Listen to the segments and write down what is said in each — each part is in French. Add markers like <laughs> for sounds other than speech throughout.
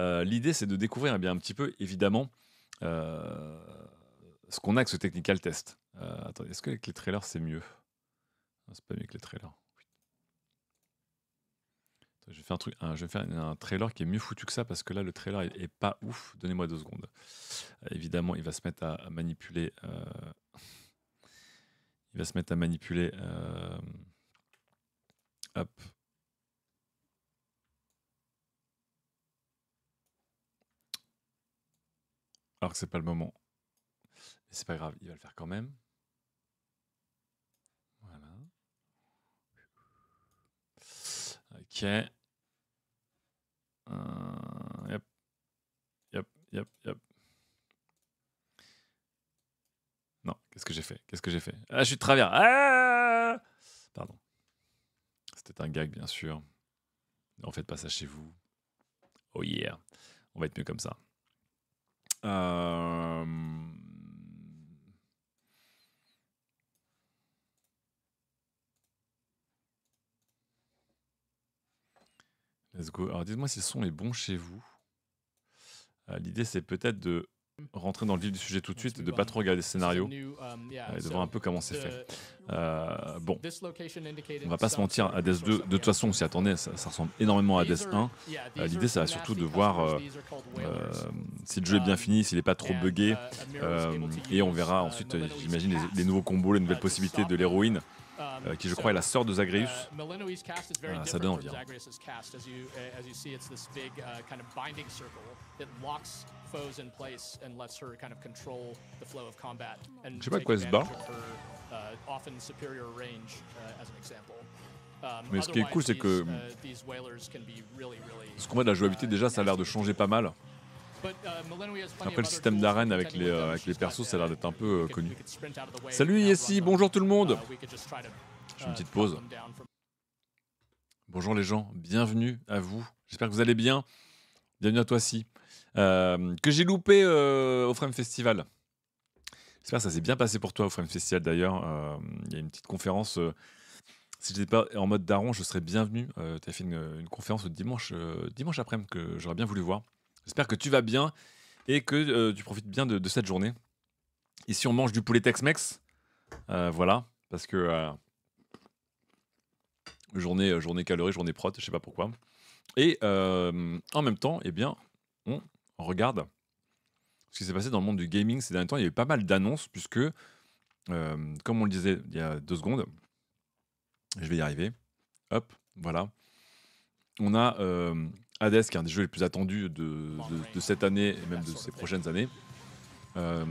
Euh, l'idée, c'est de découvrir eh bien, un petit peu, évidemment, euh, ce qu'on a avec ce technical test. Euh, attendez, est-ce que avec les trailers, c'est mieux C'est pas mieux que les trailers. je vais faire, un, trailer qui est mieux foutu que ça parce que là, le trailer est, pas ouf. Donnez-moi deux secondes. évidemment, il va se mettre à, à manipuler. <laughs> il va se mettre à manipuler. hop. Alors que c'est pas le moment. Mais c'est pas grave, il va le faire quand même. Voilà. Ok. Euh, yep. Yep, yep, yep. Non, qu'est-ce que j'ai fait Qu'est-ce que j'ai fait Ah, je suis de travers. Ah Pardon. C'était un gag, bien sûr. En fait, pas ça chez vous. Oh yeah. On va être mieux comme ça. Euh, let's go. Alors dites-moi si le son est bon chez vous. Euh, l'idée c'est peut-être de rentrer dans le vif du sujet tout de suite et de ne pas trop regarder le scénario um, et de voir un peu comment c'est fait. Euh, bon, on va pas se mentir, Hades 2, de toute façon, si attendez ça, ressemble énormément à Hades 1. Euh, l'idée, ça va surtout de voir euh, si le jeu est bien um, fini, s'il n'est pas trop buggé. Uh, et on verra uh, ensuite, j'imagine, les, nouveaux combos, les uh, nouvelles possibilités de l'héroïne. Um, euh, qui je crois est la sœur de Zagreus. Uh, ah, ça donne envie. Hein. Je sais pas quoi elle se bat. Uh, uh, um, Mais ce qui est cool, c'est que ce qu'on voit de la jouabilité, déjà, ça a l'air de changer pas mal. Uh, Après, le système d'arène avec, les, euh, avec les persos, ça a l'air d'être un peu connu. Salut Yessi, bonjour tout le monde uh, Je une uh, petite pause. Bonjour les gens, bienvenue à vous. J'espère que vous allez bien. Bienvenue à toi aussi. Euh, que j'ai loupé euh, au Frame Festival. J'espère que ça s'est bien passé pour toi au Frame Festival d'ailleurs. Il y a une petite conférence. si je n'étais pas en mode daron, je serais bienvenu. tu as fait une, conférence dimanche, dimanche après-midi que j'aurais bien voulu voir. J'espère que tu vas bien et que euh, tu profites bien de, cette journée. Ici, on mange du poulet Tex-Mex. Euh, voilà, parce que euh, journée, journée calories, journée prot, je ne sais pas pourquoi. Et en même temps, eh bien, on regarde ce qui s'est passé dans le monde du gaming ces derniers temps. Il y a eu pas mal d'annonces, puisque, comme on le disait il y a deux secondes, je vais y arriver. Hop, voilà. On a Hades, qui est un des jeux les plus attendus de, cette année et même de ces prochaines années, euh,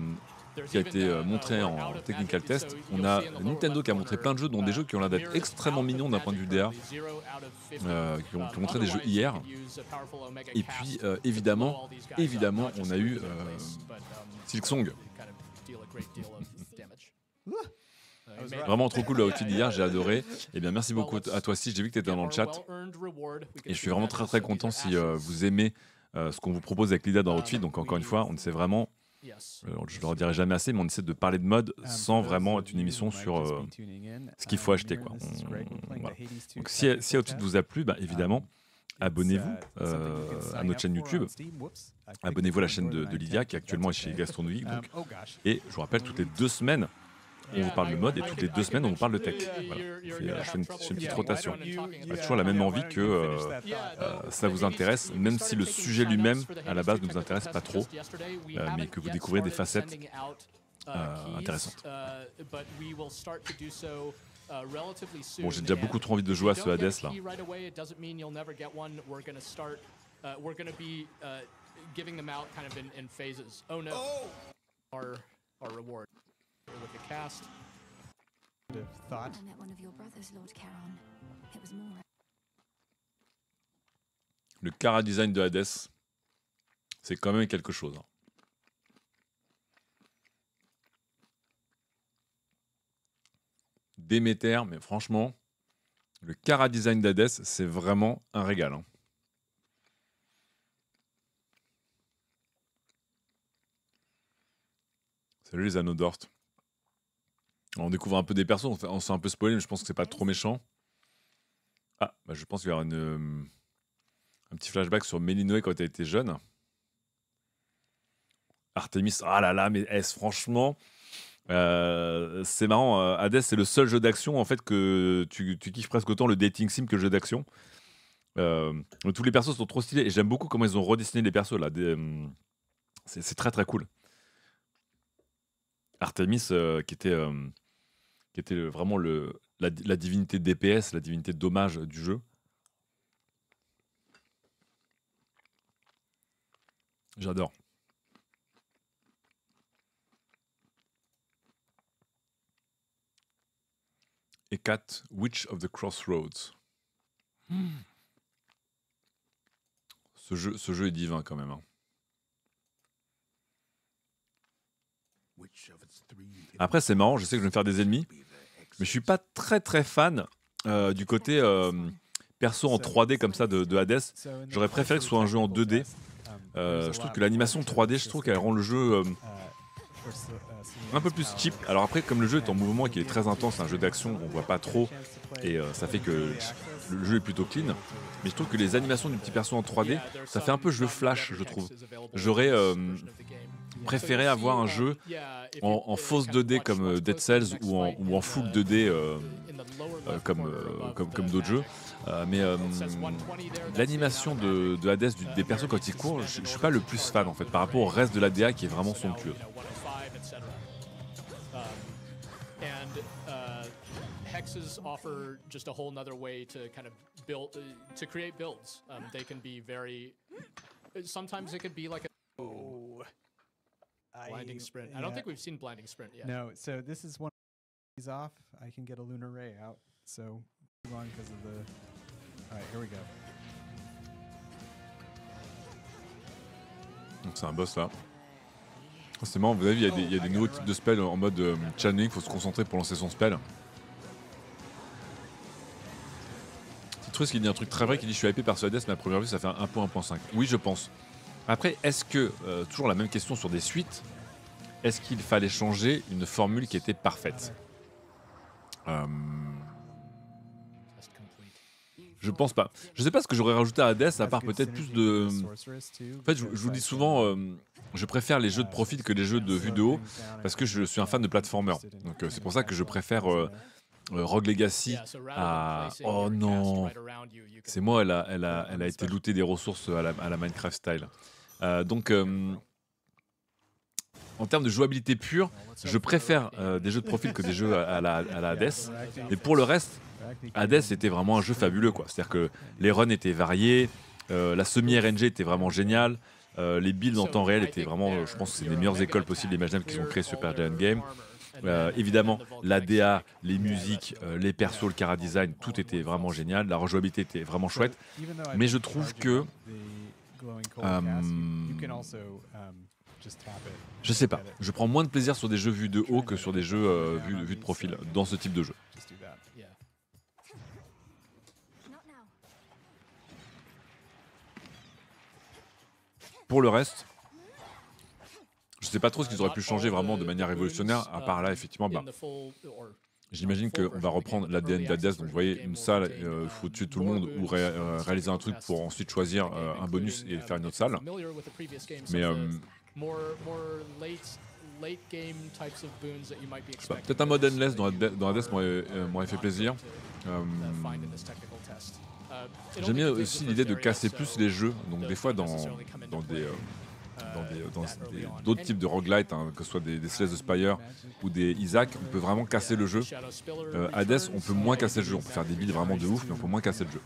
qui a été euh, montré en technical test. On a Nintendo qui a montré plein de jeux, dont des jeux qui ont l'air d'être extrêmement mignons d'un point de vue DA, euh, qui, ont, montré des jeux hier. Et puis, évidemment, évidemment, on a eu Silksong. Vraiment trop cool le outil d'hier, j'ai adoré. Et eh bien merci beaucoup à toi aussi, j'ai vu que tu étais dans le chat. Et je suis vraiment très très content si euh, vous aimez euh, ce qu'on vous propose avec Lydia dans Outfit. Donc encore une fois, on ne sait vraiment, euh, je ne le redirai jamais assez, mais on essaie de parler de mode sans vraiment être une émission sur ce qu'il faut acheter. Quoi. Donc si, si Outfit vous a plu, bah, évidemment uh, abonnez-vous à notre chaîne YouTube. Abonnez-vous à la chaîne de, Lydia qui actuellement est chez Gastronomique. Um, oh, et je vous rappelle, toutes les deux semaines, on vous parle de mode et toutes les deux semaines, on vous parle de tech. Voilà. Euh, je, fais une, petite rotation. On a toujours la même envie que euh, euh, ça vous intéresse, même si le sujet lui-même, à la base, ne vous intéresse pas trop, mais que vous découvrez des facettes intéressantes. Bon, j'ai déjà beaucoup trop envie de jouer à ce Hades là. Oh! Le Cara design de Hades, c'est quand même quelque chose. Hein. Déméter, mais franchement, le Cara design d'Hades, c'est vraiment un régal. Hein. Salut les anneaux d'Ort. On découvre un peu des persos, on s'est un peu spoilé, mais je pense que c'est pas trop méchant. Ah, bah, je pense qu'il y aura euh, un petit flashback sur Mélinoé quand elle était jeune. Artemis, ah là là, mais est-ce eh, franchement. Euh, c'est marrant, euh, Hades, c'est le seul jeu d'action en fait que tu, tu, kiffes presque autant le dating sim que le jeu d'action. tous les persos sont trop stylés et j'aime beaucoup comment ils ont redessiné les persos là. c'est très très cool. Artemis, euh, qui était, euh, qui était vraiment le, la, divinité DPS, la divinité dommage du jeu. J'adore. Et 4, Witch of the Crossroads. Ce, jeu, ce jeu est divin quand même. Hein. Witch of après, c'est marrant, je sais que je vais me faire des ennemis, mais je suis pas très très fan euh, du côté euh, perso en 3D comme ça de, Hades. J'aurais préféré que ce soit un jeu en 2D. Euh, je trouve que l'animation 3D, je trouve qu'elle rend le jeu un peu plus cheap. Alors après, comme le jeu est en mouvement et qu'il est très intense, un jeu d'action, on voit pas trop, et ça fait que le jeu est plutôt clean. Mais je trouve que les animations du petit perso en 3D, ça fait un peu jeu flash, je trouve. J'aurais préférer avoir un uh, jeu en, fausse 2D comme Dead Cells ou en, ou full 2D comme, comme, comme d'autres jeux. Euh, mais euh, l'animation de, de, Hades uh, des persos quand ils courent, je, suis pas le plus fan en fait par rapport au reste de la DA qui est vraiment somptueux. builds. Blinding I, Sprint. I don't yeah. think we've seen Blinding Sprint yet. No, so this is one he's off. I can get a lunar ray out. So too long because of the. All right, here we go. Donc c'est un boss là. Forcément, vous avez vu, il y a des, y a des oh, nouveaux types de spells en mode euh, channeling, il faut se concentrer pour lancer son spell. C'est truc, qui dit un truc très vrai qui dit Je suis hypé par ce Hades, mais à première vue, ça fait 1.1.5. Oui, je pense. Après, est-ce que, euh, toujours la même question sur des suites, est-ce qu'il fallait changer une formule qui était parfaite Je euh, Je pense pas. Je sais pas ce que j'aurais rajouté à Hades, à part peut-être plus de. En fait, je, vous dis souvent, euh, je préfère les jeux de profil que les jeux de vue de haut, parce que je suis un fan de platformer. Donc, c'est pour ça que je préfère. Rogue Legacy à. Oh non! C'est moi, elle a, elle, a, elle a été lootée des ressources à la, à la Minecraft style. Euh, donc. Euh, en termes de jouabilité pure, je préfère euh, des jeux de profil que des jeux à la, à la Hades. Mais pour le reste, Hades était vraiment un jeu fabuleux. C'est-à-dire que les runs étaient variés, la semi-RNG était vraiment géniale, les builds en temps réel étaient vraiment, je pense que c'est les meilleures écoles possibles imaginables qu'ils ont créées sur Giant Game. évidemment, la DA, les musiques, les persos, le chara-design, tout était vraiment génial. La rejouabilité était vraiment chouette. Mais je trouve que je sais pas. Je prends moins de plaisir sur des jeux vus de haut que sur des jeux euh, vus, de profil dans ce type de jeu. Pour le reste, je sais pas trop ce qu'ils auraient pu changer vraiment de manière révolutionnaire, à part là, effectivement, J'imagine qu'on va reprendre l'ADN d'Ades, donc vous voyez, une salle, il faut tuer tout le monde ou euh, réaliser un truc pour ensuite choisir euh, un bonus et euh, faire une autre salle. Mais peut-être un mode endless dans, Ades m'aurait uh, fait plaisir. Uh, uh, j'aime bien aussi l'idée de casser plus les jeux, donc des fois dans, dans des dans d'autres types de roguelite, hein, que ce soit des, des de Spire ou des Isaac, on peut vraiment casser le jeu. Euh, Hades, on peut moins casser le jeu. On peut faire des builds vraiment de ouf, mais on peut moins casser le jeu.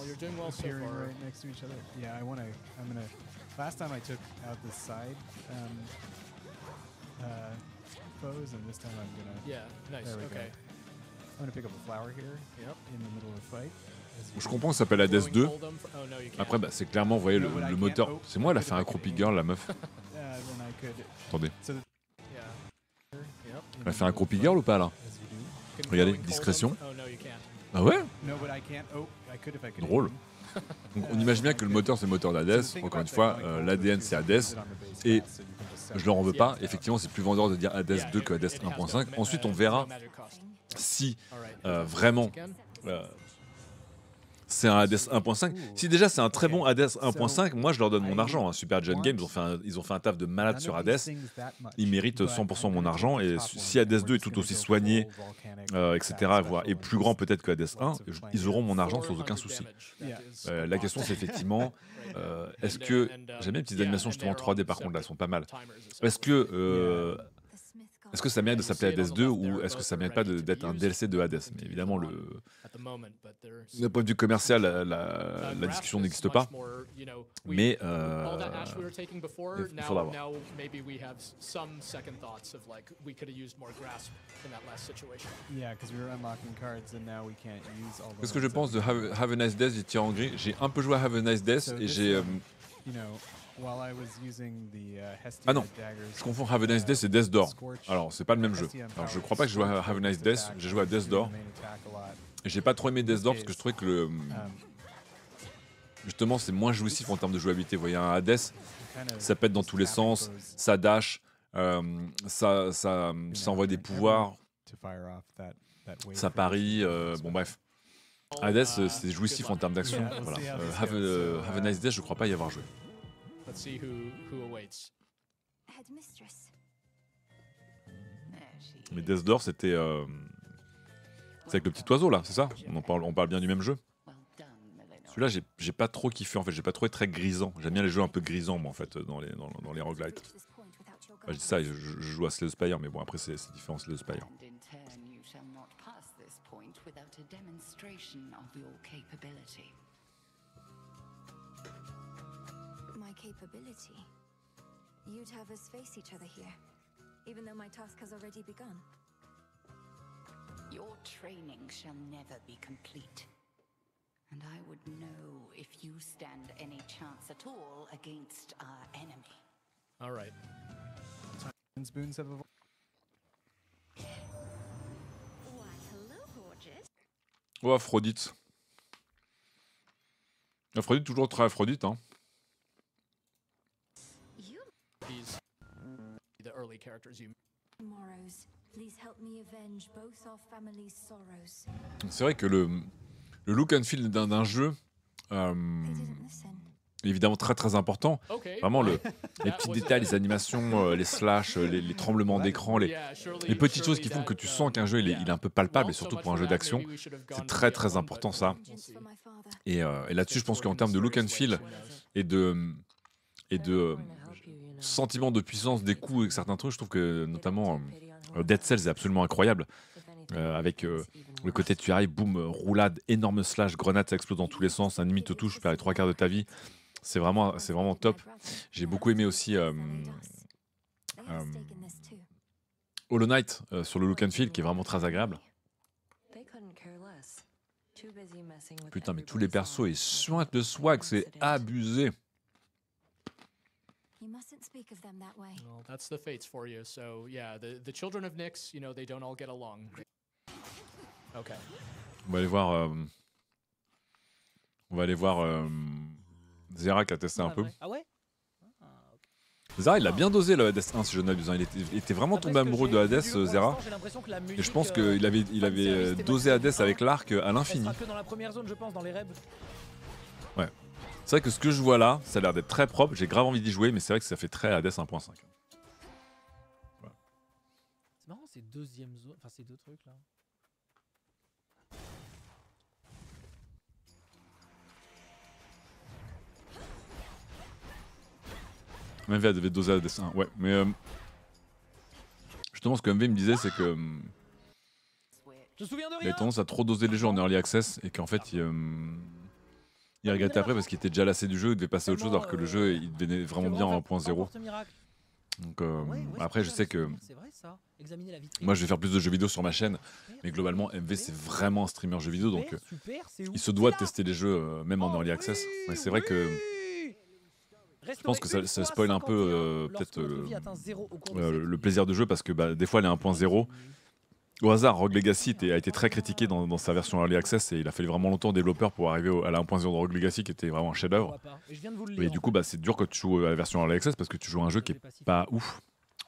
I'm gonna pick up a flower here yep. in the middle of the fight je comprends que ça s'appelle Hades 2. Après, bah, c'est clairement, vous voyez, le, moteur. C'est moi, elle a fait un croupy girl, la meuf. Attendez. Elle a fait un croupy girl ou pas, là Regardez, discrétion. Ah ouais Drôle. on imagine bien que le moteur, c'est le moteur d'Hades. Encore une fois, euh, l'ADN, c'est Hades. Et je leur en veux pas. Effectivement, c'est plus vendeur de dire Hades 2 que Hades 1.5. Ensuite, on verra si euh, vraiment. Euh, c'est un Hades 1.5. Si déjà c'est un très bon Hades 1.5, moi je leur donne mon argent. Hein. Super John Games, ils ont, fait un, ils ont fait un taf de malade sur Hades. Ils méritent 100% mon argent. Et si Hades 2 est tout aussi soigné, euh, etc., voire, et plus grand peut-être que Hades 1, ils auront mon argent sans aucun souci. Euh, la question c'est effectivement, <laughs> euh, est-ce que. Um, j'aime bien les petites animations justement 3D par contre, là, elles sont pas mal. Est-ce que est-ce que ça mérite de s'appeler Hades 2 ou est-ce que ça mérite pas d'être un DLC de Hades Mais évidemment, le, point de vue commercial, la, discussion n'existe pas. Mais euh, il faudra voir. Qu'est-ce que je pense de Have, a Nice Death en J'ai un peu joué à Have a Nice Death et j'ai. Euh, Uh, ah non, je confonds Have a Nice uh, Death et Death Door. Alors, c'est pas le même jeu. Alors, je crois pas que je joue à Have a Nice Death, j'ai joué à Death Door. j'ai pas trop aimé Death Door parce que je trouvais que le. Um, justement, c'est moins jouissif en termes de jouabilité. Vous voyez, un Hades, ça pète dans tous les sens, ça dash, euh, ça, ça, envoie des pouvoirs, ça parie, euh, bon bref. Hades, euh, c'est jouissif en termes d'action. Voilà. have, a, nice Death, je crois pas y avoir joué. Let's see who, who awaits. Mais Death Door, c'était euh, c'est avec le petit oiseau là, c'est ça on, en parle, on parle bien du même jeu. Celui-là, j'ai, pas trop kiffé en fait, j'ai pas trouvé très grisant. J'aime bien les jeux un peu grisants moi en fait dans les, dans, les roguelites. je dis ça, je, joue à Slay Spire, mais bon après c'est, différent Slay Spire. capability, you'd have us face each other here, even though my task has already begun. Your training shall never be complete. And I would know if you stand any chance at all against our enemy. All right. Spoons have evolved. Oh, Aphrodite. Aphrodite, toujours très Aphrodite, hein. C'est vrai que le, le look and feel d'un jeu est euh, évidemment très très important. Vraiment le, les petits détails, les animations, euh, les slash, euh, les, tremblements d'écran, les, les, petites choses qui font que tu um, sens qu'un jeu il est, un peu palpable et surtout pour un jeu d'action, c'est très très important ça. Et, là-dessus, je pense qu'en termes de look and feel et de et de sentiment de puissance des coups et certains trucs, je trouve que notamment euh, euh, Dead Cells est absolument incroyable. Euh, avec le côté tu arrives, boum, roulade, énorme slash, grenade, ça explose dans tous les sens, un ennemi te touche, tu perds les trois quarts de ta vie. C'est vraiment, vraiment top. J'ai beaucoup aimé aussi Hollow Knight sur le look and feel qui est vraiment très agréable. Putain, mais tous les persos, ils soin le swag, c'est abusé speak of them that way. Well, that's the fates for you. So yeah, the, the children of Nyx, you know, they don't all get along. Okay. On va aller voir. Euh... On va aller voir euh... Zera qui a testé un ah peu. Ah ouais. Ah, Zara, il a bien dosé le Hades 1, si je ne m'abuse. Il, il était, vraiment tombé amoureux de Hades, Zera. Et je pense euh, qu'il avait, il avait euh, dosé Hades hein. avec l'arc euh, à l'infini. Ouais. C'est vrai que ce que je vois là, ça a l'air d'être très propre. J'ai grave envie d'y jouer, mais c'est vrai que ça fait très Hades 1.5. C'est marrant ces deuxièmes enfin ces deux trucs là. MV devait doser Hades 1, ouais. Mais euh, justement, ce que MV me disait, c'est que. Euh, il a tendance à trop doser les jeux en early access et qu'en fait, il. Euh, il après parce qu'il était déjà lassé du jeu, il devait passer à autre chose, alors que le jeu, il devenait vraiment bien en point Donc, euh, après, je sais que. moi, je vais faire plus de jeux vidéo sur ma chaîne, mais globalement, MV, c'est vraiment un streamer jeu vidéo, donc euh, il se doit de tester les jeux, euh, même en oh early access. mais c'est vrai que. Je pense que ça, ça spoil un peu peut-être le plaisir de jeu parce que bah, des fois elle est 1.0 au hasard, Rogue Legacy a été très critiqué dans, sa version Early Access et il a fallu vraiment longtemps aux développeurs pour arriver à la 1.0 de Rogue Legacy qui était vraiment un chef-d'œuvre. Et du coup, bah, c'est dur que tu joues à la version Early Access parce que tu joues à un jeu qui est pas ouf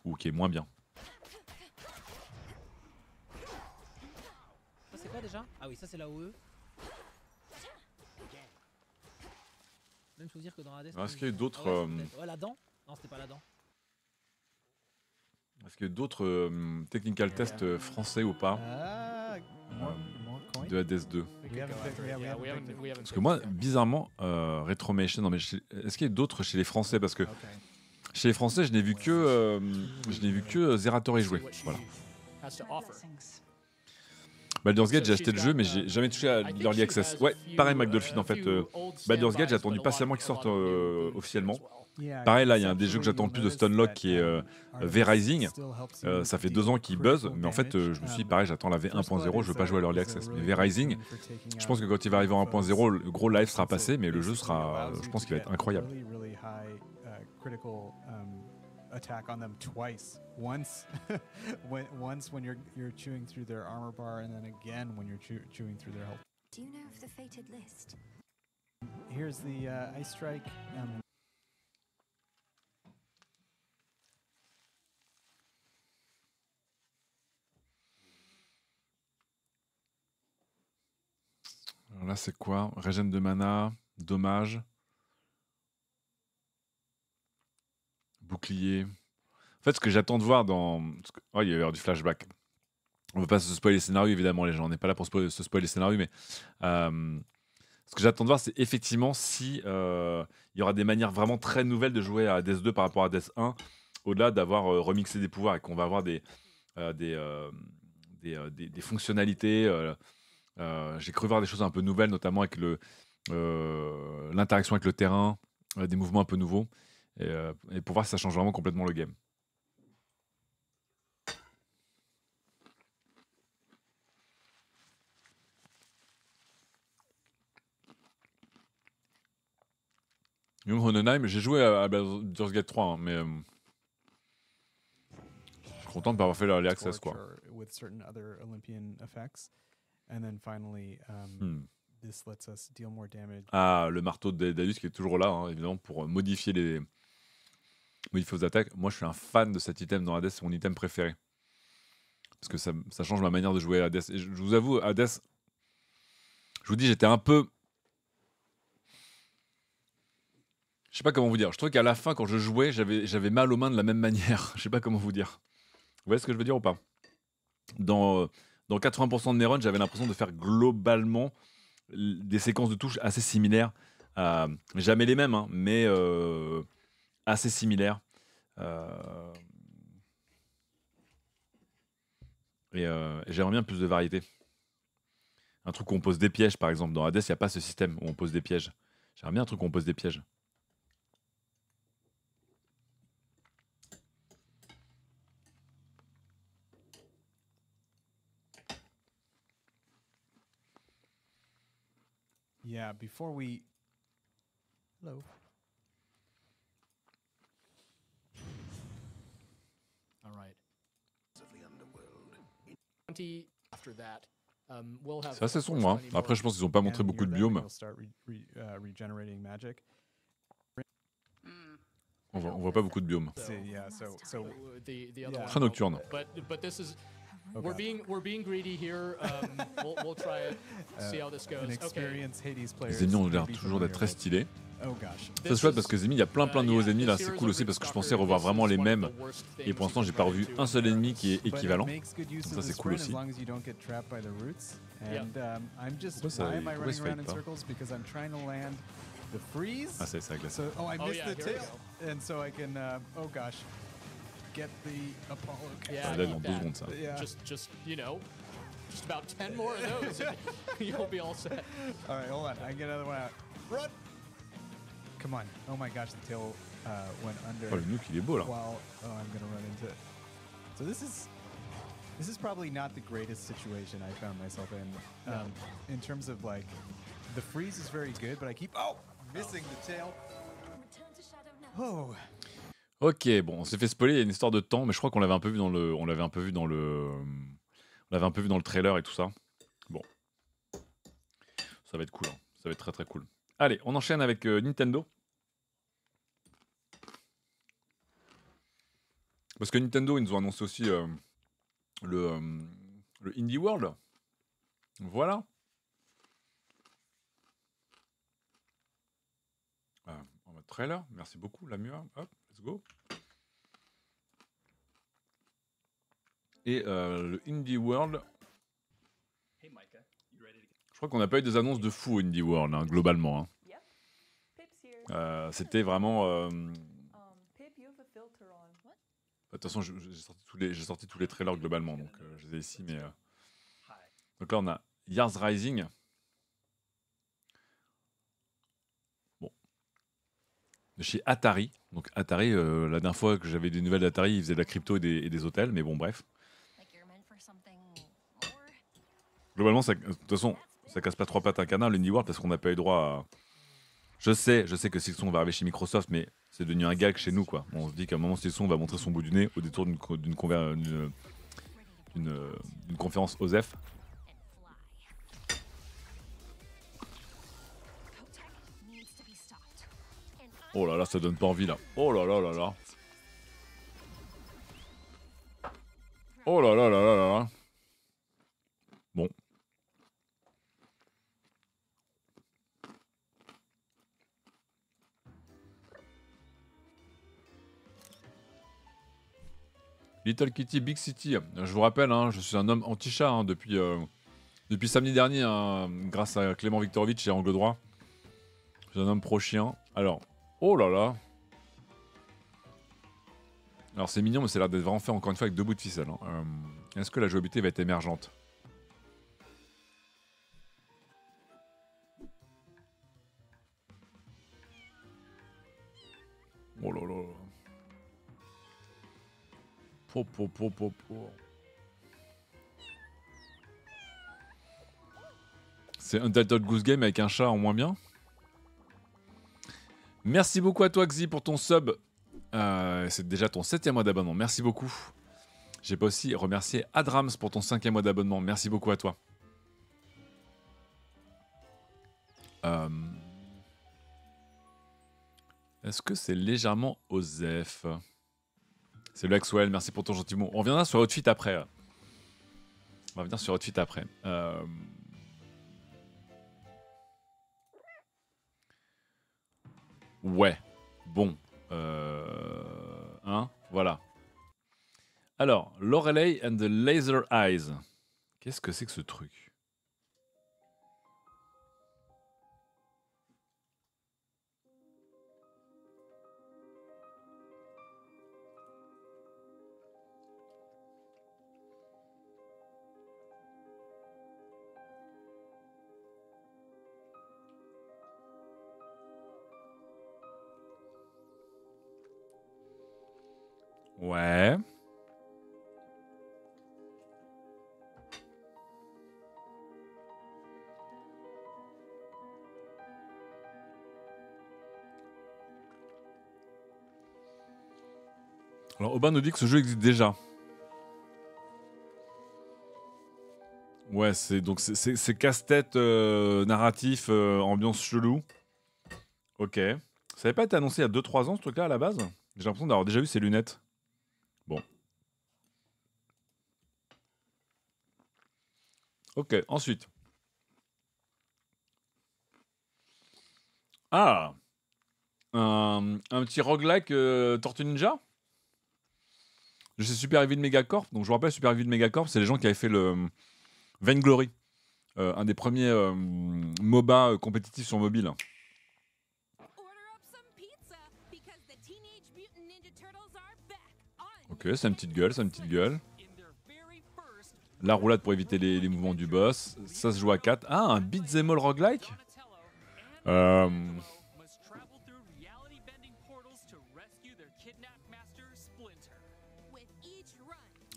ou qui est moins bien. Ah oui, ça c'est e. Même que dans Est-ce qu'il y a ah d'autres. Euh, ouais, la dent Non, c'était pas la dent. Est-ce qu'il y a d'autres technical tests français ou pas de Hades 2 Parce que moi, bizarrement euh, Retromation, non mais est-ce qu'il y a d'autres chez les Français Parce que chez les Français, je n'ai vu que, je n'ai vu que Zerator et joué. Baldur's Gate, j'ai acheté le jeu, mais j'ai jamais touché à l'Early Access. Ouais, pareil, McDolphin, en fait. Baldur's Gate, j'ai attendu patiemment qu'il sorte officiellement. Pareil, là, il y a un des jeux que j'attends plus de Stunlock qui est uh, euh, V-Rising. Euh, ça fait deux ans qu'il buzz, mais en fait, euh, je me suis dit, um, pareil, j'attends la V1.0, je veux pas jouer à l'Early uh, Access. Mais V-Rising, je pense que quand il va arriver en 1.0, le gros live sera passé, mais le jeu sera, je pense qu'il va être incroyable. Uh, um, attack on them twice. Once, <laughs> when, once when you're you're chewing through their armor bar, and then again when you're chew chewing through their health. Do you know of the fated list? Here's the uh, ice strike. Um là, c'est quoi Régène de mana, dommage. Bouclier. En fait, ce que j'attends de voir dans. Oh, il y a eu du flashback. On ne veut pas se spoiler les scénarios, évidemment, les gens. On n'est pas là pour se spoiler les scénarios, mais. Euh, ce que j'attends de voir, c'est effectivement si euh, il y aura des manières vraiment très nouvelles de jouer à ds 2 par rapport à ds 1, au-delà d'avoir euh, remixé des pouvoirs et qu'on va avoir des, des, des, fonctionnalités euh, j'ai cru voir des choses un peu nouvelles, notamment avec euh, l'interaction avec le terrain, euh, des mouvements un peu nouveaux, et, pour voir si ça change vraiment complètement le game. j'ai joué à, Baldur's Gate 3, hein, mais je suis content de pas avoir fait l'early access quoi damage. Ah, le marteau de qui est toujours là, hein, évidemment, pour modifier les modifier aux attaques. Moi, je suis un fan de cet item dans Hades, c'est mon item préféré. Parce que ça, change ma manière de jouer à Hades. Et je, vous avoue, Hades, je vous dis, j'étais un peu. Je sais pas comment vous dire. Je trouve qu'à la fin, quand je jouais, j'avais mal aux mains de la même <laughs> manière. Je sais pas comment vous dire. Vous voyez ce que je veux dire ou pas Dans dans 80% de mes j'avais l'impression de faire globalement des séquences de touches assez similaires. Euh, jamais les mêmes, hein, mais euh, assez similaires. Euh, et, et j'aimerais bien plus de variété. Un truc où on pose des pièges, par exemple. Dans Hades, il n'y a pas ce système où on pose des pièges. J'aimerais bien un truc où on pose des pièges. Yeah, before we. Hello. All right. C'est assez sombre. Hein. Après, je pense qu'ils n'ont pas montré beaucoup de biomes. Uh, on ne on voit pas beaucoup de biomes. Très nocturne. Okay. We're being we're being greedy here. Um, <laughs> we'll, we'll try it. See how this goes. Okay. Les ennemis ont l'air toujours d'être très stylés. Oh, ça c'est chouette parce que les il y a plein plein de uh, nouveaux ennemis là, c'est cool aussi parce que je pensais revoir vraiment les mêmes et pour l'instant j'ai pas revu un seul ennemi qui est équivalent. Donc ça c'est cool aussi. Um, pourquoi ça, pourquoi se fight pas Ah ça y est, ça oh gosh. get the Apollo Yeah, deux secondes ça. Yeah. Just, just, you know, just about 10 more of those and <laughs> you'll be all set. All right, hold on. I can get another one out. Run! Come on. Oh my gosh, the tail uh, went under. Oh, le nuke, il est beau là. While, oh, I'm going to run into it. So this is this is probably not the greatest situation I found myself in. Um, In terms of like, the freeze is very good, but I keep oh, oh. missing oh. the tail. Oh, Ok, bon, on s'est fait spoiler, il y a une histoire de temps, mais je crois qu'on l'avait un peu vu dans le, on l'avait un peu vu dans le, euh, on l'avait un peu vu dans le trailer et tout ça. Bon, ça va être cool, hein. ça va être très très cool. Allez, on enchaîne avec euh, Nintendo. Parce que Nintendo, ils nous ont annoncé aussi euh, le, le Indie World. Voilà. on trailer, merci beaucoup, la Hop. Go. Et euh, le Indie World. Je crois qu'on n'a pas eu des annonces de fou Indie World, hein, globalement. Hein. Euh, c'était vraiment. Euh, um, attention bah, De toute façon, j'ai sorti, tous les, sorti tous les trailers globalement, donc je les ai ici. Mais, Donc là, on a Yars Rising. chez Atari. Donc Atari, euh, la dernière fois que j'avais des nouvelles d'Atari, ils faisaient de la crypto et des, hôtels, mais bon, bref. Globalement, ça, euh, de toute façon, ça casse pas trois pattes à un canard, l'UniWorld, parce qu'on n'a pas eu droit à. Je sais, je sais que Silson va arriver chez Microsoft, mais c'est devenu un gag chez nous, quoi. On se dit qu'à un moment, Silson va montrer son bout du nez au détour d'une euh, conférence OSEF. Oh là là, ça donne pas envie là. Oh là là là là. Oh là là là là là. Bon. Little Kitty Big City. Je vous rappelle, hein, je suis un homme anti-chat hein, depuis, euh, depuis samedi dernier, hein, grâce à Clément Viktorovitch et Angle Droit. Je suis un homme pro-chien. Alors, Oh là là. Alors c'est mignon, mais c'est l'air d'être vraiment fait encore une fois avec deux bouts de ficelle. Hein. Euh, est-ce que la jouabilité va être émergente Oh là là. Po, po, C'est un Delta Goose Game avec un chat en moins bien Merci beaucoup à toi, Xi, pour ton sub. Euh, c'est déjà ton septième mois d'abonnement. Merci beaucoup. J'ai pas aussi remercié Adrams pour ton cinquième mois d'abonnement. Merci beaucoup à toi. Euh, est-ce que c'est légèrement Osef le XOL, merci pour ton gentil mot. On reviendra sur Outfit après. On va venir sur Outfit après. Euh... Ouais, bon. Euh... Hein Voilà. Alors, Lorelei and the Laser Eyes. Qu'est-ce que c'est que ce truc Aubin nous dit que ce jeu existe déjà. Ouais, c'est donc c'est casse-tête euh, narratif, euh, ambiance chelou. Ok. Ça avait pas été annoncé il y a 2-3 ans ce truc-là à la base J'ai l'impression d'avoir déjà vu ces lunettes. Bon. Ok, ensuite. Ah Un, petit roguelike euh, Tortue Ninja je Super Super de Megacorp. Donc je vous rappelle, Super de Megacorp, c'est les gens qui avaient fait le euh, Vainglory, euh, un des premiers euh, MOBA euh, compétitifs sur mobile. Ok, c'est une petite gueule, c'est une petite gueule. La roulade pour éviter les, mouvements du boss. Ça se joue à 4. Ah, un beat'em all roguelike euh,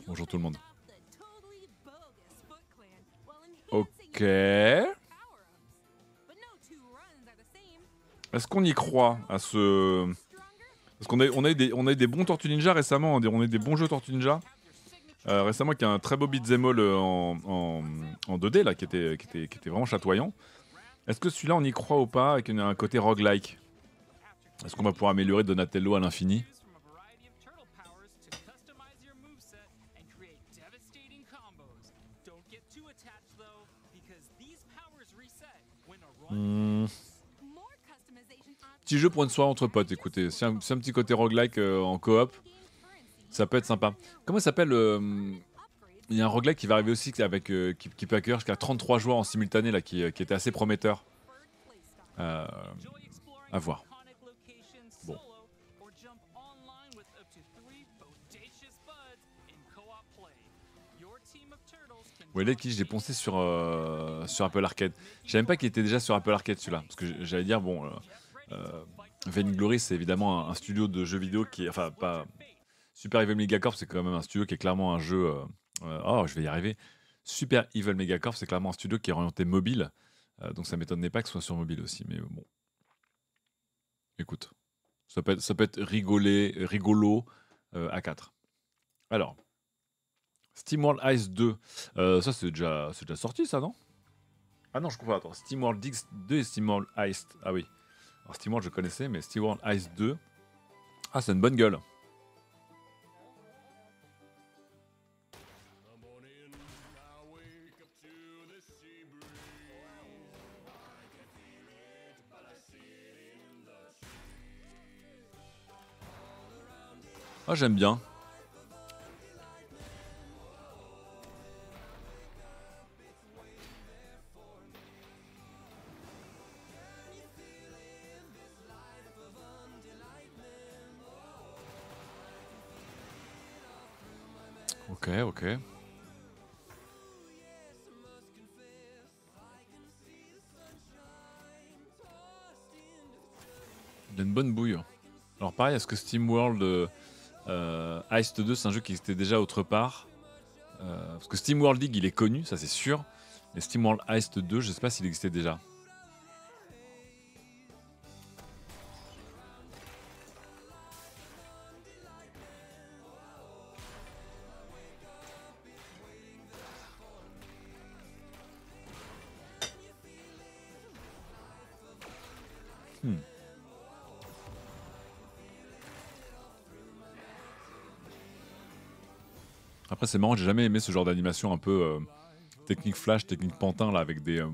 Bonjour tout le monde. Ok. Est-ce qu'on y croit à ce... Parce qu'on a, on a, eu des, on a des bons Tortues Ninja récemment, hein, on a eu des bons jeux Tortues Ninja. Euh, récemment, qui a un très beau beat'em all euh, en, 2D, là, qui était, qui était, qui était vraiment chatoyant. Est-ce que celui-là, on y croit ou pas, et qu'il y a un côté roguelike Est-ce qu'on va pouvoir améliorer Donatello à l'infini Hmm. Petit jeu pour une soirée entre potes, écoutez. C'est un, petit côté roguelike euh, en coop. Ça peut être sympa. Comment ça s'appelle euh, Il y a un roguelike qui va arriver aussi avec euh, peut accueillir jusqu'à 33 joueurs en simultané, là, qui, qui était assez prometteur. à voir. voyez, qui J'ai poncé sur, euh, sur Apple Arcade. Je pas qu'il était déjà sur Apple Arcade celui-là. Parce que j'allais dire, bon, euh, euh Glory c'est évidemment un, studio de jeux vidéo qui Enfin, pas. Super Evil Megacorp c'est quand même un studio qui est clairement un jeu. Euh, oh, je vais y arriver. Super Evil Megacorp c'est clairement un studio qui est orienté mobile. donc ça m'étonnerait pas que ce soit sur mobile aussi. Mais bon. Écoute. Ça peut être, ça rigolo à 4. Alors. SteamWorld Ice 2. Euh, ça, c'est déjà, c'est sorti, ça, non Ah non, je comprends. Attends, SteamWorld X 2 et SteamWorld Ice. Ah oui. Alors, SteamWorld, je connaissais, mais SteamWorld Ice 2. Ah, c'est une bonne gueule. Ah, j'aime bien. ok Il a une bonne bouille. Alors pareil, est-ce que Steam World euh, Heist 2, c'est un jeu qui existait déjà autre part euh, Parce que Steam World League, il est connu, ça c'est sûr. Mais Steam World Heist 2, je sais pas s'il existait déjà. c'est marrant, j'ai jamais aimé ce genre d'animation un peu euh, technique flash, technique pantin, là, avec des. Euh,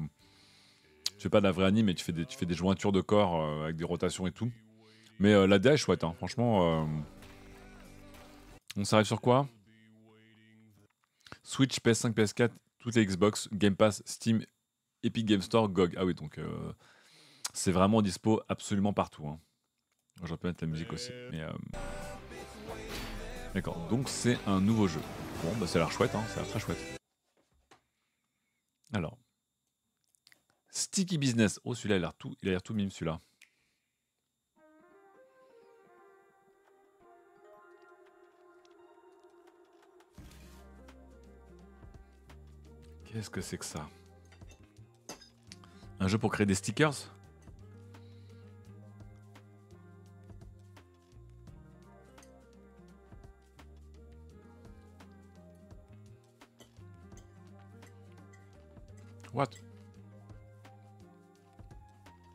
je sais pas, de la vraie anime, mais tu fais des, tu fais des jointures de corps euh, avec des rotations et tout. Mais la DA est chouette, hein. franchement. On s'arrive sur quoi Switch, PS5, PS4, toutes les Xbox, Game Pass, Steam, Epic Game Store, GOG. Ah oui, donc c'est vraiment dispo absolument partout. Hein. J'aurais mettre la musique aussi. Mais. D'accord, donc c'est un nouveau jeu. Bon, bah, ça a l'air chouette, hein, ça a l'air très chouette. Alors, Sticky Business. Oh, celui-là, il a l'air tout, il a l'air tout mime, celui-là. Qu'est-ce que c'est que ça Un jeu pour créer des stickers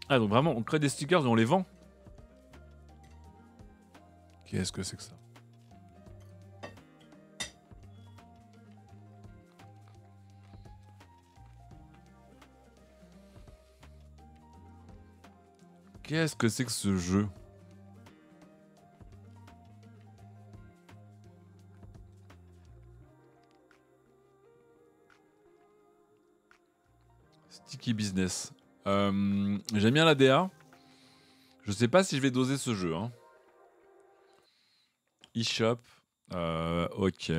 Ah, donc vraiment, on crée des stickers et on les vend Qu'est-ce que c'est que ça Qu'est-ce que c'est que ce jeu Business. Euh, j'aime bien la DA. Je sais pas si je vais doser ce jeu. Hein. E-shop. Euh, ok.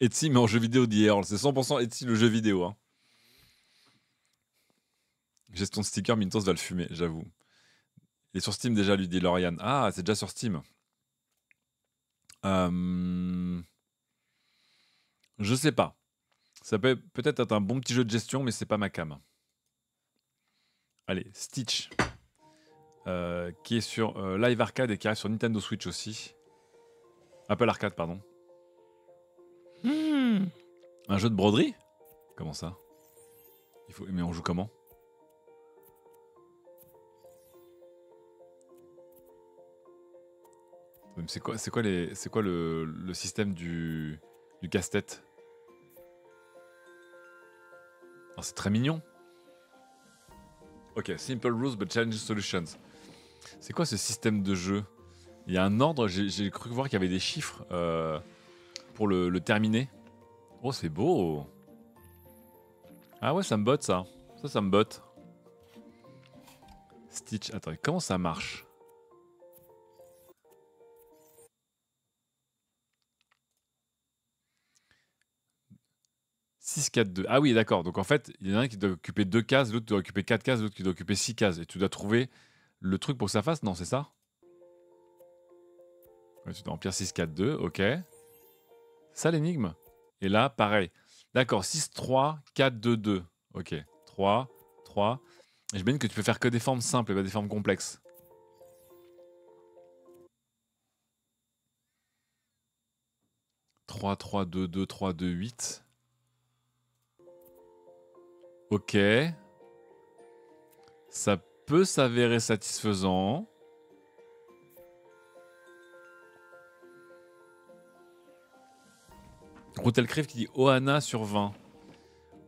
Etsy, mais en jeu vidéo d'hier. C'est 100% Etsy, le jeu vidéo. Hein. Gestion de sticker, Mintos va le fumer, j'avoue. Et sur Steam déjà, lui dit Lauriane. Ah, c'est déjà sur Steam. Euh, je sais pas. Ça peut peut-être être un bon petit jeu de gestion, mais c'est pas ma cam allez, Stitch, euh, qui est sur euh, Live Arcade et qui arrive sur Nintendo Switch aussi. Apple Arcade, pardon. Hmm. Un jeu de broderie Comment ça Il faut... Mais on joue comment C'est quoi, c'est quoi, les, c'est quoi le, le, système du, du casse-tête ah, c'est très mignon. Ok, simple rules but challenging solutions. C'est quoi ce système de jeu Il y a un ordre, j'ai cru voir qu'il y avait des chiffres euh, pour le, terminer. Oh, c'est beau Ah ouais, ça me botte ça. Ça, ça me botte. Stitch, attends, comment ça marche 6, 4, 2. Ah oui, d'accord. Donc en fait, il y en a un qui doit occuper 2 cases, l'autre doit occuper 4 cases, l'autre qui doit occuper 6 cases. Et tu dois trouver le truc pour que ça fasse. Non, c'est ça ouais, Tu dois remplir 6, 4, 2. Ok. Ça, l'énigme. Et là, pareil. D'accord. 6, 3, 4, 2, 2. Ok. 3, 3. Et je me que tu peux faire que des formes simples et pas des formes complexes. « 3, 3, 2, 2, 3, 2, 8. Ok. Ça peut s'avérer satisfaisant. Rotelcrive qui dit Ohana sur 20.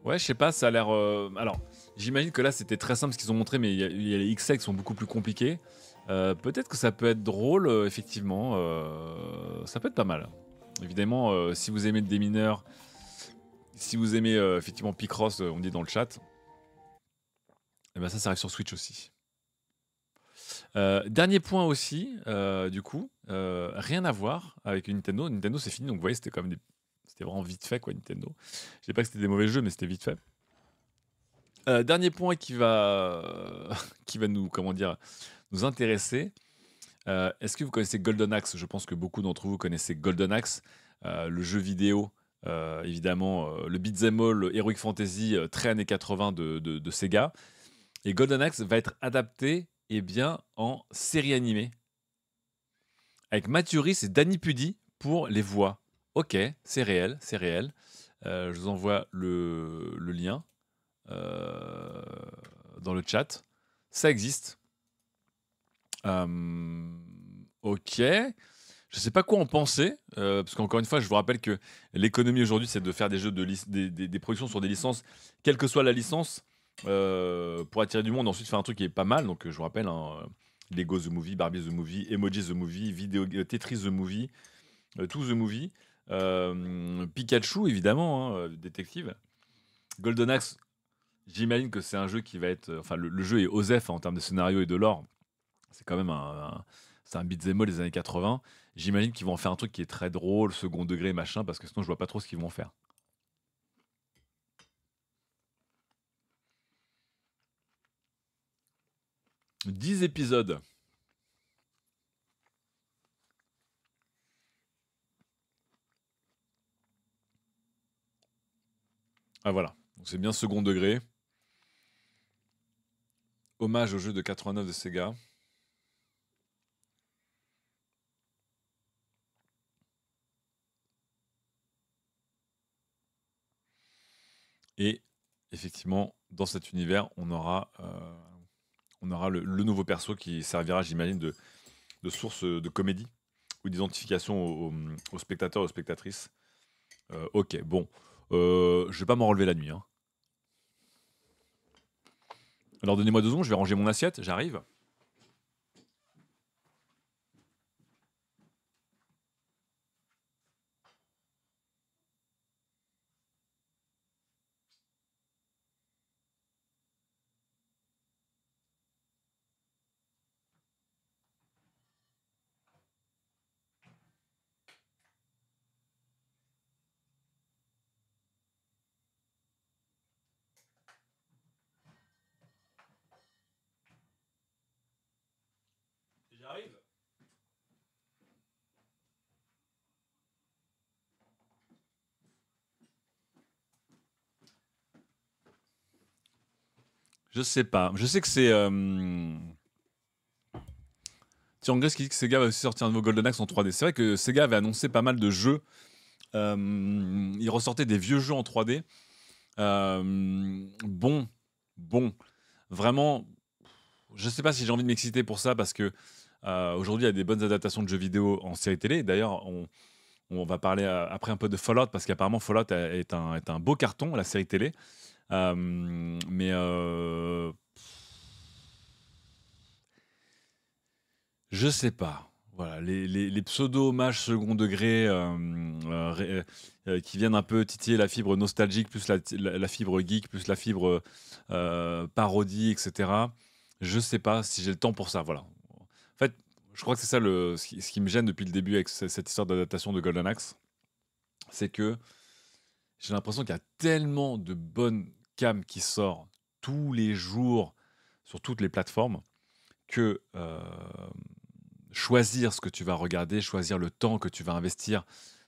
Ouais, je sais pas, ça a l'air. Euh, alors, j'imagine que là c'était très simple ce qu'ils ont montré, mais il y, a, les XX qui sont beaucoup plus compliqués. Euh, peut-être que ça peut être drôle, euh, effectivement. ça peut être pas mal. Évidemment, si vous aimez des mineurs, si vous aimez euh, effectivement Picross, euh, on dit dans le chat, et eh ben ça, ça arrive sur Switch aussi. Euh, dernier point aussi, du coup, rien à voir avec Nintendo. Nintendo, c'est fini, donc vous voyez, c'était quand c'était vraiment vite fait, quoi, Nintendo. Je sais pas que c'était des mauvais jeux, mais c'était vite fait. dernier point qui va, <laughs> qui va nous, comment dire, nous intéresser. Est-ce que vous connaissez Golden Axe Je pense que beaucoup d'entre vous connaissez Golden Axe, le jeu vidéo euh, évidemment, euh, le beat'em all, Heroic Fantasy, euh, très années 80 de, Sega. Et Golden Axe va être adapté eh bien, en série animée. Avec Mathuris et Danny Pudi pour les voix. Ok, c'est réel, c'est réel. je vous envoie le, lien dans le chat. Ça existe. ok. Je ne sais pas quoi en penser, euh, parce qu'encore une fois, je vous rappelle que l'économie aujourd'hui, c'est de faire des jeux de des, des, productions sur des licences, quelle que soit la licence, euh, pour attirer du monde. Ensuite, faire un truc qui est pas mal. Donc, euh, je vous rappelle, hein, Lego The Movie, Barbie The Movie, Emoji The Movie, Video, Tetris The Movie, tout To The Movie, Pikachu, évidemment, hein, détective. Golden Axe, j'imagine que c'est un jeu qui va être. Enfin, le, jeu est OSEF en termes de scénario et de lore. C'est quand même un, un c'est un des années 80. J'imagine qu'ils vont en faire un truc qui est très drôle, second degré, machin, parce que sinon je vois pas trop ce qu'ils vont faire. 10 épisodes. Ah voilà, c'est bien second degré. Hommage au jeu de 89 de Sega. Et effectivement, dans cet univers, on aura, euh, on aura le, nouveau perso qui servira, j'imagine, de, source de comédie ou d'identification aux spectateurs et aux spectatrices. Euh, ok, bon, je euh, je vais pas m'en relever la nuit. Hein. Alors donnez-moi deux secondes, je vais ranger mon assiette, j'arrive. Je sais pas. Je sais que c'est. Euh... Grèce qui dit que Sega va aussi sortir un nouveau Golden Axe en 3D. C'est vrai que Sega avait annoncé pas mal de jeux. Euh... il ressortait des vieux jeux en 3D. Euh, bon, bon. Vraiment, je sais pas si j'ai envie de m'exciter pour ça parce que euh, aujourd'hui, il y a des bonnes adaptations de jeux vidéo en série télé. D'ailleurs, on, on, va parler euh, après un peu de Fallout parce qu'apparemment Fallout est un, est un beau carton, la série télé. Euh, mais euh, je sais pas. Voilà, les, les, pseudo-hommages second degré euh, qui viennent un peu titiller la fibre nostalgique, plus la, fibre geek, plus la fibre parodie, etc. Je sais pas si j'ai le temps pour ça. Voilà. En fait, je crois que c'est ça le, ce, qui, me gêne depuis le début avec cette histoire d'adaptation de Golden Axe. C'est que j'ai l'impression qu'il y a tellement de bonnes cam qui sort tous les jours sur toutes les plateformes que euh, choisir ce que tu vas regarder, choisir le temps que tu vas investir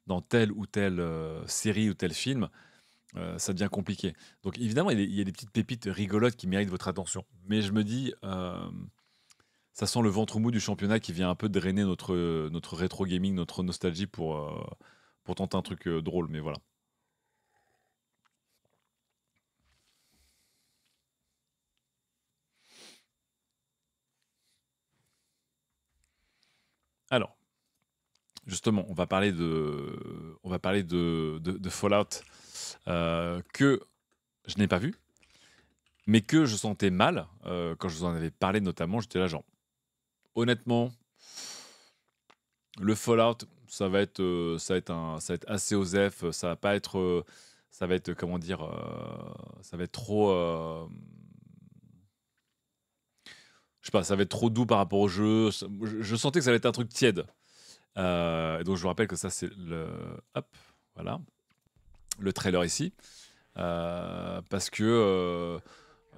dans telle ou telle euh, série ou tel film, euh, ça devient compliqué. Donc évidemment, il y, a, des petites pépites rigolotes qui méritent votre attention. Mais je me dis, ça sent le ventre mou du championnat qui vient un peu drainer notre, notre rétro gaming, notre nostalgie pour, pour tenter un truc drôle. Mais voilà. Alors, justement, on va parler de, on va parler de, Fallout euh, que je n'ai pas vu, mais que je sentais mal euh, quand je vous en avais parlé notamment. J'étais là genre, honnêtement, le Fallout, ça va être, euh, ça être un, assez osef, ça va pas être, ça va être comment dire, ça va être trop je sais pas, ça va être trop doux par rapport au jeu. Je, sentais que ça allait être un truc tiède. Euh, donc je vous rappelle que ça c'est le, hop, voilà, le trailer ici, euh, parce que euh,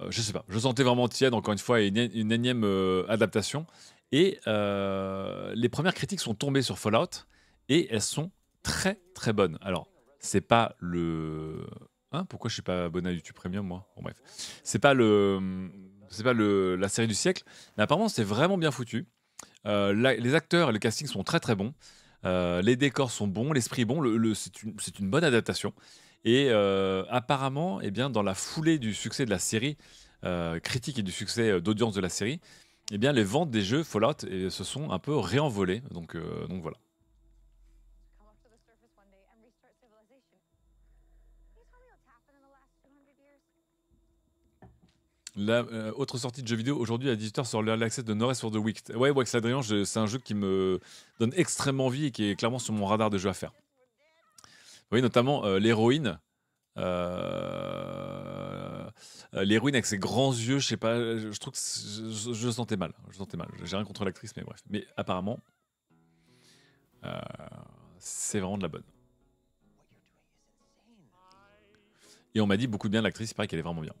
je sais pas, je sentais vraiment tiède encore une fois une, énième adaptation. Et les premières critiques sont tombées sur Fallout et elles sont très très bonnes. Alors c'est pas le Hein, pourquoi je suis pas abonné à YouTube Premium moi bref, c'est pas le hum, c'est pas la série du siècle, mais apparemment c'est vraiment bien foutu. Euh, les acteurs et le casting sont très très bons. Euh, les décors sont bons, l'esprit bon. c'est une, bonne adaptation. Et euh, apparemment, eh bien, dans la foulée du succès de la série critique et du succès d'audience de la série, eh bien, les ventes des jeux Fallout eh, se sont un peu réenvolées. Donc, donc voilà. Euh, autre sortie de jeu vidéo aujourd'hui à 18h sur l'accès de Norris for the Week. Ouais, Wax Adrien, c'est un jeu qui me donne extrêmement envie et qui est clairement sur mon radar de jeu à faire. Oui, notamment euh, l'héroïne. Euh, l'héroïne avec ses grands yeux, je sais pas, je, trouve que je, sentais mal. Je sentais mal. J'ai rien contre l'actrice, mais bref. Mais apparemment, c'est vraiment de la bonne. Et on m'a dit beaucoup de bien de l'actrice, il paraît qu'elle est vraiment bien.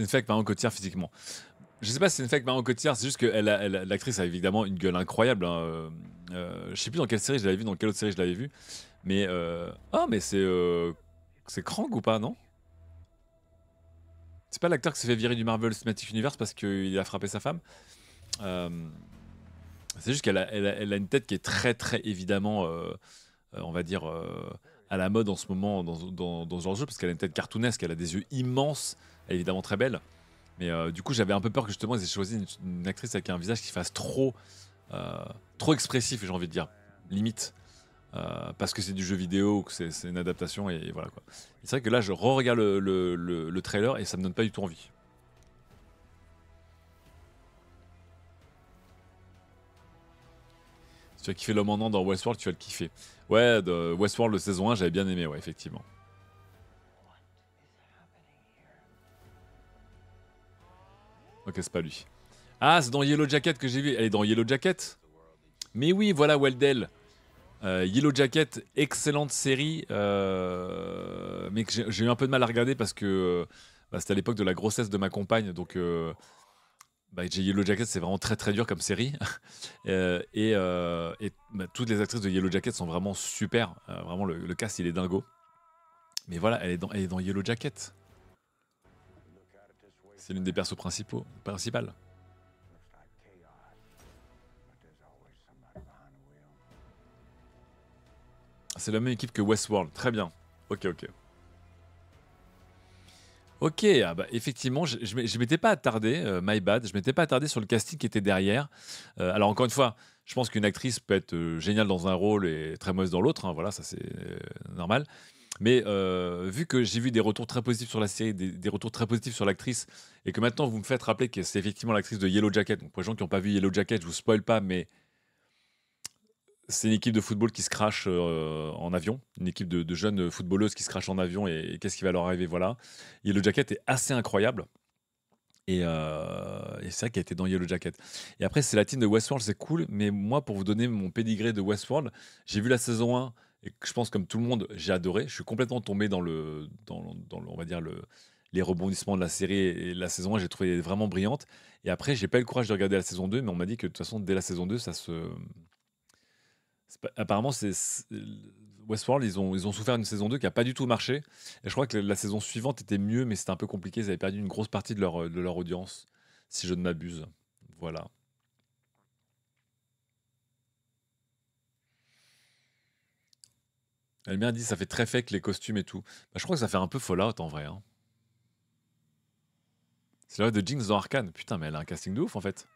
C'est Fake Marion Cotillard physiquement. Je sais pas si c'est une fake Marion Cotillard, c'est juste que l'actrice a, évidemment une gueule incroyable. Hein. Euh, euh, je sais plus dans quelle série je l'avais vue, dans quelle autre série je l'avais vue. Mais. Oh, mais c'est. Euh, c'est Krang ou pas, non C'est pas l'acteur qui s'est fait virer du Marvel Cinematic Universe parce qu'il a frappé sa femme C'est juste qu'elle a, une tête qui est très, très évidemment. on va dire. à la mode en ce moment dans, dans, dans ce genre de jeu parce qu'elle a une tête cartoonesque, elle a des yeux immenses, évidemment très belle. Mais euh, du coup, j'avais un peu peur que justement, ils aient choisi une, actrice avec un visage qui fasse trop, euh, trop expressif, j'ai envie de dire, limite. Euh, parce que c'est du jeu vidéo que c'est une adaptation, et, voilà quoi. C'est vrai que là, je re-regarde le, le, trailer et ça me donne pas du tout envie. Si tu as kiffé l'homme en an dans Westworld, tu vas le kiffer. Ouais, Westworld de saison 1, j'avais bien aimé, ouais, effectivement. Ok, c'est pas lui. Ah, c'est dans Yellow Jacket que j'ai vu. Elle est dans Yellow Jacket Mais oui, voilà Weldell. Euh, Yellow Jacket, excellente série, euh, mais que j'ai eu un peu de mal à regarder parce que euh, bah, c'était à l'époque de la grossesse de ma compagne, donc euh, bah, Yellow Jacket, c'est vraiment très très dur comme série. <laughs> et, bah, toutes les actrices de Yellow Jacket sont vraiment super, vraiment le, le cast il est dingo. Mais voilà, elle est dans, elle est dans Yellow Jacket. C'est l'une des persos principaux, principales. C'est la même équipe que Westworld. Très bien. Ok, ok. Ok, ah bah, effectivement, je, ne m'étais pas attardé, euh, my bad, je m'étais pas attardé sur le casting qui était derrière. Euh, alors encore une fois, je pense qu'une actrice peut être euh, géniale dans un rôle et très mauvaise dans l'autre, hein, voilà, ça c'est normal. Mais euh, vu que j'ai vu des retours très positifs sur la série, des, retours très positifs sur l'actrice, et que maintenant vous me faites rappeler que c'est effectivement l'actrice de Yellow Jacket. Donc pour les gens qui n'ont pas vu Yellow Jacket, je vous spoil pas, mais c'est une équipe de football qui se crache euh, en avion, une équipe de, jeunes footballeuses qui se crachent en avion et, qu'est-ce qui va leur arriver Voilà. Yellow Jacket est assez incroyable. Et, euh, et c'est ça qui a été dans Yellow Jacket. Et après, c'est la team de Westworld, c'est cool, mais moi, pour vous donner mon pédigré de Westworld, j'ai vu la saison 1 et que je pense comme tout le monde, j'ai adoré. Je suis complètement tombé dans le, dans, dans on va dire le, les rebondissements de la série et la saison 1, j'ai trouvé vraiment brillante. Et après, j'ai pas eu le courage de regarder la saison 2, mais on m'a dit que de toute façon, dès la saison 2, ça se. Apparemment, c'est Westworld, ils ont, ils ont souffert une saison 2 qui a pas du tout marché. Et je crois que la, la saison suivante était mieux, mais c'était un peu compliqué. Ils avaient perdu une grosse partie de leur, de leur audience, si je ne m'abuse. Voilà. Elle m'a dit, ça fait très fake les costumes et tout. Bah, je crois que ça fait un peu Fallout en vrai. Hein. C'est C'est là de Jinx dans Arkane. Putain, mais elle a un casting de ouf en fait.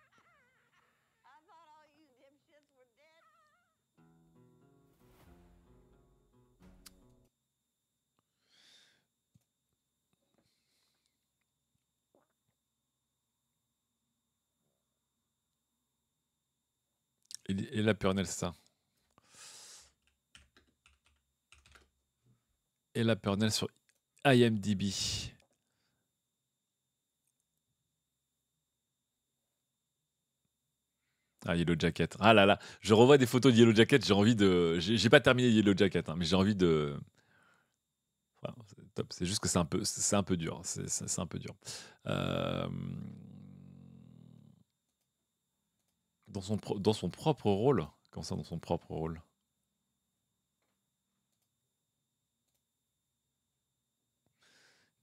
Et la Purnell, c'est ça. et la pernelle sur IMDb. Ah, Yellow Jacket. Ah là là, je revois des photos de Yellow Jacket, j'ai envie de... J'ai pas terminé Yellow Jacket, hein, mais j'ai envie de... c'est top, c'est juste que c'est un, peu, un peu dur. C'est un peu dur. Euh, dans, son dans son propre rôle Comment ça, dans son propre rôle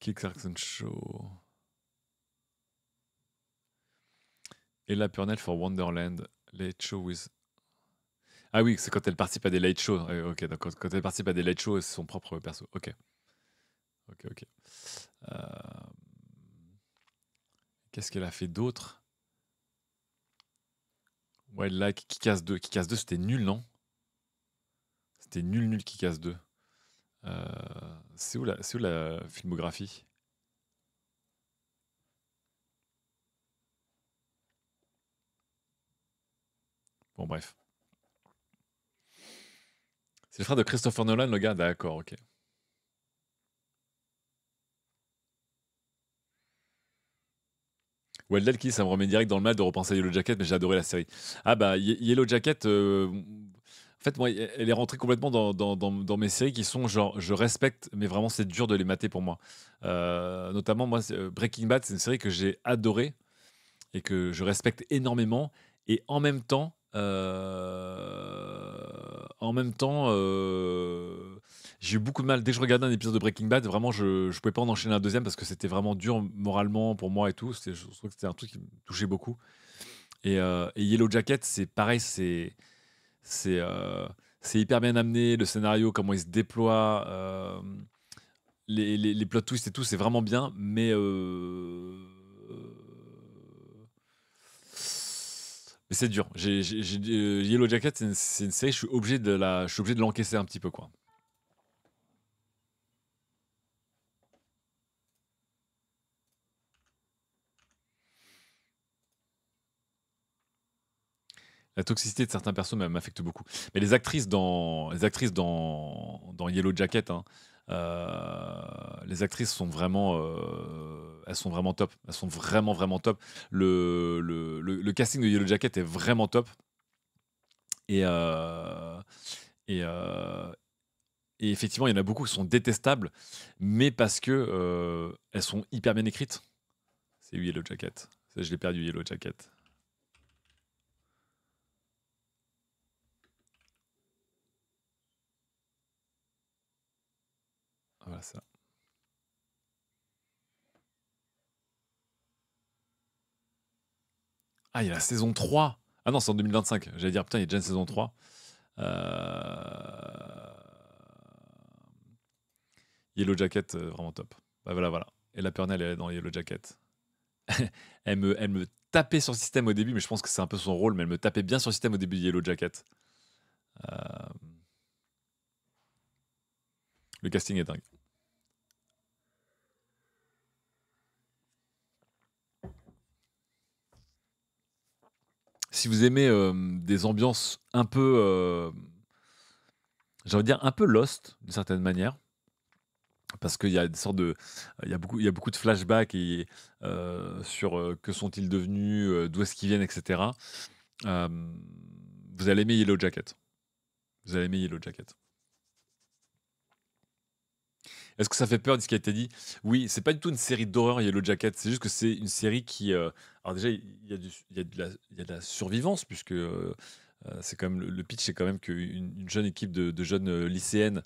qui show. Et la Purnell for Wonderland, Late Show with. Ah oui, c'est quand elle participe à des late shows. ok, donc quand elle participe à des late shows, c'est son propre perso. Ok. Ok, ok. Euh, qu'est-ce qu'elle a fait d'autre Wild Like, qui casse 2. Qui casse 2, c'était nul, non C'était nul, nul, qui casse 2. Euh... C'est où, la filmographie Bon, bref. C'est le frère de Christopher Nolan, le gars D'accord, ok. Wendell qui ça me remet direct dans le mal de repenser à Yellow Jacket, mais j'ai adoré la série. Ah bah, Yellow Jacket, euh, en fait, moi, elle est rentrée complètement dans, mes séries qui sont genre, je respecte, mais vraiment, c'est dur de les mater pour moi. Euh, notamment, moi, euh, Breaking Bad, c'est une série que j'ai adorée et que je respecte énormément. Et en même temps, euh, en même temps, j'ai eu beaucoup de mal. Dès que je regardais un épisode de Breaking Bad, vraiment, je ne pouvais pas en enchaîner un deuxième parce que c'était vraiment dur moralement pour moi et tout. Je trouvais que c'était un truc qui me touchait beaucoup. Et, et Yellow Jacket, c'est pareil, c'est euh, c'est hyper bien amené, le scénario, comment il se déploie, euh, les, les, plot twists et tout, c'est vraiment bien, mais. Euh, c'est dur. Yellow Jacket, c'est une, série, je suis obligé de l'encaisser un petit peu, quoi. La toxicité de certains persos m'affecte beaucoup. Mais les actrices dans, les actrices dans, dans Yellow Jacket, hein, euh, les actrices sont vraiment, euh, elles sont vraiment top. Elles sont vraiment vraiment top. Le, le, le, casting de Yellow Jacket est vraiment top. Et euh, et, et, effectivement, il y en a beaucoup qui sont détestables, mais parce que elles sont hyper bien écrites. C'est Yellow Jacket. je l'ai perdu Yellow Jacket. Ah, il y a la saison 3. Ah non, c'est en 2025. J'allais dire, putain, il y a déjà une saison 3. Euh, Yellow Jacket, euh, vraiment top. Bah, voilà, voilà. Et la Pernelle, elle est dans Yellow Jacket. <laughs> elle, me, elle me tapait sur le système au début, mais je pense que c'est un peu son rôle, mais elle me tapait bien sur le système au début de Yellow Jacket. Euh, le casting est dingue. si vous aimez euh, des ambiances un peu, euh, j'ai envie de dire un peu lost d'une certaine manière, parce qu'il y a des de, il y a beaucoup, il y beaucoup de flashbacks et, euh, sur que sont-ils devenus, d'où est-ce qu'ils viennent, etc. vous allez aimer Yellow Jacket. Vous allez aimer Yellow Jacket. Est-ce que ça fait peur, de ce qui a été dit Oui, c'est pas du tout une série d'horreur Yellow Jacket, c'est juste que c'est une série qui alors déjà, il y, a de la survivance, puisque euh, euh, c'est quand même, le, pitch, c'est quand même qu'une jeune équipe de, jeunes euh, lycéennes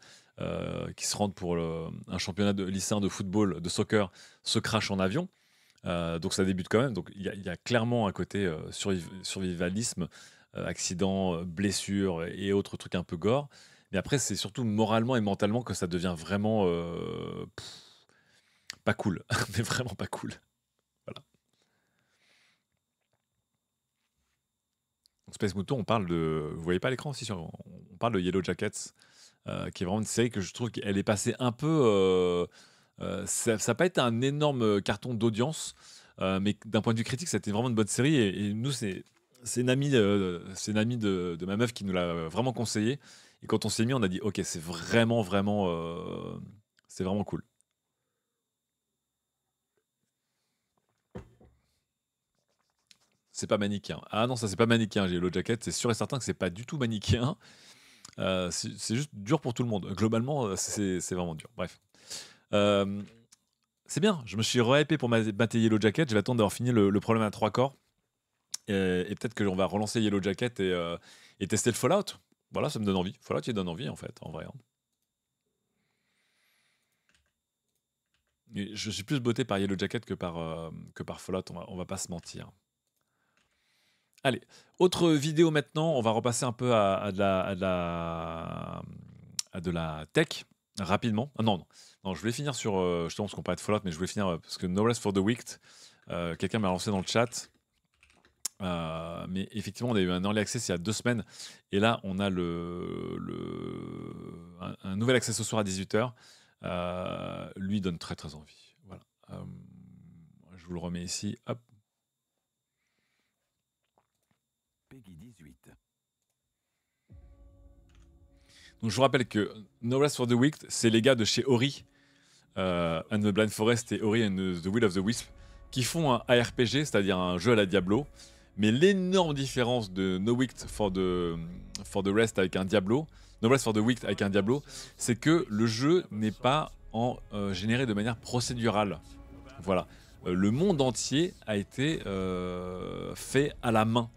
qui se rendent pour un championnat de, lycéen de football, de soccer, se crache en avion. donc ça débute quand même. Donc il y, a clairement un côté survivalisme, accident, blessure et autres trucs un peu gore. Mais après, c'est surtout moralement et mentalement que ça devient vraiment pas cool, <laughs> mais vraiment pas cool. Space Mouton, on parle de. Vous voyez pas l'écran aussi, On parle de Yellow Jackets, euh, qui est vraiment une série que je trouve qu'elle est passée un peu. Euh, euh, ça n'a pas été un énorme carton d'audience, mais d'un point de vue critique, c'était vraiment une bonne série. Et, nous, c'est une amie, de, de, ma meuf qui nous l'a vraiment conseillé. Et quand on s'est mis, on a dit Ok, c'est vraiment, vraiment. c'est vraiment cool. c'est pas manichéen. Ah non, ça c'est pas manichéen, j'ai Yellow Jacket, c'est sûr et certain que c'est pas du tout manichéen. Euh, c'est juste dur pour tout le monde. Globalement, euh, c'est vraiment dur. Bref. Euh, c'est bien, je me suis re-hypé pour mater Yellow Jacket, je vais attendre d'avoir fini le, problème à trois corps. Et, peut-être que va relancer Yellow Jacket et, tester le Fallout. Voilà, ça me donne envie. Fallout, il donne envie en fait, en vrai. Hein. Je suis plus botté par Yellow Jacket que par, que par Fallout, on on va pas se mentir. Allez, autre vidéo maintenant, on va repasser un peu à, de, la, tech rapidement. Ah, non, non, je voulais finir sur, euh, je pense parce qu'on parlait être Fallout, mais je voulais finir euh, parce que No Rest for the Wicked, euh, quelqu'un m'a lancé dans le chat. mais effectivement, on a eu un early access il y a deux semaines, et là, on a le, un, nouvel accès ce soir à 18h. lui donne très très envie. Voilà. je vous le remets ici. Hop, Donc je vous rappelle que No Rest for the Wicked, c'est les gars de chez Ori, euh, and the Blind Forest et Ori and the Will of the Wisp, qui font un ARPG, c'est-à-dire un jeu à la Diablo. Mais l'énorme différence de No Wicked for the, for the Rest avec un Diablo, No Rest for the Wicked avec un Diablo, c'est que le jeu n'est pas en, euh, généré de manière procédurale. Voilà. Euh, le monde entier a été fait à la main.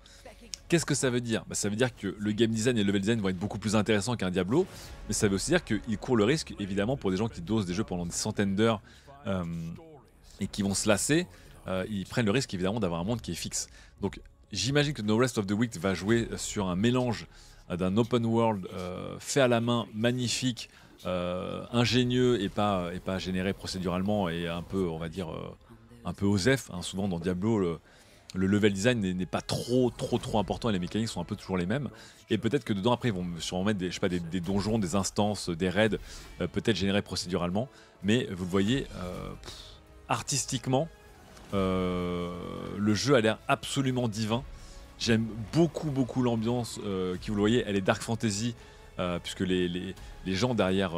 Qu'est-ce que ça veut dire bah, Ça veut dire que le game design et le level design vont être beaucoup plus intéressants qu'un Diablo, mais ça veut aussi dire qu'ils courent le risque, évidemment, pour des gens qui dosent des jeux pendant des centaines d'heures euh, et qui vont se lasser, euh, ils prennent le risque, évidemment, d'avoir un monde qui est fixe. Donc, j'imagine que No Rest of the Week va jouer sur un mélange euh, d'un open world fait à la main, magnifique, ingénieux et pas, et pas généré procéduralement et un peu, on va dire, un peu OSEF. Hein. souvent dans Diablo, le le level design n'est pas trop trop trop important et les mécaniques sont un peu toujours les mêmes et peut-être que dedans après ils vont sûrement mettre des, je pas, des, donjons des instances des raids euh, peut-être générés procéduralement mais vous le voyez euh, artistiquement euh, le jeu a l'air absolument divin j'aime beaucoup beaucoup l'ambiance qui vous le voyez elle est dark fantasy puisque les, les, gens derrière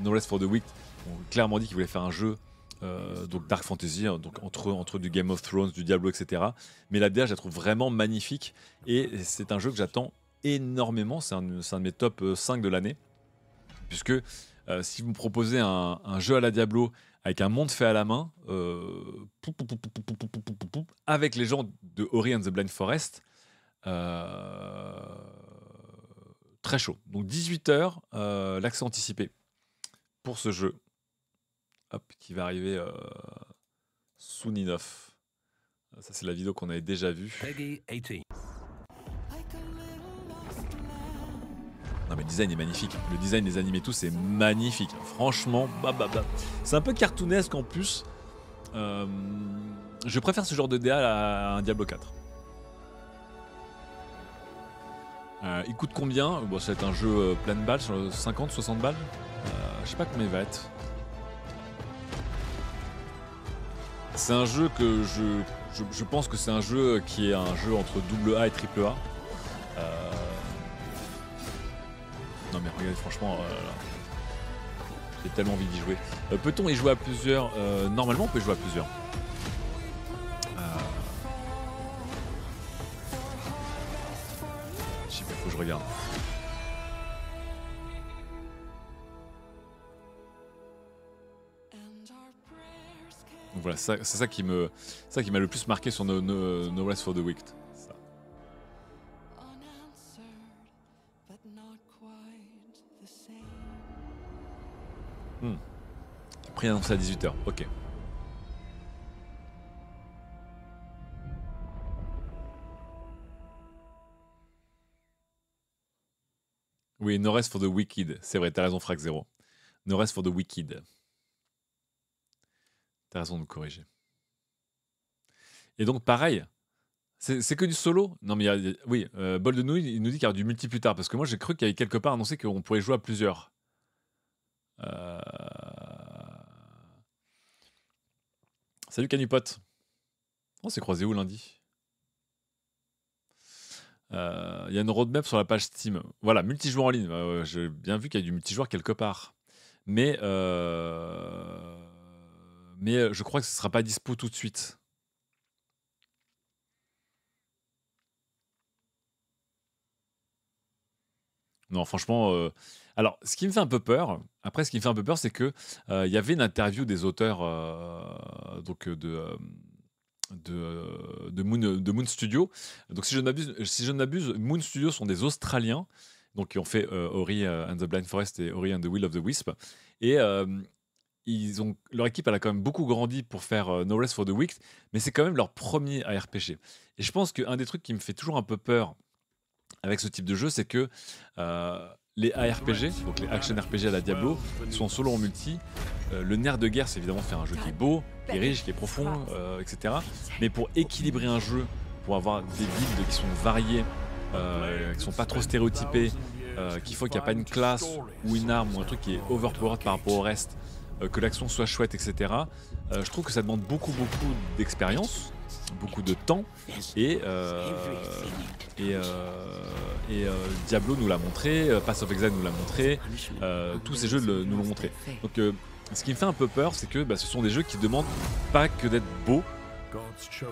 No Rest for the Week ont clairement dit qu'ils voulaient faire un jeu euh, donc Dark Fantasy, hein, donc entre, entre du Game of Thrones, du Diablo, etc. Mais la DA, je la trouve vraiment magnifique et c'est un jeu que j'attends énormément. C'est un, de mes top 5 euh, de l'année. Puisque euh, si vous me proposez un, jeu à la Diablo avec un monde fait à la main, avec les gens de Ori and the Blind Forest, très chaud. Donc 18h, l'accès anticipé pour ce jeu hop, qui va arriver euh, sous euh, Ça, c'est la vidéo qu'on avait déjà vue. Non, mais le design est magnifique. Le design des animés, tout, c'est magnifique. Franchement, bah, bah, bah. C'est un peu cartoonesque en plus. Euh, je préfère ce genre de DA à un Diablo 4. Euh, il coûte combien Bon, ça va être un jeu plein de balles, 50, 60 balles. je sais pas combien il va être. C'est un jeu que je, je, pense que c'est un jeu qui est un jeu entre double A et triple A. Euh, non mais regardez franchement, euh, j'ai tellement envie d'y jouer. Euh, peut-on y jouer à plusieurs Normalement on peut y jouer à plusieurs. Je sais pas faut que je regarde. voilà, c'est ça, qui me, ça qui m'a le plus marqué sur No, Rest for the Wicked. Ça. Hmm. à 18h, ok. Oui, No Rest for the Wicked, c'est vrai, t'as raison, Frac 0 No Rest for the Wicked. T'as raison de me corriger. Et donc, pareil, c'est que du solo Non, mais oui, euh, Bol de il nous dit qu'il y aura du multi plus tard, parce que moi j'ai cru qu'il y avait quelque part annoncé qu'on pourrait jouer à plusieurs. Euh, Salut Canupot. On s'est croisé où lundi euh, Il y a une roadmap sur la page Steam. Voilà, multijoueur en ligne. Bah, j'ai bien vu qu'il y a du multijoueur quelque part. Mais mais euh, je crois que ce sera pas dispo tout de suite. Non, franchement. Euh, alors, ce qui me fait un peu peur, après, ce qui me fait un peu peur, c'est que euh, il y avait une interview des auteurs donc de. de, Moon, de Moon Studio. Donc, si je ne m'abuse, si Moon Studio sont des Australiens, donc qui ont fait Ori and the Blind Forest et Ori and the Will of the Wisp. Et ils ont, leur équipe elle a quand même beaucoup grandi pour faire euh, No Rest for the Weeks, mais c'est quand même leur premier ARPG Et je pense qu'un des trucs qui me fait toujours un peu peur avec ce type de jeu, c'est que euh, les ARPG, donc les action RPG à la Diablo, sont solo en multi. Euh, le nerf de guerre, c'est évidemment faire un jeu qui est beau, qui est riche, qui est profond, etc. Mais pour équilibrer un jeu, pour avoir des builds qui sont variés, qui sont pas trop stéréotypés, qu'il faut qu'il n'y a pas une classe ou une arme ou un truc qui est overpowered par rapport au reste, euh, que l'action soit chouette, etc. Euh, je trouve que ça demande beaucoup, beaucoup d'expérience, beaucoup de temps, et, euh, et, Diablo nous l'a montré, Pass of Exile nous l'a montré, tous ces jeux nous l'ont montré. Donc ce qui me fait un peu peur, c'est que bah, ce sont des jeux qui demandent pas que d'être beaux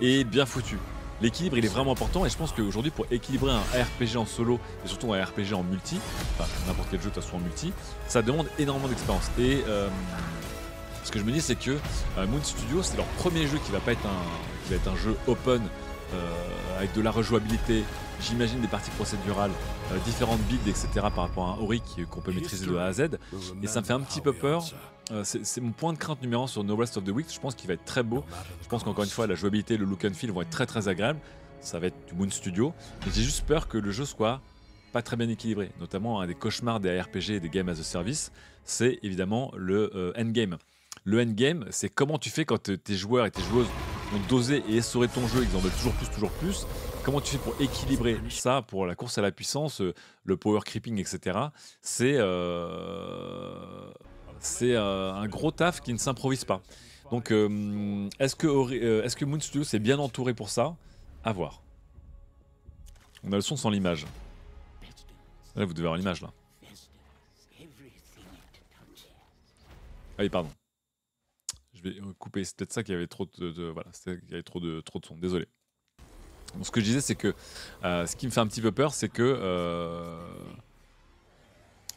et bien foutus l'équilibre il est vraiment important et je pense qu'aujourd'hui pour équilibrer un RPG en solo et surtout un RPG en multi, enfin n'importe quel jeu de toute en multi, ça demande énormément d'expérience. Et euh, ce que je me dis c'est que euh, Moon Studio c'est leur premier jeu qui va pas être un, être un jeu open euh, avec de la rejouabilité, j'imagine des parties procédurales, différentes builds, etc. par rapport à un Ori qu'on peut maîtriser de A à Z. Et ça me fait un petit peu peur euh, c'est mon point de crainte numéro 1 sur No Rest of the Week. Je pense qu'il va être très beau. Je pense qu'encore une fois, la jouabilité, le look and feel vont être très très agréables. Ça va être du Moon Studio. j'ai juste peur que le jeu soit pas très bien équilibré. Notamment, un des cauchemars des RPG et des Games as a Service, c'est évidemment le euh, endgame. Le endgame, c'est comment tu fais quand tes joueurs et tes joueuses ont dosé et essoré ton jeu, et qu'ils en veulent toujours plus, toujours plus. Comment tu fais pour équilibrer ça, pour la course à la puissance, euh, le power creeping, etc. C'est c'est euh, un gros taf qui ne s'improvise pas. Donc, euh, est-ce que, euh, est que Moon Studio s'est bien entouré pour ça A voir. On a le son sans l'image. Là, vous devez avoir l'image, là. Ah oui, pardon. Je vais couper. C'est peut-être ça qu'il y avait trop de, voilà, il avait trop de trop de son. Désolé. ce que je disais, c'est que ce qui me fait un petit peu peur, c'est que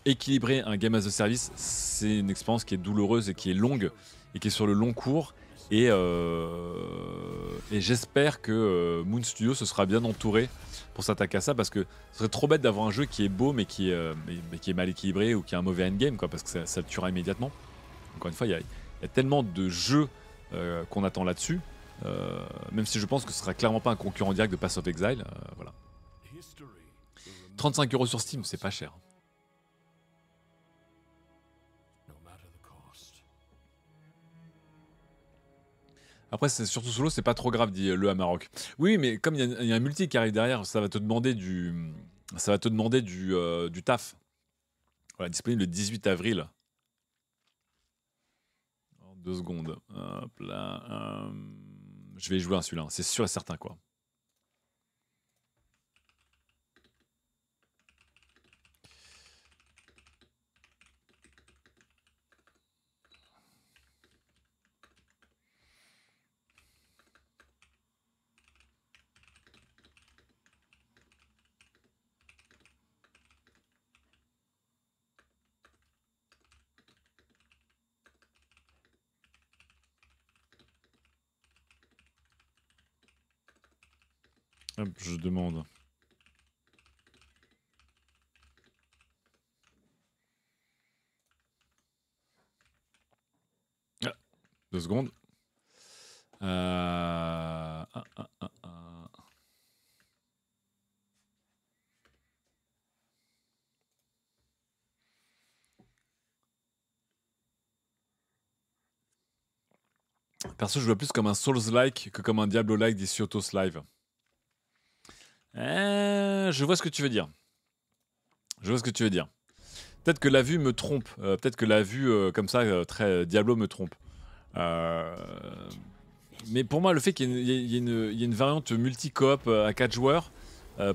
équilibrer un game as a service, c'est une expérience qui est douloureuse et qui est longue et qui est sur le long cours. Et, euh, et j'espère que euh, Moon Studio se sera bien entouré pour s'attaquer à ça parce que ce serait trop bête d'avoir un jeu qui est beau mais qui, est, euh, qui est mal équilibré ou qui a un mauvais endgame quoi, parce que ça, ça le tuera immédiatement. Encore une fois, il y, a tellement de jeux qu'on attend là-dessus, même si je pense que ce sera clairement pas un concurrent direct de Pass of Exile. voilà. 35 euros sur Steam, c'est pas cher. Après, c'est surtout solo, c'est pas trop grave, dit euh, le Maroc. Oui, mais comme il y, a un multi qui arrive derrière, ça va te demander du, ça va te demander du, euh, du taf. Voilà, disponible le 18 avril. deux secondes. Euh, je vais jouer à celui-là, c'est sûr et certain, quoi. je demande. Ah, deux secondes. Euh, ah, ah, Perso, je vois plus comme un Souls-like que comme un Diablo-like des Autos Live. Euh, je vois ce que tu veux dire. Je vois ce que tu veux dire. Peut-être que la vue me trompe. Euh, peut-être que la vue euh, comme ça, très Diablo, me trompe. mais pour moi, le fait qu'il y, ait une variante multi-coop à 4 joueurs,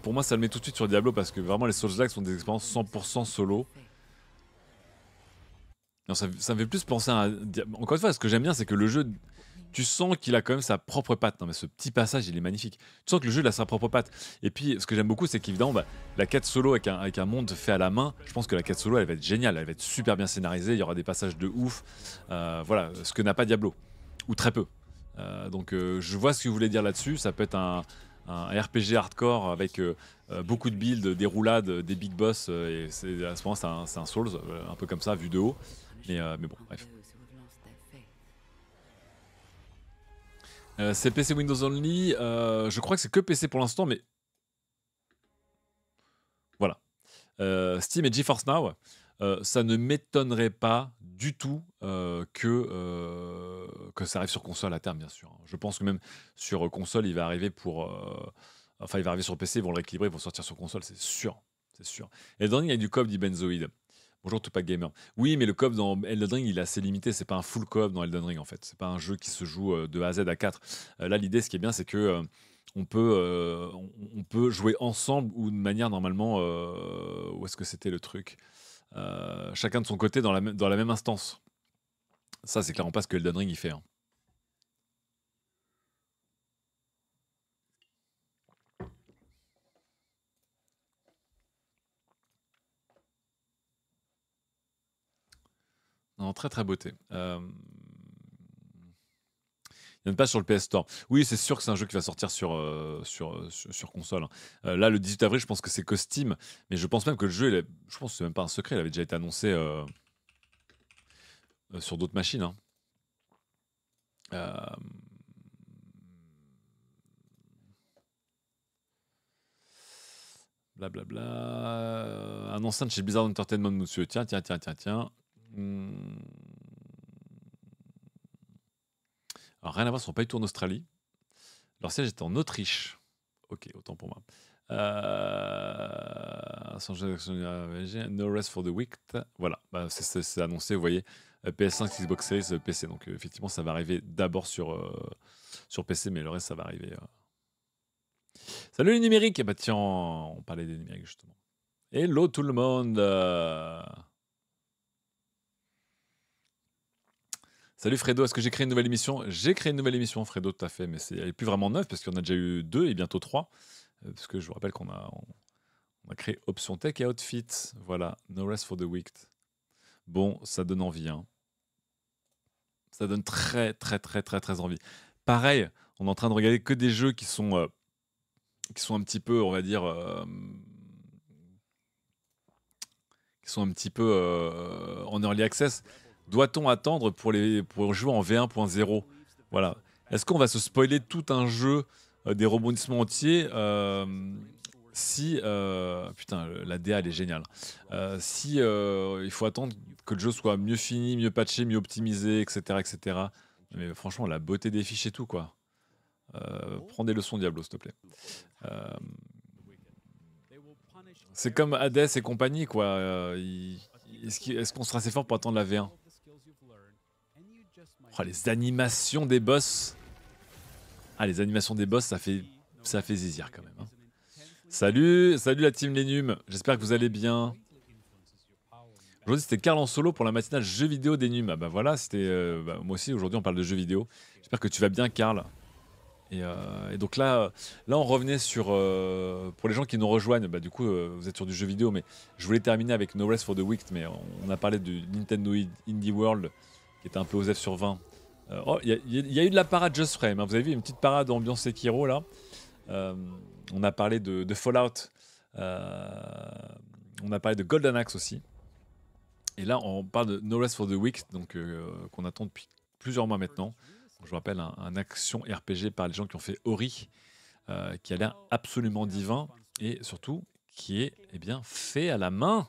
pour moi, ça le met tout de suite sur Diablo parce que vraiment, les Souls-like sont des expériences 100% solo. ça, ça, me fait plus penser à. Encore une fois, ce que j'aime bien, c'est que le jeu tu sens qu'il a quand même sa propre patte. Non, mais ce petit passage, il est magnifique. Tu sens que le jeu, il a sa propre patte. Et puis, ce que j'aime beaucoup, c'est qu'évidemment, bah, la quête solo avec un, monde fait à la main, je pense que la quête solo, elle va être géniale. Elle va être super bien scénarisée. Il y aura des passages de ouf. Euh, voilà, ce que n'a pas Diablo. Ou très peu. Euh, donc, euh, je vois ce que vous voulez dire là-dessus. Ça peut être un, RPG hardcore avec beaucoup de builds, des roulades, des big boss. et à ce moment, c'est un, Souls, un peu comme ça, vu de haut. Mais, mais bon, bref. Euh, c'est PC Windows Only. Euh, je crois que c'est que PC pour l'instant, mais. Voilà. Euh, Steam et GeForce Now, ça ne m'étonnerait pas du tout que, que ça arrive sur console à terme, bien sûr. Hein. Je pense que même sur console, il va arriver pour. enfin, il va arriver sur PC, ils vont le rééquilibrer, ils vont sortir sur console, c'est sûr. C'est sûr. Et dans il y a du cob d'Ibenzoïde. Bonjour Tupac Gamer. Oui, mais le coop dans Elden Ring, il est assez limité. C'est pas un full cop dans Elden Ring en fait. C'est pas un jeu qui se joue euh, de A à Z à 4. Euh, là, l'idée, ce qui est bien, c'est que euh, on peut, peut jouer ensemble ou de manière normalement. où est-ce que c'était le truc Chacun de son côté dans la, dans la même instance. Ça, c'est clairement pas ce que Elden Ring il fait. Hein. très très beauté. Euh, il n'y a pas sur le PS Store. Oui, c'est sûr que c'est un jeu qui va sortir sur, euh, sur, sur, console. Hein. Euh, là, le 18 avril, je pense que c'est Costume, Mais je pense même que le jeu, je pense que c'est même pas un secret. Il avait déjà été annoncé sur d'autres machines. Hein. Blablabla. Bla bla. Un enceinte chez Blizzard Entertainment, monsieur. Tiens, tiens, tiens, tiens, tiens. Hmm. Alors, rien à voir, ils ne sont pas du en Australie. Leur siège en Autriche. Ok, autant pour moi. Euh, no rest for the week. Voilà, bah, c'est annoncé, vous voyez. Euh, PS5, Xbox Series, euh, PC. Donc, effectivement, ça va arriver d'abord sur, sur PC, mais le reste, ça va arriver. Salut les numériques Et eh bah, tiens, on parlait des numériques justement. Hello tout le monde Salut Fredo, est-ce que j'ai créé une nouvelle émission J'ai créé une nouvelle émission, Fredo, tout à fait, mais c'est, elle n'est plus vraiment neuve parce qu'on a déjà eu deux et bientôt trois. Euh, parce que je vous rappelle qu'on a, a créé Option Tech et Outfit. Voilà, No Rest for the Week. Bon, ça donne envie. Hein. Ça donne très, très, très, très, très envie. Pareil, on est en train de regarder que des jeux qui sont, euh, qui sont un petit peu, on va dire. Euh, qui sont un petit peu en early access doit-on attendre pour, les, jouer en V1.0 Voilà. Est-ce qu'on va se spoiler tout un jeu, euh, des rebondissements entiers euh, si euh, putain la DA elle est géniale. si il faut attendre que le jeu soit mieux fini, mieux patché, mieux optimisé, etc., etc. Mais franchement la beauté des fiches et tout quoi. prends des leçons Diablo s'il te plaît. c'est comme Hades et compagnie quoi. Est-ce qu'on sera assez fort pour attendre la V1 Oh, les animations des boss. Ah, les animations des boss, ça fait, ça fait zizir quand même. Hein. Salut, salut la team Lénum. J'espère que vous allez bien. Aujourd'hui, c'était Carl en solo pour la matinale jeux vidéo des ah, bah voilà, c'était. Euh, bah, moi aussi, aujourd'hui, on parle de jeux vidéo. J'espère que tu vas bien, Carl. Et, euh, donc là, là, on revenait sur. Euh, pour les gens qui nous rejoignent, bah, du coup, vous êtes sur du jeu vidéo, mais je voulais terminer avec No Rest for the Wicked, mais on a parlé du Nintendo Indie World était un peu aux F sur 20. Euh, il oh, y, y, a eu de la parade Just Frame. Vous avez vu une petite parade ambiance Sekiro là. Euh, on a parlé de, Fallout. Euh, on a parlé de Golden Axe aussi. Et là, on parle de No Rest for the Week, donc qu'on attend depuis plusieurs mois maintenant. Je vous rappelle, un, action RPG par les gens qui ont fait Ori, qui a l'air absolument divin et surtout qui est eh bien fait à la main.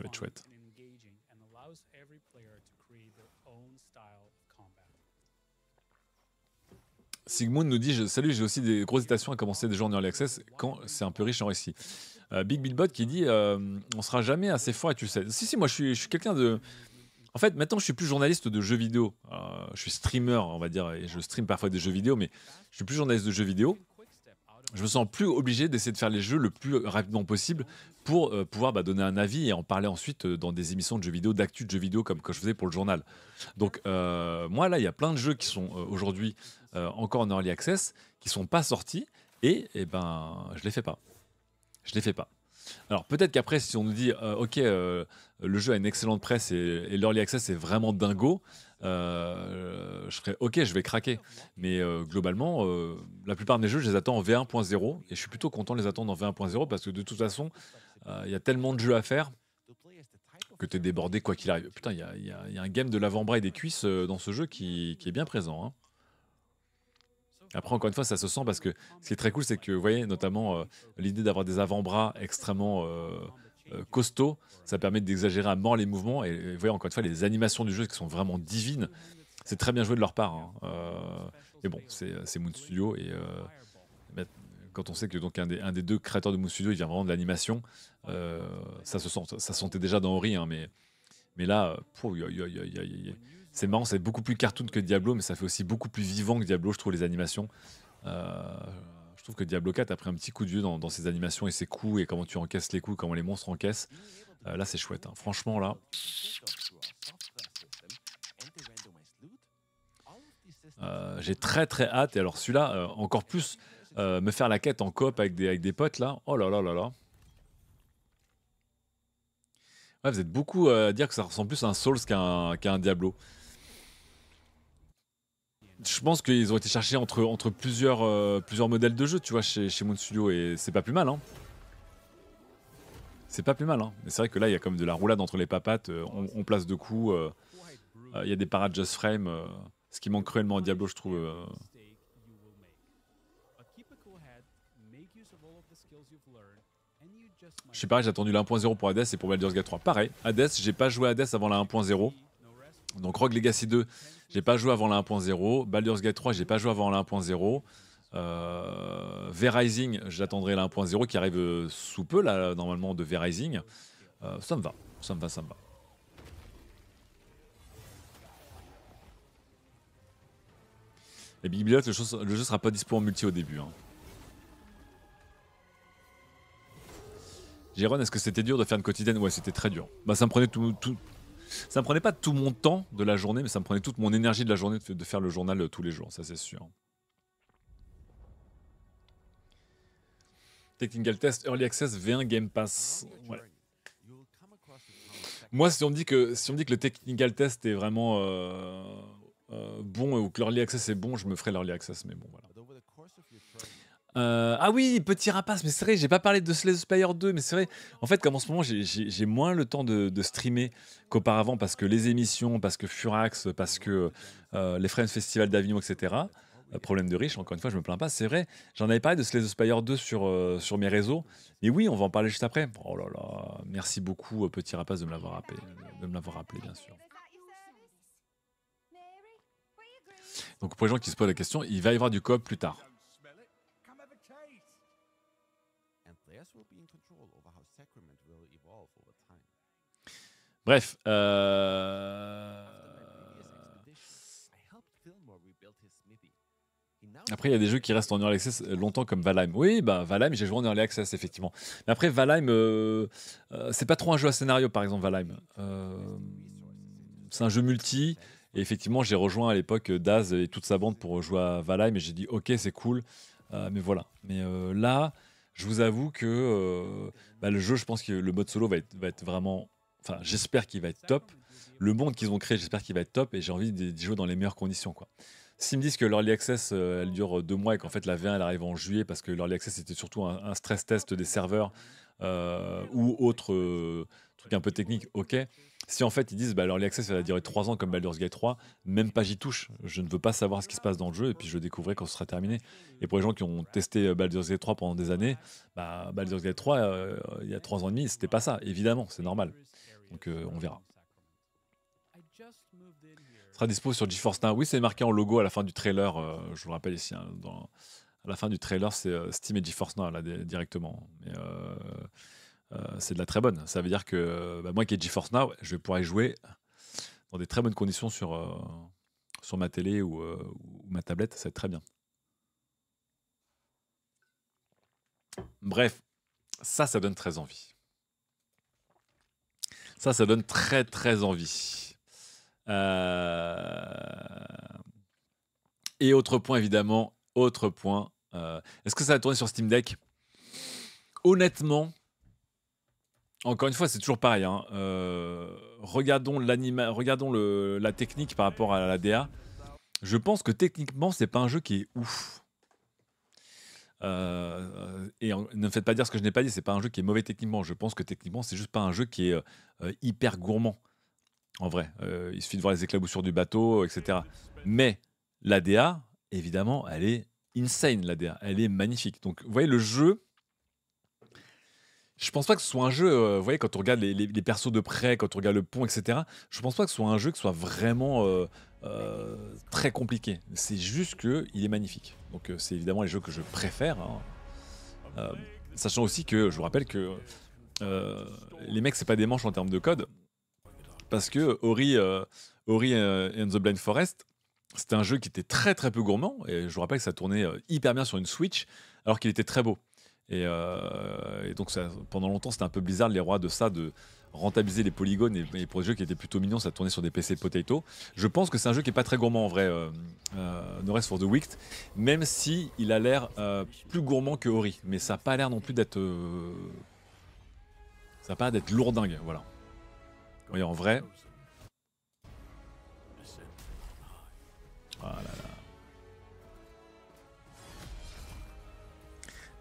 Ça être chouette. Sigmund nous dit Salut, j'ai aussi des grosses stations à commencer déjà en early access quand c'est un peu riche en récit. Euh, Big Billbot qui dit euh, On sera jamais assez fort et tu sais. Si, si, moi je suis, quelqu'un de. En fait, maintenant je suis plus journaliste de jeux vidéo. Euh, je suis streamer, on va dire, et je stream parfois des jeux vidéo, mais je suis plus journaliste de jeux vidéo je me sens plus obligé d'essayer de faire les jeux le plus rapidement possible pour euh, pouvoir bah, donner un avis et en parler ensuite euh, dans des émissions de jeux vidéo, d'actu de jeux vidéo comme que je faisais pour le journal. Donc euh, moi là, il y a plein de jeux qui sont aujourd'hui encore en early access, qui sont pas sortis et, je eh ben je les fais pas. Je les fais pas. Alors peut-être qu'après, si on nous dit ok, le jeu a une excellente presse et l'early access est vraiment dingo, euh, je serais OK, je vais craquer. Mais euh, globalement, euh, la plupart de mes jeux, je les attends en V1.0 et je suis plutôt content de les attendre en V1.0 parce que de toute façon, il y a tellement de jeux à faire que tu es débordé quoi qu'il arrive. Putain, il y, a, un game de l'avant-bras et des cuisses dans ce jeu qui, est bien présent. Hein. Après, encore une fois, ça se sent parce que ce qui est très cool, c'est que, vous voyez, notamment l'idée d'avoir des avant-bras extrêmement euh, costaud. Ça permet d'exagérer à mort les mouvements. Et, vous voyez encore une fois les animations du jeu qui sont vraiment divines. C'est très bien joué de leur part. Hein. mais euh, bon, euh, c'est Moon Studio et quand on sait que donc un des, un des, deux créateurs de Moon Studio, il vient vraiment de l'animation, ça se sent, ça sentait déjà dans Ori, hein, mais, mais là, c'est marrant, c'est beaucoup plus cartoon que Diablo, mais ça fait aussi beaucoup plus vivant que Diablo, je trouve, les animations que Diablo 4 a pris un petit coup de vieux dans, ses animations et ses coups et comment tu encaisses les coups, comment les monstres encaissent. Euh, là, c'est chouette. Hein. Franchement, là. Euh, j'ai très très hâte. Et alors, celui-là, euh, encore plus, me faire la quête en coop avec des, avec des potes là. Oh là là là là. vous êtes beaucoup à dire que ça ressemble plus à un Souls qu'à un Diablo je pense qu'ils ont été cherchés entre, entre plusieurs, euh, plusieurs modèles de jeu, tu vois, chez, chez Moon Studio, et c'est pas plus mal, hein. C'est pas plus mal, hein. Mais c'est vrai que là, il y a comme de la roulade entre les papates, euh, on, place de coups, euh, il y a des parades just frame, ce qui manque cruellement à Diablo, je trouve. Je sais pas, j'ai attendu la 1.0 pour Hades et pour Baldur's Gate 3. Pareil, Hades, j'ai pas joué à Hades avant la 1.0. Donc Rogue Legacy 2, j'ai pas joué avant la 1.0. Baldur's Gate 3, j'ai pas joué avant la 1.0. Euh, V-Rising, j'attendrai la 1.0 qui arrive euh, sous peu, là, normalement, de V-Rising. Euh, ça me va, ça me va, ça me va. Et Big le jeu, le sera pas dispo en multi au début. Hein. Jérôme, est-ce que c'était dur de faire une quotidienne Ouais, c'était très dur. Bah, ça me prenait tout, ça me prenait pas tout mon temps de la journée, mais ça me prenait toute mon énergie de la journée de faire le journal euh, tous les jours, ça c'est sûr. Technical Test, Early Access, V1 Game Pass. Moi, si on, me dit que, si on dit que le Technical Test est vraiment euh, euh, bon ou que l'Early Access est bon, je me ferai l'Early Access, mais bon, voilà. Euh, ah oui, Petit Rapace, mais c'est vrai, j'ai pas parlé de Slay the Spire 2, mais c'est vrai. En fait, comme en ce moment, j'ai moins le temps de, streamer qu'auparavant parce que les émissions, parce que Furax, parce que euh, les Friends Festival d'Avignon, etc. Euh, problème de riche, encore une fois, je me plains pas, c'est vrai. J'en avais parlé de Slay the Spire 2 sur, sur mes réseaux. Et oui, on va en parler juste après. Oh là là, merci beaucoup, Petit Rapace, de me l'avoir rappelé, de me l'avoir rappelé, bien sûr. Donc pour les gens qui se posent la question, il va y avoir du coop plus tard. Bref. Euh, après, il y a des jeux qui restent en early access euh, longtemps, comme Valheim. Oui, bah, Valheim, j'ai joué en early access, effectivement. Mais après, Valheim, euh, c'est pas trop un jeu à scénario, par exemple, Valheim. c'est un jeu multi. Et effectivement, j'ai rejoint à l'époque Daz et toute sa bande pour jouer à Valheim. Et j'ai dit, ok, c'est cool. mais voilà. Mais là, je vous avoue que bah, le jeu, je pense que le mode solo va être, va être vraiment Enfin, j'espère qu'il va être top. Le monde qu'ils ont créé, j'espère qu'il va être top. Et j'ai envie d'y jouer dans les meilleures conditions. Quoi. S'ils me disent que l'Early Access, euh, elle dure euh, deux mois et qu'en fait la V1, elle arrive en juillet parce que l'Early Access, c'était surtout un, stress test des serveurs euh, ou autre truc un peu technique, ok. Si en fait ils disent bah, l'Early Access, elle va durer trois ans comme Baldur's Gate 3, même pas j'y touche. Je ne veux pas savoir ce qui se passe dans le jeu et puis je le découvrirai quand ce sera terminé. Et pour les gens qui ont testé Baldur's Gate 3 pendant des années, bah, Baldur's Gate 3, il y a trois ans et demi, c'était pas ça, évidemment, c'est normal. Donc euh, on verra. sera dispo sur GeForce Now. Oui, c'est marqué en logo à la fin du trailer. Euh, je vous le rappelle ici. Hein, dans, à la fin du trailer, c'est euh, Steam et GeForce Now directement. Mais c'est de la très bonne. Ça veut dire que bah, moi qui ai GeForce Now, je vais jouer dans des très bonnes conditions sur, sur ma télé ou, ou ma tablette. Ça va être très bien. Bref, ça, ça donne très envie. Ça, ça donne très très envie. Euh, et autre point évidemment, autre point. Euh, est-ce que ça va tourner sur Steam Deck Honnêtement, encore une fois, c'est toujours pareil. Hein. Euh, regardons, la technique par rapport à la DA. Je pense que techniquement, c'est pas un jeu qui est ouf. Euh, euh, et ne me faites pas dire ce que je n'ai pas dit, c'est pas un jeu qui est mauvais techniquement. Je pense que techniquement, c'est juste pas un jeu qui est euh, hyper gourmand. En vrai, il suffit de voir les éclaboussures du bateau, etc. Mais la DA, évidemment, elle est insane, la DA. Elle est magnifique. Donc, vous voyez, le jeu, je pense pas que ce soit un jeu, euh, vous voyez, quand on regarde les, persos de près, quand on regarde le pont, etc., je pense pas que ce soit un jeu qui soit vraiment euh, euh, très compliqué. C'est juste qu'il est magnifique. Donc c'est évidemment les jeux que je préfère. Hein. sachant aussi que, je vous rappelle que les mecs, c'est pas des manches en termes de code. Parce que Ori, Ori and the Blind Forest, c'était un jeu qui était très très peu gourmand. Et je vous rappelle que ça tournait hyper bien sur une Switch, alors qu'il était très beau. Euh, et, donc pendant longtemps, c'était un peu bizarre les rois de ça, de rentabiliser les polygones et, pour des jeux qui étaient plutôt mignons, ça tournait sur des PC Potato. Je pense que c'est un jeu qui est pas très gourmand en vrai, euh, euh No Rest for the Wicked, même si il a l'air euh, plus gourmand que Ori, mais ça n'a pas l'air non plus d'être ça a pas d'être lourdingue, voilà. Voyez en vrai. là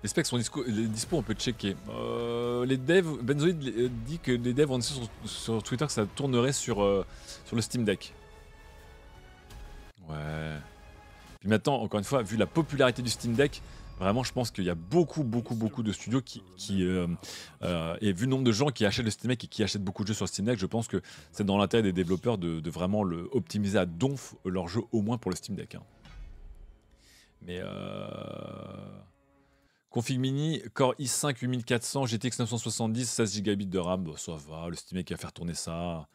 Les specs sont dispo, on peut checker. Euh, les devs, Benzoid euh, dit que les devs ont dit sur, Twitter que ça tournerait sur, euh, sur le Steam Deck. Ouais. Puis maintenant, encore une fois, vu la popularité du Steam Deck, vraiment, je pense qu'il y a beaucoup, beaucoup, beaucoup de studios qui. et vu le nombre de gens qui achètent le Steam Deck et qui achètent beaucoup de jeux sur Steam Deck, je pense que c'est dans l'intérêt des développeurs de, vraiment le optimiser à donf leur jeu, au moins pour le Steam Deck. Hein. Mais. Euh Config mini, Core i5 8400, GTX 970, 16 Go de RAM. ça va, le Steam Deck va faire tourner ça.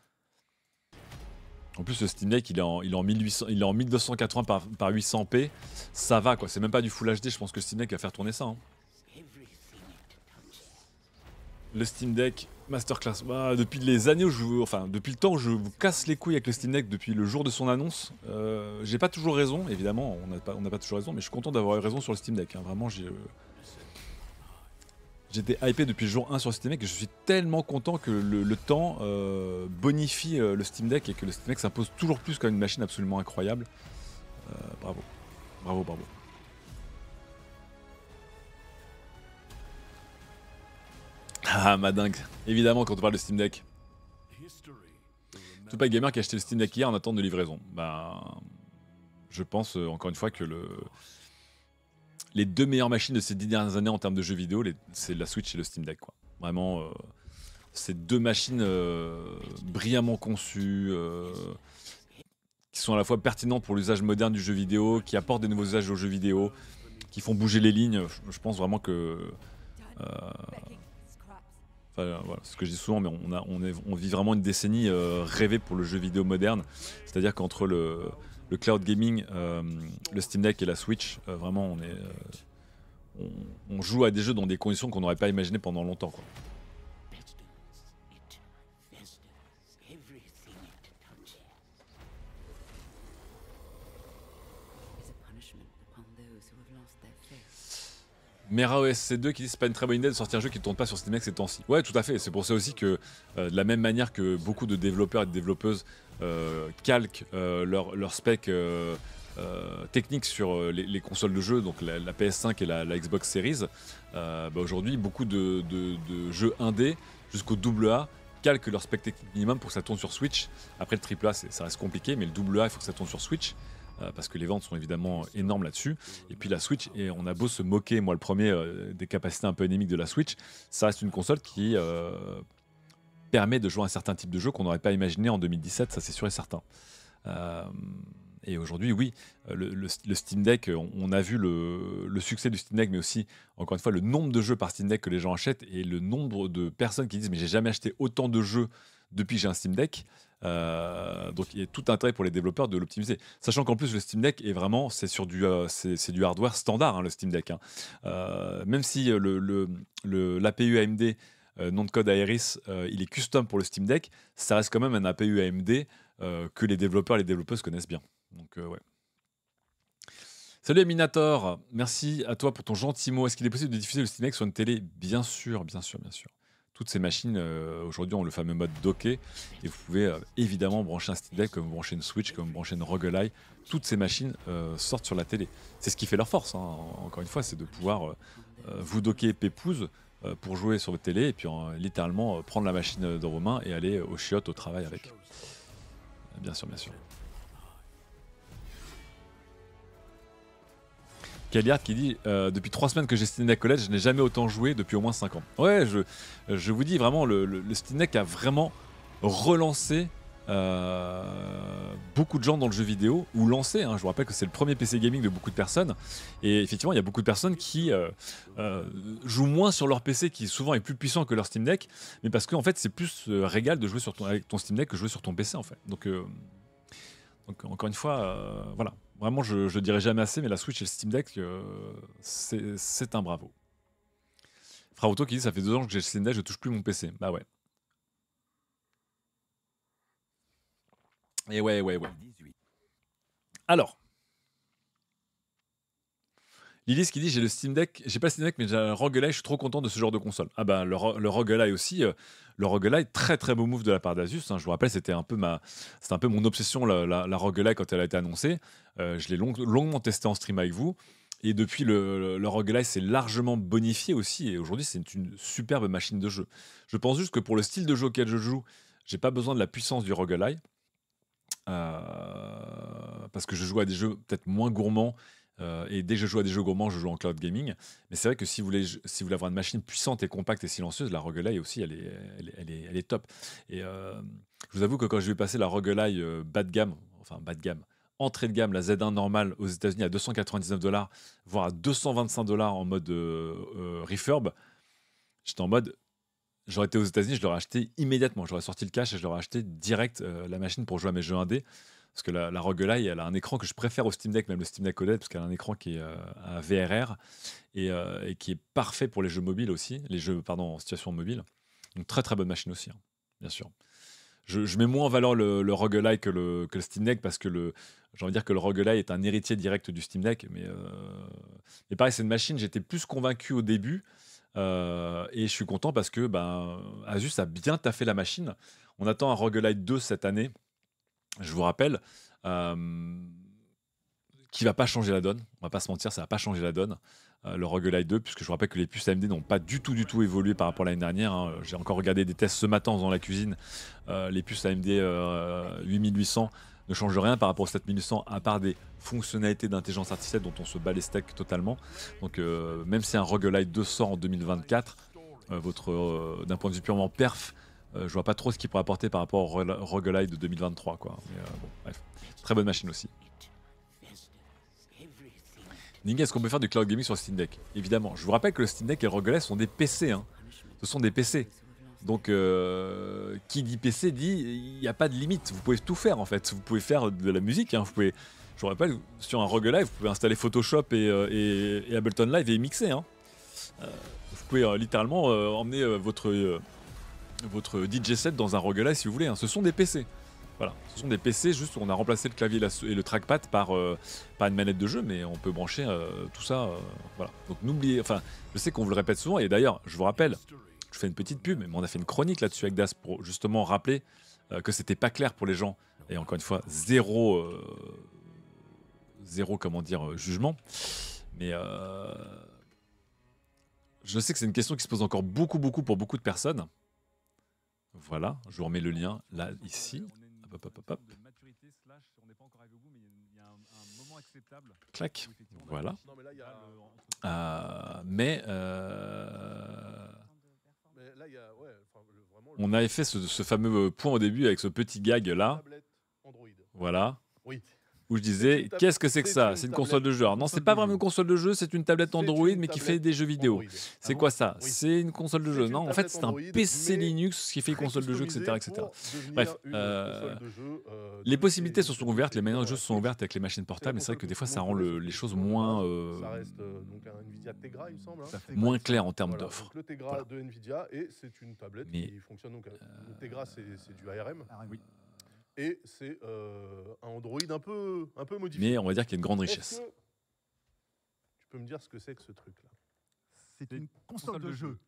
En plus, le Steam Deck, il est en, il 1280 par, 800p. Ça va, quoi. C'est même pas du Full HD. Je pense que le Steam Deck va faire tourner ça. Hein. Le Steam Deck Masterclass. Bah, depuis les années où je vous, enfin, depuis le temps où je vous casse les couilles avec le Steam Deck, depuis le jour de son annonce, euh, j'ai pas toujours raison. Évidemment, on n'a pas, pas toujours raison, mais je suis content d'avoir eu raison sur le Steam Deck. Hein. Vraiment, j'ai. Euh, j'étais hypé depuis jour 1 sur Steam Deck et je suis tellement content que le, temps euh, bonifie euh, le Steam Deck et que le Steam Deck s'impose toujours plus comme une machine absolument incroyable. Euh, bravo, bravo, bravo. Ah, ma dingue. Évidemment, quand on parle de Steam Deck. Tout pas gamer qui a acheté le Steam Deck hier en attente de livraison. Ben, je pense encore une fois que le les deux meilleures machines de ces dix dernières années en termes de jeux vidéo, c'est la Switch et le Steam Deck. Quoi. Vraiment, euh, ces deux machines euh, brillamment conçues, euh, qui sont à la fois pertinentes pour l'usage moderne du jeu vidéo, qui apportent des nouveaux usages au jeu vidéo, qui font bouger les lignes. Je, pense vraiment que. ce que je dis souvent, mais on, on vit vraiment une décennie rêvée pour le jeu vidéo moderne. C'est-à-dire qu'entre le, le cloud gaming, euh, le Steam Deck et la Switch, euh, vraiment, on, est, euh, on, joue à des jeux dans des conditions qu'on n'aurait pas imaginées pendant longtemps. Quoi. MeraOSC2 qui dit c'est pas une très bonne idée de sortir un jeu qui ne tourne pas sur Steam Deck ces temps-ci. Ouais, tout à fait. C'est pour ça aussi que, de la même manière que beaucoup de développeurs et de développeuses euh, calquent euh, leur, leur, spec euh, technique sur les, consoles de jeux, donc la, PS5 et la, Xbox Series, bah, aujourd'hui, beaucoup de, de, de jeux jusqu'au double A calquent leur spec techniques minimum pour que ça tourne sur Switch. Après, le AAA, ça reste compliqué, mais le double A, il faut que ça tourne sur Switch. parce que les ventes sont évidemment énormes là-dessus. Et puis la Switch, et on a beau se moquer, moi le premier, des capacités un peu anémiques de la Switch, ça reste une console qui, permet de jouer un certain type de jeu qu'on n'aurait pas imaginé en 2017, ça c'est sûr et certain. Euh, et aujourd'hui, oui, euh, le, Steam Deck, on, a vu le, succès du Steam Deck, mais aussi, encore une fois, le nombre de jeux par Steam Deck que les gens achètent et le nombre de personnes qui disent Mais j'ai jamais acheté autant de jeux depuis que j'ai un Steam Deck. Euh, donc, il y a tout intérêt pour les développeurs de l'optimiser. Sachant qu'en plus, le Steam Deck est vraiment, c'est sur du, c'est, du hardware standard, hein, le Steam Deck. Hein. même si le, l'APU AMD euh, nom de code Aeris, euh, il est custom pour le Steam Deck, ça reste quand même un APU AMD euh, que les développeurs et les développeuses connaissent bien. Donc, ouais. Salut Minator, merci à toi pour ton gentil mot. Est-ce qu'il est possible de diffuser le Steam Deck sur une télé Bien sûr, bien sûr, bien sûr toutes ces machines aujourd'hui ont le fameux mode docké et vous pouvez évidemment brancher un Steam Deck comme brancher une Switch, comme brancher une Roguelite Toutes ces machines sortent sur la télé. C'est ce qui fait leur force, hein. encore une fois, c'est de pouvoir vous docker Pépouze euh, pour jouer sur votre télé et puis littéralement euh, prendre la machine dans vos mains et aller au chiottes au travail avec. Bien sûr, bien sûr. Caliard qui dit euh, Depuis trois semaines que j'ai Steam collège je n'ai jamais autant joué depuis au moins cinq ans. Ouais, je, je vous dis vraiment, le, le, le a vraiment relancé euh, beaucoup de gens dans le jeu vidéo, ou lancé, hein. je vous rappelle que c'est le premier PC gaming de beaucoup de personnes, et effectivement il y a beaucoup de personnes qui euh, euh, jouent moins sur leur PC qui souvent est plus puissant que leur Steam Deck, mais parce qu'en en fait c'est plus régal de jouer sur ton, avec ton Steam Deck que jouer sur ton PC en fait. Donc, encore une fois, voilà, vraiment je, je dirais jamais assez, mais la Switch et le Steam Deck c'est un bravo. Frauto qui dit ça fait deux ans que j'ai le Steam Deck, je touche plus mon PC. Bah ouais. Et eh ouais, ouais, ouais. Alors. Lilith qui dit j'ai le Steam Deck, j'ai pas le Steam Deck mais j'ai un roguelite, je suis trop content de ce genre de console. Ah ben le, aussi, euh, le roguelite très très beau move de la part d'Asus. Hein. Je vous rappelle c'était un peu ma, c'était un peu mon obsession la, la, quand elle a été annoncée. Euh, je l'ai longuement testé en stream avec vous et depuis le, le, s'est largement bonifié aussi et aujourd'hui c'est une, superbe machine de jeu. Je pense juste que pour le style de jeu auquel je joue, j'ai pas besoin de la puissance du roguelite euh, parce que je joue à des jeux peut-être moins gourmands. Euh, et dès que je joue à des jeux gourmands, je joue en cloud gaming. Mais c'est vrai que si vous voulez, si vous avoir une machine puissante et compacte et silencieuse, la Roguelay aussi, elle est, elle, top. Et euh, je vous avoue que quand je vais passer la Roguelay bas de gamme, enfin bas de gamme, entrée de gamme, la Z1 normale aux États-Unis à 299 dollars, voire à 225 dollars en mode refurb, j'étais en mode j'aurais été aux États-Unis, je l'aurais acheté immédiatement. J'aurais sorti le cash et je l'aurais acheté direct euh, la machine pour jouer à mes jeux indés. Parce que la, la elle a un écran que je préfère au Steam Deck, même le Steam Deck OLED, parce qu'elle a un écran qui est euh, un à VRR euh, et, qui est parfait pour les jeux mobiles aussi, les jeux pardon, en situation mobile. Donc très très bonne machine aussi, hein, bien sûr. Je, mets moins en valeur le, le que le, que le Steam Deck parce que le, j'ai envie de dire que le Rogue est un héritier direct du Steam Deck. Mais, mais pareil, c'est une machine, j'étais plus convaincu au début. Euh, et je suis content parce que ben, Asus a bien taffé la machine. On attend un Roguelite 2 cette année, je vous rappelle, euh, qui va pas changer la donne. On va pas se mentir, ça va pas changer la donne. Euh, le Roguelite 2, puisque je vous rappelle que les puces AMD n'ont pas du tout du tout évolué par rapport à l'année dernière. Hein. J'ai encore regardé des tests ce matin dans la cuisine. Euh, les puces AMD 8800 ne change rien par rapport au 7100 à part des fonctionnalités d'intelligence artificielle dont on se bat les steaks totalement. Donc euh, même si un roguelite 200 en 2024, euh, votre euh, d'un point de vue purement perf, je vois pas trop ce qu'il pourrait apporter par rapport au roguelite de 2023 quoi. Mais, bon, bref. Très bonne machine aussi. Ning, est-ce qu'on peut faire du cloud gaming sur le Steam Deck Évidemment. Je vous rappelle que le Steam Deck et le roguelite sont des PC. Hein. Ce sont des PC. Donc, euh, qui dit PC dit il n'y a pas de limite. Vous pouvez tout faire en fait. Vous pouvez faire de la musique. Hein. Vous pouvez, je vous rappelle, sur un Rogue Live, vous pouvez installer Photoshop et, euh, Ableton Live et mixer. Hein. Euh, vous pouvez littéralement emmener votre, votre DJ set dans un Rogue Live si vous voulez. Hein. Ce sont des PC. Voilà, ce sont des PC, juste on a remplacé le clavier et le trackpad par, une manette de jeu, mais on peut brancher tout ça. voilà. Donc n'oubliez, enfin, je sais qu'on vous le répète souvent, et d'ailleurs, je vous rappelle, je fais une petite pub, mais on a fait une chronique là-dessus avec Das pour justement rappeler euh, que c'était pas clair pour les gens. Et encore une fois, zéro, euh, zéro comment dire, euh, jugement. Mais je sais que c'est une question qui se pose encore beaucoup, beaucoup pour beaucoup de personnes. Voilà, je vous remets le lien là, ici. Clac, voilà. mais on avait fait ce, fameux point au début avec ce petit gag là. Voilà où je disais qu'est-ce que c'est que ça C'est une console de jeu. non, c'est pas vraiment une console de jeu, c'est une tablette Android mais qui fait des jeux vidéo. C'est ah quoi ça C'est une console de jeu. Non, en fait, c'est un PC Linux qui fait une console de jeu, etc. etc. Bref, euh, euh, les possibilités se sont ouvertes, les manières de jeu se sont ouvertes avec les machines portables, mais c'est vrai que des fois ça rend les choses moins. moins claires en termes d'offres. Le Tegra de Nvidia et c'est une tablette qui fonctionne donc. Euh, Tegra, c'est du ARM. Oui. Et c'est euh, un Android un peu, un peu modifié. Mais on va dire qu'il y a une grande richesse. Tu peux me dire ce que c'est que ce truc-là C'est une console, de, jeu.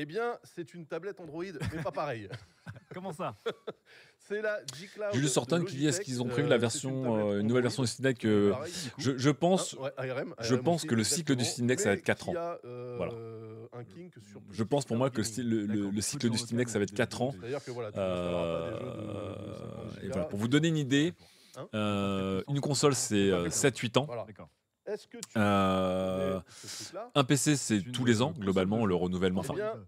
Eh bien, c'est une tablette Android, mais pas pareil. <laughs> Comment ça C'est la G-Cloud. Jules Sorton qui dit est-ce qu'ils ont prévu la euh, version, euh, une, nouvelle version du Steam euh, Deck je, pense, ah, pense que le cycle du Steam Deck, ça va être 4 ans. voilà. je pense pour moi que le, cycle du Steam Deck, ça va être 4 ans. pour vous donner une idée, hein une console, c'est 7-8 ans. Euh, un PC, c'est tous les ans, euh, globalement, le renouvellement. Enfin, eh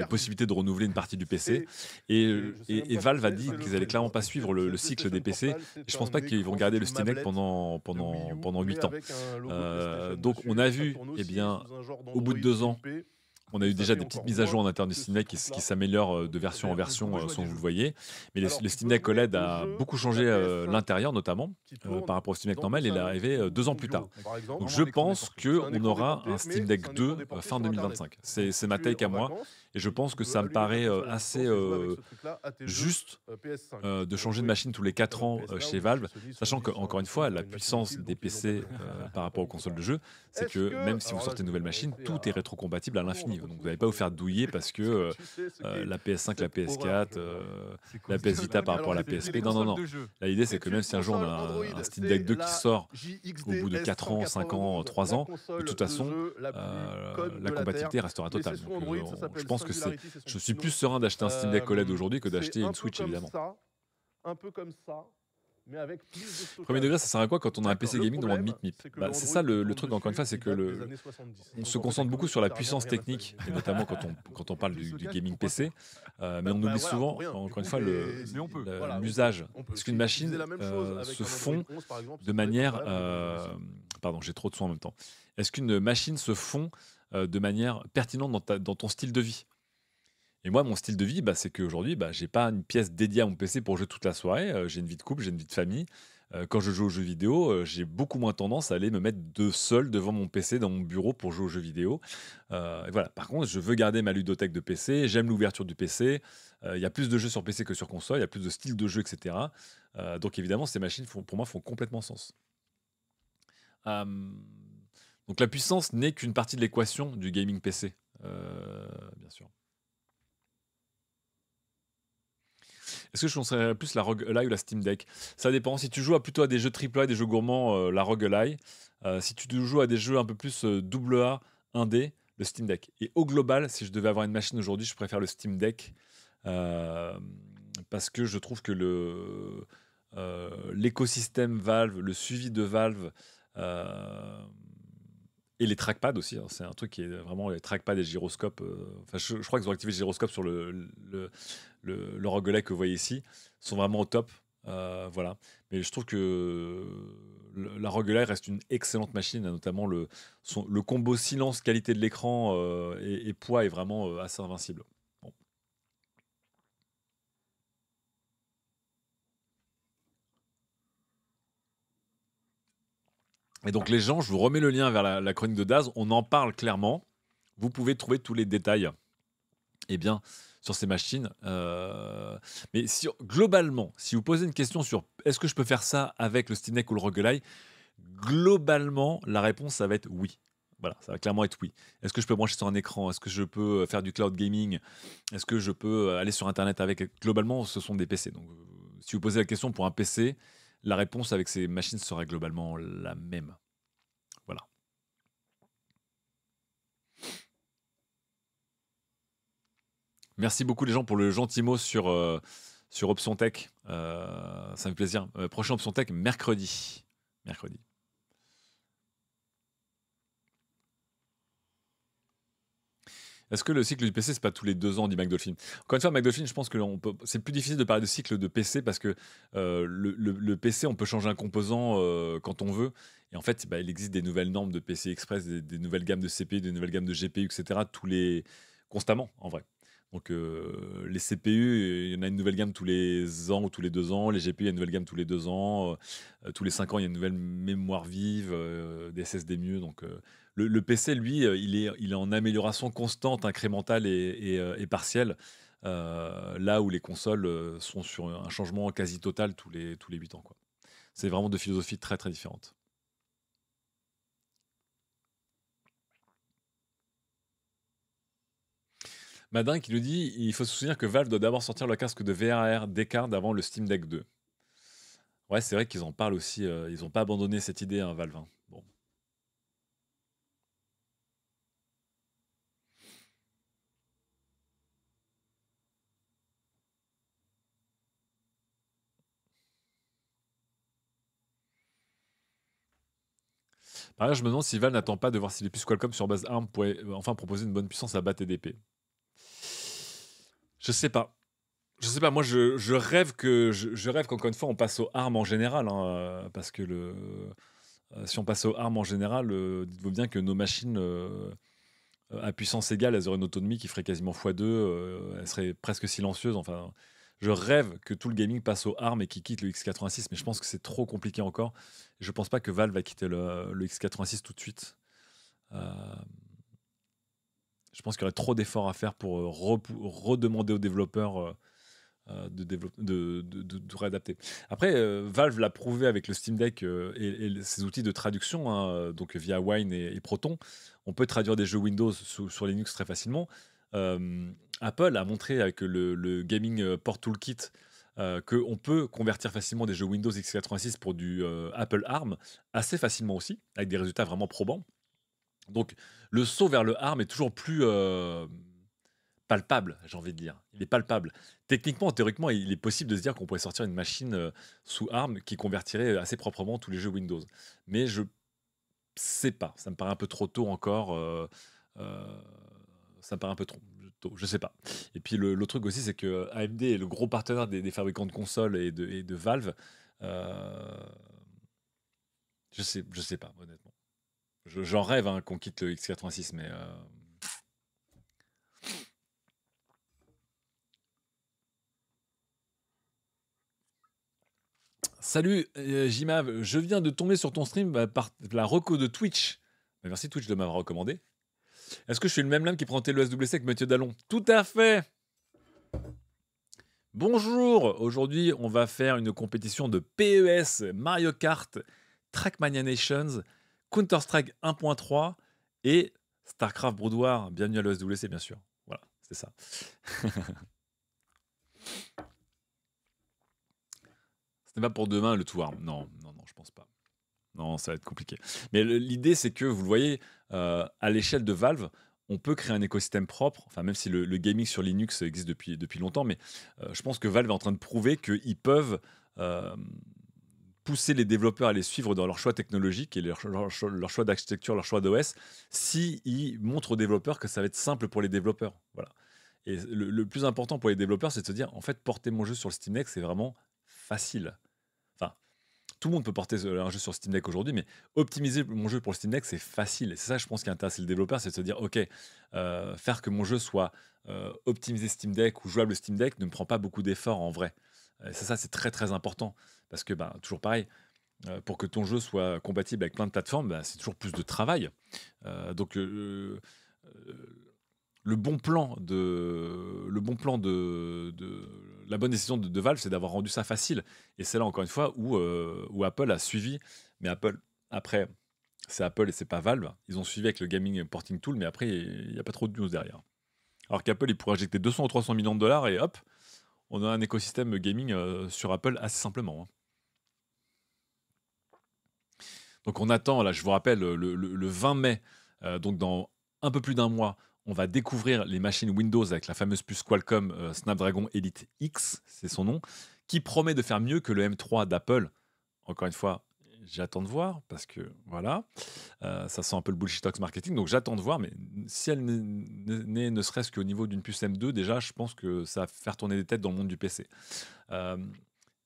les possibilités de renouveler une partie du PC. Et, euh, Valve a dit qu'ils allaient clairement pas suivre le, cycle des PC. je je pense pas qu'ils vont garder le Steam Deck pendant, pendant, pendant 8 ans. donc on a vu, eh bien, au bout de deux ans, on a eu déjà des petites mises à jour en interne du Steam Deck qui, s'améliorent euh, de version en version, euh, sans vous le voyez. Mais le, Steam Deck OLED a beaucoup changé euh, l'intérieur, notamment, par rapport au Steam Deck normal. Il est arrivé deux ans plus tard. je pense qu'on aura un Steam Deck 2 fin 2025. C'est ma take à moi. Et je pense que euh, ça me paraît euh, assez euh, juste de changer de machine tous les 4 ans chez Valve, sachant que, encore une fois, la puissance des PC par rapport aux consoles de jeu, c'est que même si vous sortez une nouvelle machine, tout est rétrocompatible à l'infini. Donc vous n'allez pas vous faire douiller <laughs> parce que la PS5, la PS4, la PS Vita <laughs> par rapport à la PSP. Non, non, non. L'idée, c'est que même si un jour on a un Steam Deck 2 qui sort au bout de 4 ans, 5 ans, 3 ans, de toute façon, la compatibilité restera totale. je pense que c'est. Je suis plus serein d'acheter un Steam Deck euh, OLED aujourd'hui que d'acheter une Switch, évidemment. un peu comme ça, mais avec plus de Premier degré, ça sert à quoi quand on a un PC gaming dans le MIP MIP C'est bah, ça le, truc, encore une fois, c'est que le, on se concentre beaucoup sur la puissance technique, et notamment quand on, quand on parle <laughs> du, gaming PC, euh, mais on bah oublie souvent, encore une fois, l'usage. Parce qu'une machine euh, se fond de manière. pardon, j'ai trop de soins en même temps. Est-ce qu'une machine se fond de manière pertinente dans ton style de vie et moi, mon style de vie, bah, c'est qu'aujourd'hui, bah, j'ai pas une pièce dédiée à mon PC pour jouer toute la soirée. Euh, j'ai une vie de couple, j'ai une vie de famille. Euh, quand je joue aux jeux vidéo, euh, j'ai beaucoup moins tendance à aller me mettre de seul devant mon PC dans mon bureau pour jouer aux jeux vidéo. voilà. Par contre, je veux garder ma ludothèque de PC. J'aime l'ouverture du PC. Il y a plus de jeux sur PC que sur console. Il y a plus de styles de jeux, etc. donc évidemment, ces machines, pour moi, font complètement sens. Hum, donc la puissance n'est qu'une partie de l'équation du gaming PC, bien sûr. Est-ce que je conseillerais plus la Rogue ou la Steam Deck Ça dépend. Si tu joues plutôt à des jeux AAA, des jeux gourmands, euh, la Rogue euh, si tu joues à des jeux un peu plus euh, double A, 1D, le Steam Deck. Et au global, si je devais avoir une machine aujourd'hui, je préfère le Steam Deck. parce que je trouve que l'écosystème Valve, le suivi de Valve, et les trackpads aussi, hein, c'est un truc qui est vraiment les trackpads et gyroscopes. Euh, enfin, je, crois qu'ils ont activé le gyroscope sur le, le, roguelet que vous voyez ici, sont vraiment au top. Euh, voilà. Mais je trouve que la roguelike reste une excellente machine, hein, notamment le, le combo silence, qualité de l'écran euh, et, poids est vraiment assez invincible. Et donc les gens, je vous remets le lien vers la, chronique de Daz, on en parle clairement. Vous pouvez trouver tous les détails eh bien, sur ces machines. Euh, mais globalement, si vous posez une question sur est-ce que je peux faire ça avec le Steam Deck ou le Roguelite ?», globalement, la réponse, ça va être oui. Voilà, ça va clairement être oui. Est-ce que je peux brancher sur un écran Est-ce que je peux euh, faire du cloud gaming Est-ce que je peux euh, aller sur Internet avec Globalement, ce sont des PC. Donc, si vous posez la question pour un PC, la réponse avec ces machines serait globalement la même. Voilà. Merci beaucoup les gens pour le gentil mot sur, euh, sur Option Tech. Euh, ça me fait plaisir. Euh, prochain Option Tech, mercredi. Mercredi. Est-ce que le cycle du PC, c'est pas tous les deux ans, dit McDolphin Encore une fois, McDolphin, je pense que c'est plus difficile de parler de cycle de PC parce que euh, le, PC, on peut changer un composant euh, quand on veut. Et en fait, bah, il existe des nouvelles normes de PC Express, des, nouvelles gammes de CPU, des nouvelles gammes de GPU, etc. Tous les constamment, en vrai. Donc euh, les CPU, il y en a une nouvelle gamme tous les ans ou tous les deux ans. Les GPU, il y a une nouvelle gamme tous les deux ans. Euh, euh, tous les cinq ans, il y a une nouvelle mémoire vive, des SSD mieux. Donc le, PC, lui, il est, il est en amélioration constante, incrémentale et, partielle. là où les consoles sont sur un changement quasi total tous les, tous les ans. C'est vraiment deux philosophies très très différentes. Madin qui nous dit il faut se souvenir que Valve doit d'abord sortir le casque de VRR Descartes avant le Steam Deck 2. Ouais, c'est vrai qu'ils en parlent aussi. Euh, ils n'ont pas abandonné cette idée, hein, Valve. Hein. Bon. Par ailleurs, je me demande si Valve n'attend pas de voir si les puces Qualcomm sur base ARM pourraient euh, enfin proposer une bonne puissance à battre TDP. Je sais pas. Je sais pas, moi je, rêve que je, rêve qu'encore une fois on passe aux armes en général, hein, euh, parce que le, euh, si on passe aux armes en général, euh, dites-vous bien que nos machines à puissance égale, elles auraient une autonomie qui ferait quasiment x2, elles seraient presque silencieuses. Enfin, je rêve que tout le gaming passe aux armes et qu'il quitte le X86, mais je pense que c'est trop compliqué encore. Je pense pas que Valve va quitter le, le X86 tout de suite. Euh, je pense qu'il y aurait trop d'efforts à faire pour euh, redemander aux développeurs euh, euh, de, réadapter. Après, Valve l'a prouvé avec le Steam Deck et, ses outils de traduction, hein, donc via Wine et, Proton. On peut traduire des jeux Windows sur Linux très facilement. Apple a montré avec le, le Gaming Port Toolkit qu'on peut convertir facilement des jeux Windows x86 pour du Apple ARM assez facilement aussi, avec des résultats vraiment probants. Donc le saut vers le arm est toujours plus euh, palpable, j'ai envie de dire. Il est palpable. Techniquement, théoriquement, il est possible de se dire qu'on pourrait sortir une machine euh, sous arm qui convertirait assez proprement tous les jeux Windows. Mais je sais pas. Ça me paraît un peu trop tôt encore. Euh, ça me paraît un peu trop tôt. Je sais pas. Et puis le, truc aussi, c'est que AMD est le gros partenaire des, fabricants de consoles et de, Valve. je ne sais pas, honnêtement. J'en rêve hein, qu'on quitte le X86, mais. Euh, Salut euh, Jimav, je viens de tomber sur ton stream bah, par la reco de Twitch. merci Twitch de m'avoir recommandé. Est-ce que je suis le même lame qui prend le SWC avec Mathieu Dallon Tout à fait Bonjour Aujourd'hui, on va faire une compétition de PES, Mario Kart, Trackmania Nations Counter-Strike 1.3 et StarCraft Broudoir. Bienvenue à l'OSWC, bien sûr. Voilà, c'est ça. <laughs> Ce n'est pas pour demain le tour. Non, non, non, je pense pas. Non, ça va être compliqué. Mais l'idée, c'est que, vous le voyez, euh, à l'échelle de Valve, on peut créer un écosystème propre, enfin même si le, gaming sur Linux existe depuis, depuis longtemps, mais euh, je pense que Valve est en train de prouver qu'ils peuvent euh, pousser les développeurs à les suivre dans leurs choix technologiques, et leur, choix d'architecture, leur choix d'OS, si ils montrent aux développeurs que ça va être simple pour les développeurs. Voilà. Et le, plus important pour les développeurs, c'est de se dire, en fait, porter mon jeu sur le Steam Deck, c'est vraiment facile. Enfin, tout le monde peut porter un jeu sur Steam Deck aujourd'hui, mais optimiser mon jeu pour le Steam Deck, c'est facile. C'est ça, je pense, qui intéresse le développeur, c'est de se dire, OK, euh, faire que mon jeu soit euh, optimisé Steam Deck ou jouable Steam Deck ne me prend pas beaucoup d'efforts en vrai. C'est ça, c'est très très important parce que, ben, toujours pareil, euh, pour que ton jeu soit compatible avec plein de plateformes, ben, c'est toujours plus de travail. Euh, donc, euh, le bon plan de, le bon plan de, la bonne décision de, Valve, c'est d'avoir rendu ça facile. Et c'est là encore une fois où, où Apple a suivi, mais Apple après. C'est Apple et c'est pas Valve. Ils ont suivi avec le Gaming Porting Tool, mais après, il n'y a pas trop de news derrière. Alors qu'Apple, il pourrait injecter 200 ou 300 millions de dollars et hop, on a un écosystème gaming euh, sur Apple assez simplement. Hein. Donc on attend, là je vous rappelle, le, 20 mai, euh, donc dans un peu plus d'un mois, on va découvrir les machines Windows avec la fameuse puce Qualcomm euh, Snapdragon Elite X, c'est son nom, qui promet de faire mieux que le M3 d'Apple, encore une fois, j'attends de voir parce que voilà, euh, ça sent un peu le bullshitox marketing. Donc j'attends de voir, mais si elle n'est ne serait-ce qu'au niveau d'une puce M2, déjà, je pense que ça va faire tourner des têtes dans le monde du PC. Euh,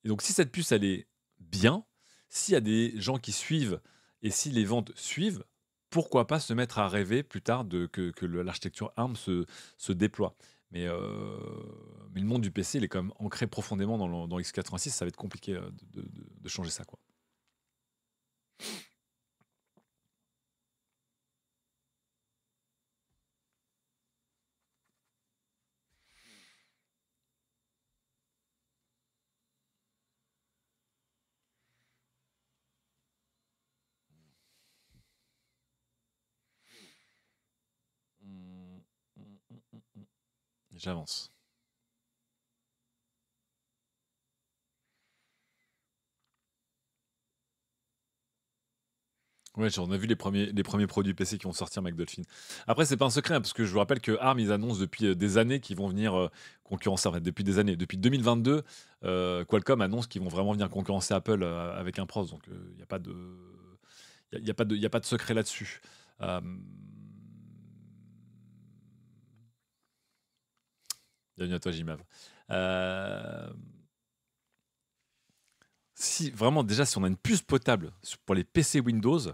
et donc si cette puce elle est bien, s'il y a des gens qui suivent et si les ventes suivent, pourquoi pas se mettre à rêver plus tard de, que, que l'architecture ARM se, déploie. Euh, mais, le monde du PC, il est quand même ancré profondément dans, X86. Ça va être compliqué de, de changer ça. Quoi. J'avance. Ouais, on a vu les premiers, les premiers produits PC qui vont sortir MacDolphin. Après, c'est pas un secret, hein, parce que je vous rappelle que ARM, ils annoncent depuis euh, des années qu'ils vont venir euh, concurrencer, depuis des années, depuis 2022, euh, Qualcomm annonce qu'ils vont vraiment venir concurrencer Apple avec un pros, donc il n'y a, pas de, Il a, pas de, a pas de secret là-dessus. Hum. Bienvenue à toi, Jimav. Hum. Si vraiment, déjà, si on a une puce potable pour les PC Windows,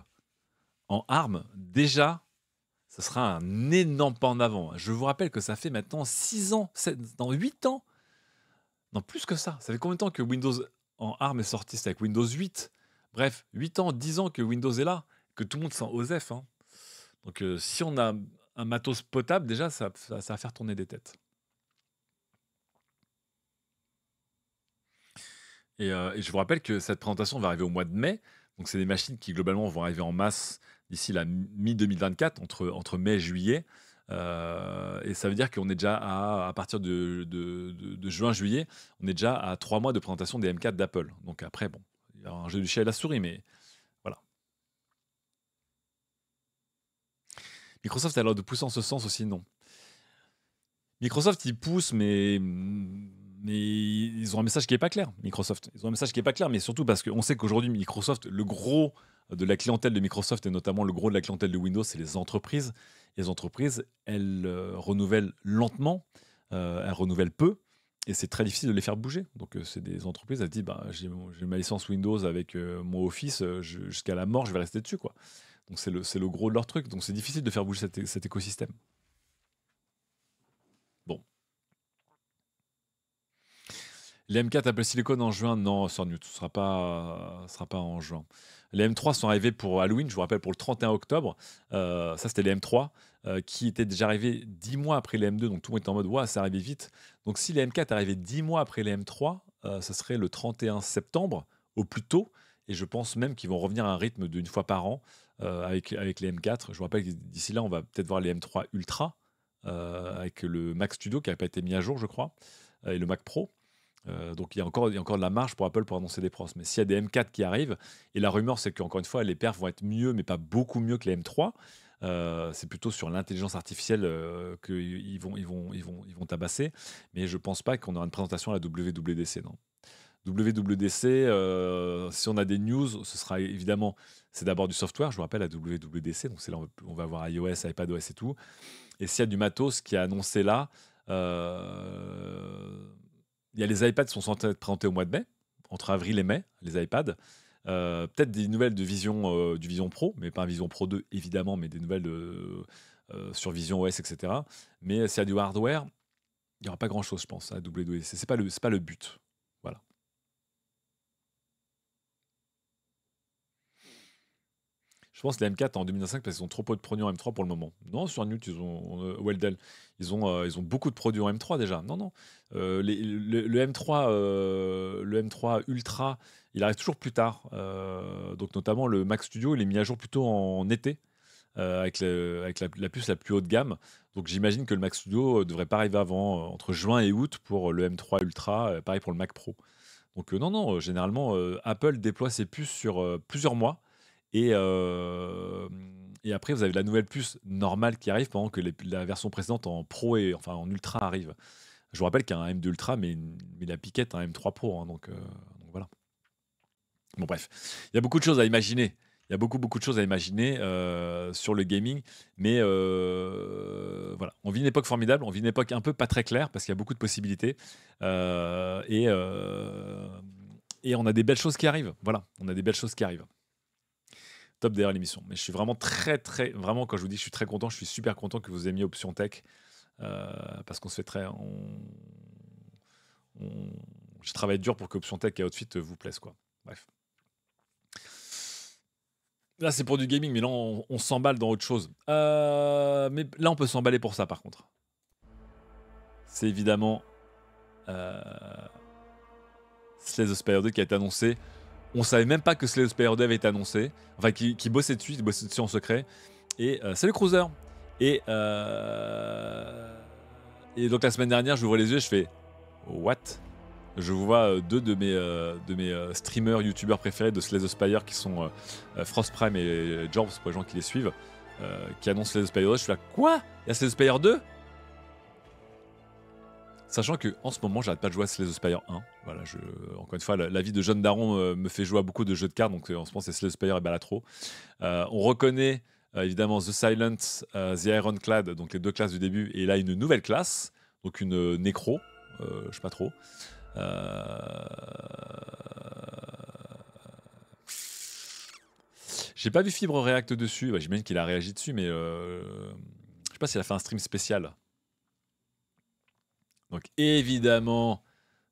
en armes, déjà, ce sera un énorme pas en avant. Je vous rappelle que ça fait maintenant 6 ans, dans 8 ans, non plus que ça. Ça fait combien de temps que Windows en ARM est sorti C'est avec Windows 8. Bref, 8 ans, 10 ans que Windows est là, que tout le monde sent OSEF. Hein. Donc euh, si on a un matos potable, déjà, ça, va faire tourner des têtes. Euh, et, je vous rappelle que cette présentation va arriver au mois de mai. Donc, c'est des machines qui, globalement, vont arriver en masse d'ici la mi-2024, entre, entre mai et juillet. Euh, et ça veut dire qu'on est déjà à, à partir de, de, juin-juillet, on est déjà à trois mois de présentation des M4 d'Apple. Donc après, bon, il y a un jeu du chat et la souris, mais voilà. Microsoft a l'air de pousser en ce sens aussi, non Microsoft, ils poussent, mais, mais ils ont un message qui n'est pas clair, Microsoft. Ils ont un message qui n'est pas clair, mais surtout parce qu'on sait qu'aujourd'hui, Microsoft, le gros de la clientèle de Microsoft et notamment le gros de la clientèle de Windows, c'est les entreprises. Les entreprises, elles euh, renouvellent lentement, euh, elles renouvellent peu et c'est très difficile de les faire bouger. Donc, euh, c'est des entreprises, elles disent bah, j'ai ma licence Windows avec mon Office, jusqu'à la mort, je vais rester dessus. Quoi. Donc, c'est le, le, gros de leur truc. Donc, c'est difficile de faire bouger cet, écosystème. Bon. Les M4 Apple Silicon en juin, non, ça ce ne sera pas, sera pas en juin. Les M3 sont arrivés pour Halloween, je vous rappelle, pour le 31 octobre. Euh, ça, c'était les M3 euh, qui étaient déjà arrivés dix mois après les M2, donc tout le monde était en mode, waouh, ça arrivait vite. Donc si les M4 arrivaient dix mois après les M3, euh, ça serait le 31 septembre au plus tôt. Et je pense même qu'ils vont revenir à un rythme d'une fois par an avec, avec les M4. Je vous rappelle que d'ici là, on va peut-être voir les M3 Ultra avec le Mac Studio qui n'a pas été mis à jour, je crois, et le Mac Pro. Euh, donc il y, a encore, il y a encore de la marge pour Apple pour annoncer des pros. Mais s'il y a des M4 qui arrivent, et la rumeur c'est qu'encore une fois, les perfs vont être mieux, mais pas beaucoup mieux que les M3. Euh, c'est plutôt sur l'intelligence artificielle euh, qu'ils vont, ils vont, ils vont, ils vont tabasser. Mais je pense pas qu'on aura une présentation à la WWDC, non. WWDC, si on a des news, ce sera évidemment, c'est d'abord du software, je vous rappelle, à WWDC, donc c'est là où on va avoir iOS, iPadOS et tout. Et s'il y a du matos qui est annoncé là, il y a les iPads sont censés être présentés au mois de mai, entre avril et mai, les iPads. Euh, peut-être des nouvelles de Vision, euh, du Vision Pro, mais pas un Vision Pro 2 évidemment, mais des nouvelles euh, sur Vision OS, etc. Mais s'il y a du hardware, il n'y aura pas grand-chose, je pense, à WWDC. E Ce n'est pas, pas le but. Je pense que les M4 en 2005 parce qu'ils ont trop peu de produits en M3 pour le moment. Non, sur Newt ils ont euh, ils ont euh, ils ont beaucoup de produits en M3 déjà. Non non, euh, le, M3 le M3 euh, Ultra, il arrive toujours plus tard. donc notamment le Mac Studio, il est mis à jour plutôt en, été. avec, avec la, puce la plus haute gamme. Donc j'imagine que le Mac Studio devrait pas arriver avant, entre juin et août pour le M3 Ultra, pareil pour le Mac Pro. Donc non, non, généralement, Apple déploie ses puces sur plusieurs mois et, euh, et après, vous avez la nouvelle puce normale qui arrive pendant que la version précédente en Pro et enfin en Ultra arrive. Je vous rappelle qu'il y a un M2 Ultra, mais, mais la piquette un M3 Pro. Hein, euh, donc, voilà. Bon, bref. Il y a beaucoup de choses à imaginer. Il y a beaucoup, beaucoup de choses à imaginer euh, sur le gaming. Mais voilà, on vit une époque formidable, on vit une époque un peu pas très claire parce qu'il y a beaucoup de possibilités. et, et on a des belles choses qui arrivent. Voilà, on a des belles choses qui arrivent top derrière l'émission. Mais je suis vraiment très, très, vraiment, quand je vous dis, je suis très content, je suis super content que vous ayez mis Option Tech. Euh, parce qu'on se fait très. On, on, je travaille dur pour que Option Tech et Outfit vous plaisent, quoi. Bref. Là, c'est pour du gaming, mais là, on, s'emballe dans autre chose. Euh, mais là, on peut s'emballer pour ça, par contre. C'est évidemment euh, Slay 2 qui a été annoncé. On savait même pas que Slay the Spire avait était annoncé. Enfin, qui, bossait dessus, bossait dessus en secret. Et c'est euh, le Cruiser. Et, euh, et donc la semaine dernière, je vois les yeux, je fais What Je vois euh, deux de mes, de mes streamers, youtubeurs préférés de Slay the Spire qui sont Frost Prime et Jorbs pour les gens qui les suivent, qui annoncent Slay the Spire 2. Je suis là, quoi Il y a Slay the Spire 2 Sachant que en ce moment, j'arrête pas de jouer à Slay the Spire 1. Voilà, encore une fois, la, vie de John daron euh, me fait jouer à beaucoup de jeux de cartes, donc euh, en ce moment, c'est Slay the Spire et Balatro. Euh, on reconnaît évidemment The Silent, The Ironclad, donc les deux classes du début, et là, une nouvelle classe, donc une Nécro, je sais pas trop. J'ai pas vu Fibre React dessus, j'imagine qu'il a réagi dessus, mais je sais pas s'il a fait un stream spécial. Donc évidemment,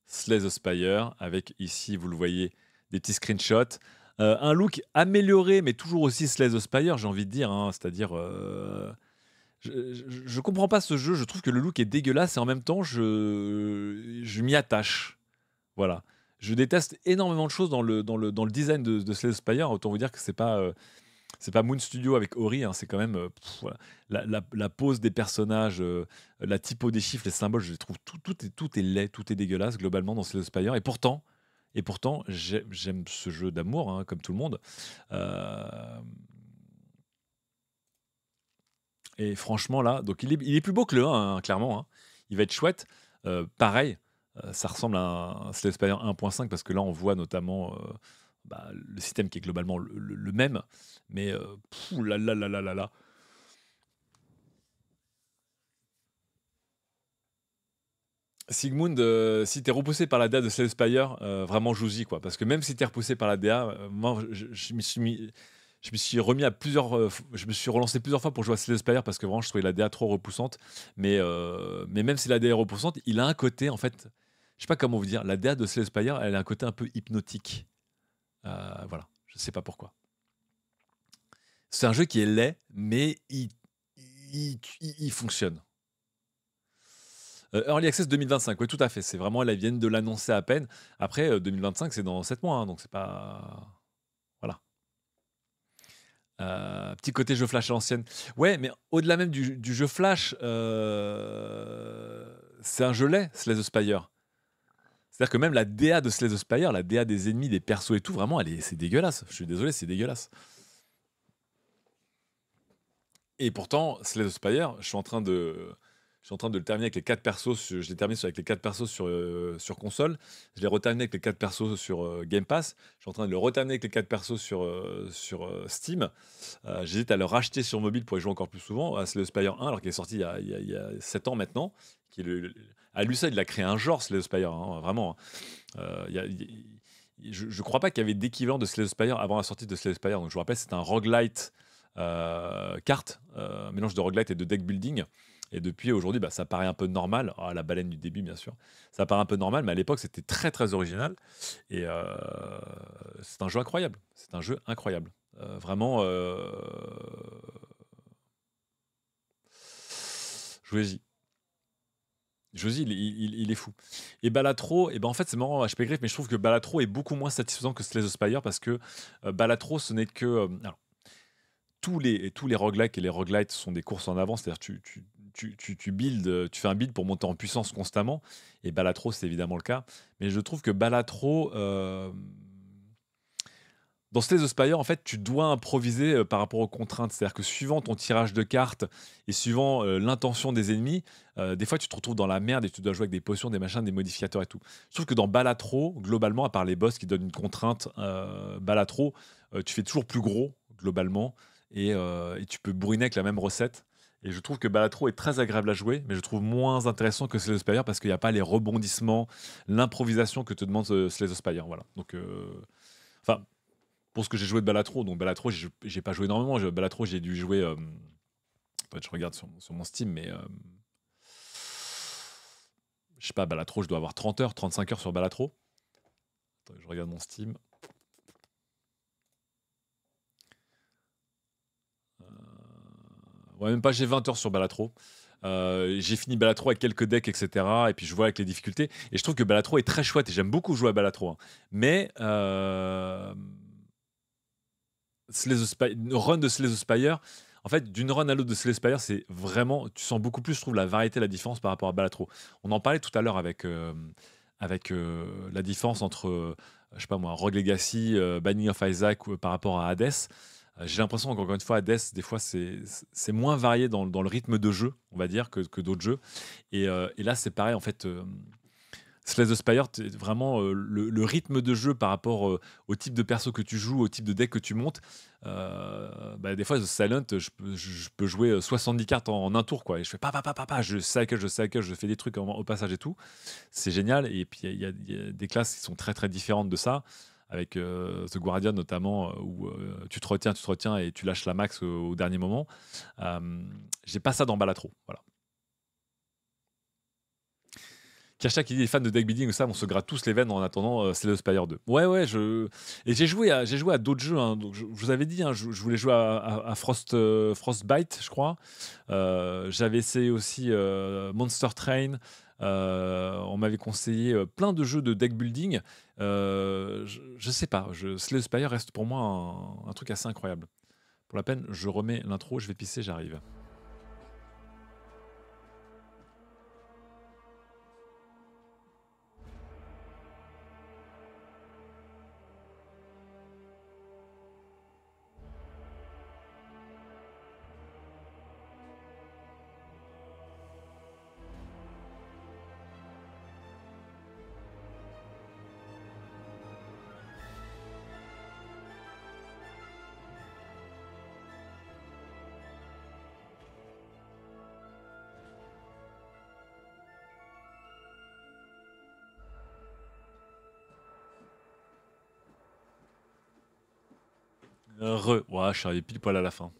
Slay the Spire, avec ici, vous le voyez, des petits screenshots. Euh, un look amélioré, mais toujours aussi Slay the Spire, j'ai envie de dire. Hein. C'est-à-dire. Euh, je, ne comprends pas ce jeu, je trouve que le look est dégueulasse et en même temps, je, je m'y attache. Voilà. Je déteste énormément de choses dans le, dans le, design de, de Slay the Spire. Autant vous dire que ce n'est pas. Euh, c'est pas Moon Studio avec Ori, hein, c'est quand même euh, la, pose des personnages, euh, la typo des chiffres, les symboles, je les trouve tout, tout, est, tout est laid, tout est dégueulasse globalement dans Slay Spire. Et pourtant, et pourtant, j'aime ce jeu d'amour, hein, comme tout le monde. Euh, et franchement, là, donc il est, plus beau que le 1, hein, clairement. Il va être chouette. pareil, ça ressemble à un Spire 1.5 parce que là, on voit notamment bah, le système qui est globalement le, même. Mais euh, pff, la la là, là, la. Sigmund, si euh, si t'es repoussé par la DA de Celeste euh, vraiment joue-y, quoi. Parce que même si t'es repoussé par la DA, euh, moi, je, me suis je me suis remis à plusieurs euh, je me suis relancé plusieurs fois pour jouer à Slay parce que vraiment je trouvais la DA trop repoussante mais mais même si la DA est repoussante il a un côté en fait je sais pas comment vous dire la DA de Celeste Spire elle a un côté un peu hypnotique euh, voilà, je sais pas pourquoi. C'est un jeu qui est laid, mais il, fonctionne. Euh, Early Access 2025, oui, tout à fait. C'est vraiment, là, ils viennent de l'annoncer à peine. Après, 2025, euh, c'est dans 7 mois, hein, donc c'est pas. Voilà. petit côté jeu flash à l'ancienne. Ouais, mais au-delà même du, jeu flash, c'est un jeu laid, Slay the Spire. C'est-à-dire que même la DA de Slay the Spire, la DA des ennemis, des persos et tout, vraiment, c'est dégueulasse. Je suis désolé, c'est dégueulasse. Et pourtant, Slay the Spire, je suis en train de, suis en train de le terminer avec les quatre persos. Sur, je l'ai terminé avec les quatre persos euh, sur, console. Je l'ai reterminé avec les quatre persos sur euh, Game Pass. Je suis en train de le reterminer avec les quatre persos sur, euh, Steam. J'hésite à le racheter sur mobile pour y jouer encore plus souvent. Slay the Spire 1, alors qu'il est sorti il y, a, 7 ans maintenant, qui est le, à il a créé un genre, Slay Spire, vraiment. je ne crois pas qu'il y avait d'équivalent de Slay Spire avant la sortie de Slay Spire. Donc je vous rappelle, c'est un roguelite euh, carte, euh, mélange de roguelite et de deck building. Et depuis aujourd'hui, bah, ça paraît un peu normal. Ah, la baleine du début, bien sûr. Ça paraît un peu normal, mais à l'époque, c'était très très original. Et euh, c'est un jeu incroyable. C'est un jeu incroyable. vraiment. Jouez-y. Josie, il, est fou. Et Balatro, et eh ben en fait, c'est marrant, HP Griff, mais je trouve que Balatro est beaucoup moins satisfaisant que Slay the Spire parce que euh, Balatro, ce n'est que. Euh, tous les, tous les roguelites et les roguelites sont des courses en avant, c'est-à-dire tu, tu, tu, euh, tu, fais un build pour monter en puissance constamment, et Balatro, c'est évidemment le cas. Mais je trouve que Balatro. Dans Slay the Spire, en fait, tu dois improviser euh, par rapport aux contraintes. C'est-à-dire que suivant ton tirage de cartes et suivant euh, l'intention des ennemis, euh, des fois, tu te retrouves dans la merde et tu dois jouer avec des potions, des machins, des modificateurs et tout. Sauf que dans Balatro, globalement, à part les boss qui donnent une contrainte, Balatro, tu fais toujours plus gros, globalement, et, tu peux brûler avec la même recette. Et je trouve que Balatro est très agréable à jouer, mais je trouve moins intéressant que Slay the Spire parce qu'il n'y a pas les rebondissements, l'improvisation que te demande Slay the Spire. Voilà. Donc, enfin pour ce que j'ai joué de Balatro, donc Balatro, j'ai pas joué énormément. Balatro, j'ai dû jouer. Euh, je regarde sur, mon Steam, mais. Euh, je sais pas, Balatro, je dois avoir 30 heures, 35 heures sur Balatro. je regarde mon Steam. Euh, ouais, même pas, j'ai 20 heures sur Balatro. j'ai fini Balatro avec quelques decks, etc. Et puis je vois avec les difficultés. Et je trouve que Balatro est très chouette et j'aime beaucoup jouer à Balatro. Hein. Mais run de Slay the Spire, en fait, d'une run à l'autre de Slay the Spire, c'est vraiment, tu sens beaucoup plus, je trouve, la variété, la différence par rapport à Balatro. On en parlait tout à l'heure avec, euh, avec euh, la différence entre, euh, je sais pas moi, Rogue Legacy, Banning of Isaac par rapport à Hades. J'ai l'impression encore une fois, Hades, des fois, c'est moins varié dans, le rythme de jeu, on va dire, que, d'autres jeux. Et, et là, c'est pareil, en fait, Slay the Spire, vraiment euh, le, rythme de jeu par rapport euh, au type de perso que tu joues, au type de deck que tu montes. Euh, bah, des fois, The Silent, je, peux jouer 70 cartes en, un tour, quoi. Et je fais papa papa pas, pas, je cycle, je cycle, je fais des trucs au passage et tout. C'est génial. Et puis, il y, a des classes qui sont très, très différentes de ça. Avec The Guardian, notamment, où tu te retiens, tu te retiens et tu lâches la max au, dernier moment. J'ai pas ça dans trop, Voilà. Kacha qui dit les fans de deck building, ça, on se gratte tous les veines en attendant euh, c'est Spire 2. Ouais, ouais, je... et j'ai joué à, j'ai joué à d'autres jeux. Hein, donc je, vous avais dit, hein, je, voulais jouer à, Frost, euh, Frostbite, je crois. Euh, j'avais essayé aussi euh, Monster Train. on m'avait conseillé plein de jeux de deck building. Je, je, sais pas, je, Slay the Spire reste pour moi un truc assez incroyable. Pour la peine, je remets l'intro, je vais pisser, j'arrive. Ah, je hein, pile poil à la fin.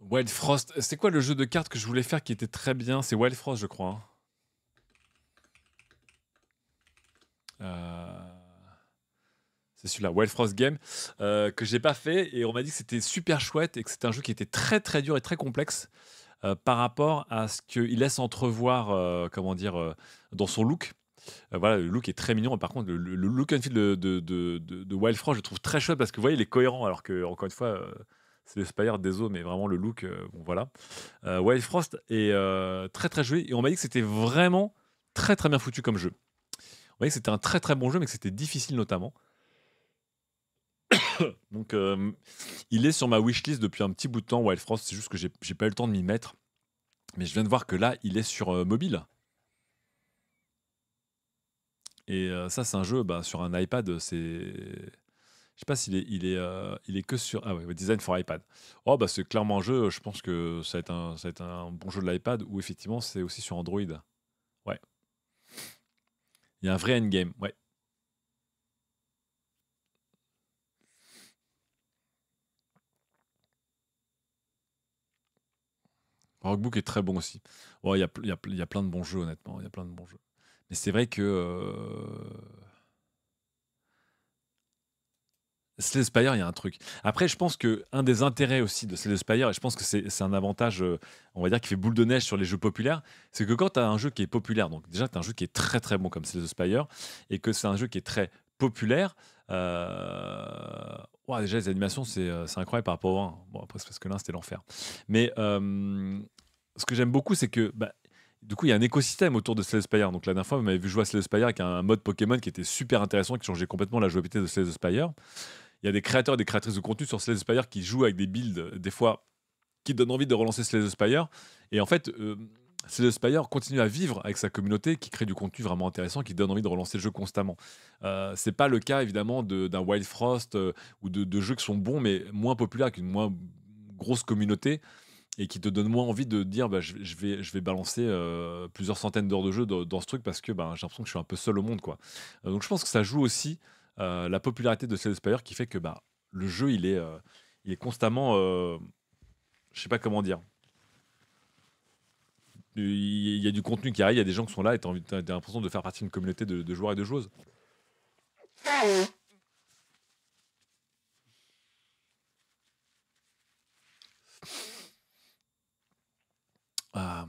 Wild Frost, c'est quoi le jeu de cartes que je voulais faire qui était très bien C'est Wild Frost, je crois. Hein. Euh, c'est celui-là, Wild Frost Game, euh, que j'ai pas fait et on m'a dit que c'était super chouette et que c'était un jeu qui était très très dur et très complexe euh, par rapport à ce qu'il laisse entrevoir, comment dire, dans son look. Euh, voilà, le look est très mignon. Par contre, le, look and feel de, Wild Frost je trouve très chouette parce que vous voyez, il est cohérent. Alors que, encore une fois, euh, c'est le Spire des eaux, mais vraiment le look, euh, bon voilà. Wild Frost est très très joué et on m'a dit que c'était vraiment très très bien foutu comme jeu. On m'a que c'était un très très bon jeu, mais que c'était difficile notamment. <coughs> Donc, il est sur ma wishlist depuis un petit bout de temps, Wild Frost. C'est juste que j'ai pas eu le temps de m'y mettre. Mais je viens de voir que là, il est sur mobile. Et euh, ça, c'est un jeu bah, sur un iPad. C'est, je sais pas s'il est, il est, euh, il est que sur ah ouais, Design for iPad. Oh bah c'est clairement un jeu. Je pense que ça va être un, ça un bon jeu de l'iPad ou effectivement c'est aussi sur Android. Ouais. Il y a un vrai endgame. Ouais. Rockbook est très bon aussi. Ouais, il y a, y a plein de bons jeux honnêtement. Il y a plein de bons jeux. Mais c'est vrai que euh... the Spire, il y a un truc. Après, je pense que un des intérêts aussi de Slay Spire, et je pense que c'est un avantage, euh, on va dire, qui fait boule de neige sur les jeux populaires, c'est que quand tu as un jeu qui est populaire, donc déjà, tu as un jeu qui est très très bon comme Slay Spire, et que c'est un jeu qui est très populaire, euh... déjà, les animations, c'est euh, incroyable par rapport à Bon, après, parce que l'un, c'était l'enfer. Mais euh, ce que j'aime beaucoup, c'est que bah, du coup, il y a un écosystème autour de Slay Donc, la dernière fois, vous m'avez vu jouer à Slay avec un, mode Pokémon qui était super intéressant, qui changeait complètement la jouabilité de Slay Il y a des créateurs et des créatrices de contenu sur Slay qui jouent avec des builds, des fois, qui donnent envie de relancer Slay Et en fait, euh, the Spire continue à vivre avec sa communauté qui crée du contenu vraiment intéressant, qui donne envie de relancer le jeu constamment. Euh, c'est pas le cas, évidemment, d'un Wild Frost euh, ou de, jeux qui sont bons, mais moins populaires, qu'une moins grosse communauté et qui te donne moins envie de dire bah, je, vais, je vais balancer euh, plusieurs centaines d'heures de jeu dans, ce truc parce que bah, j'ai l'impression que je suis un peu seul au monde. Quoi. Euh, donc je pense que ça joue aussi euh, la popularité de Slay qui fait que bah, le jeu il est, il est constamment. je sais pas comment dire. Il y a du contenu qui arrive, il y a des gens qui sont là et tu as, l'impression de faire partie d'une communauté de, de joueurs et de joueuses. Euh,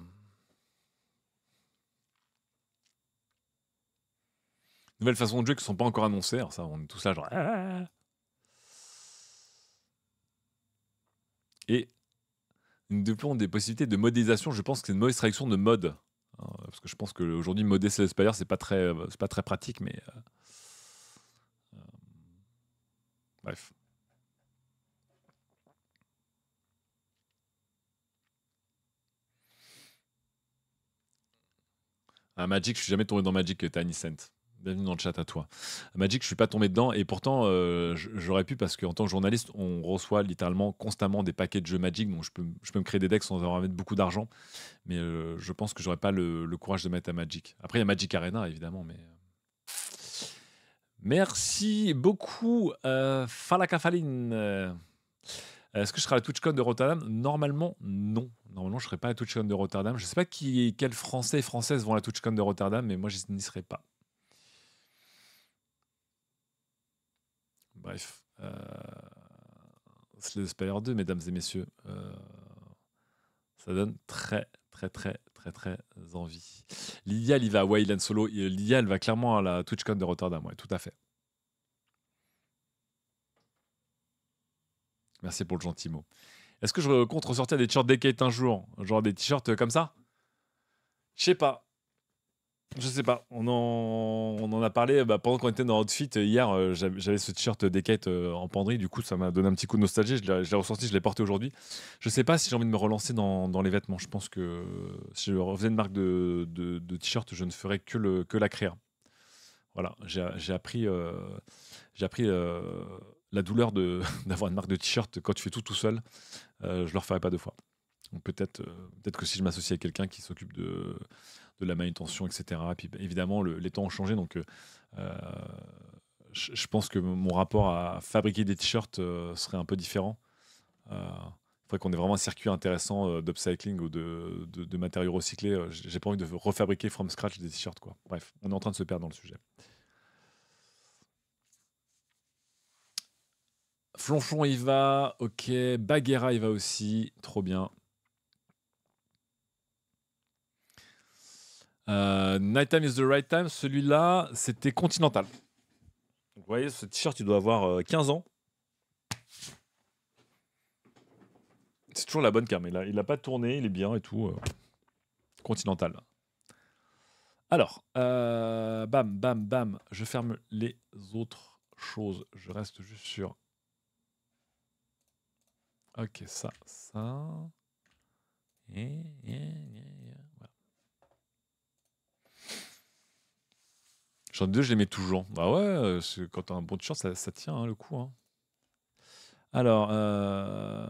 nouvelles façons de jouer qui ne sont pas encore annoncées. ça, on est tous là genre. Ah. Et nous développons des possibilités de modélisation. Je pense que c'est une mauvaise traduction de mode. Hein, parce que je pense qu'aujourd'hui, aujourd'hui Celespire, c'est pas très, c'est pas très pratique, mais. Euh, euh, bref. À Magic, je suis jamais tombé dans Magic, euh, t'as Bienvenue dans le chat à toi. Magic, je suis pas tombé dedans et pourtant euh, j'aurais pu parce qu'en tant que journaliste, on reçoit littéralement constamment des paquets de jeux Magic, donc je peux, me créer des decks sans avoir à mettre beaucoup d'argent. Mais euh, je pense que j'aurais pas le, courage de mettre à Magic. Après, il y a Magic Arena évidemment, mais. Merci beaucoup, euh, Falakafaline. Euh, est-ce que je serai à la TwitchCon de Rotterdam Normalement, non. Normalement, je ne serai pas à la TwitchCon de Rotterdam. Je ne sais pas qui, quels Français et Françaises vont à la TwitchCon de Rotterdam, mais moi, je n'y serai pas. Bref. Euh... le Spire 2, mesdames et messieurs. Euh, ça donne très, très, très, très, très envie. Lydia, il va. à solo. Euh, Lydia, elle va clairement à la TwitchCon de Rotterdam. Oui, tout à fait. Merci pour le gentil mot. Est-ce que je compte ressortir des t-shirts Decade un jour Genre des t-shirts comme ça Je sais pas. Je sais pas. On en, on en a parlé bah, pendant qu'on était dans Outfit euh, hier. Euh, j'avais ce t-shirt Decade euh, en penderie. Du coup, ça m'a donné un petit coup de nostalgie. Je l'ai ressorti, je l'ai porté aujourd'hui. Je sais pas si j'ai envie de me relancer dans, les vêtements. Je pense que si je refaisais une marque de, t-shirt, je ne ferais que, que la créer. Voilà. J'ai appris. j'ai appris la douleur <laughs> d'avoir une marque de t-shirt quand tu fais tout tout seul, euh, je le referai pas deux fois. peut-être euh, peut que si je m'associe à quelqu'un qui s'occupe de, de, la manutention, etc. puis bah, évidemment, les temps ont changé, donc euh, je, pense que mon rapport à fabriquer des t-shirts euh, serait un peu différent. il faudrait qu'on ait vraiment un circuit intéressant d'upcycling ou de, de, de, matériaux recyclés. J'ai pas envie de refabriquer from scratch des t-shirts. Bref, on est en train de se perdre dans le sujet. Flonchon il va, ok. Baguera il va aussi, trop bien. Euh, Nighttime is the right time, celui-là, c'était Continental. vous voyez, ce t-shirt, il doit avoir 15 euh, ans. C'est toujours la bonne carte, là, il n'a pas tourné, il est bien et tout. Euh, continental. Alors, bam, bam, bam, je ferme les autres choses. Je reste juste sur Ok, ça, ça. Et, 2, voilà. J'en ai je les mets toujours. Bah ouais, euh, quand t'as un bon de ça, tient hein, le coup. Hein. Alors. Euh,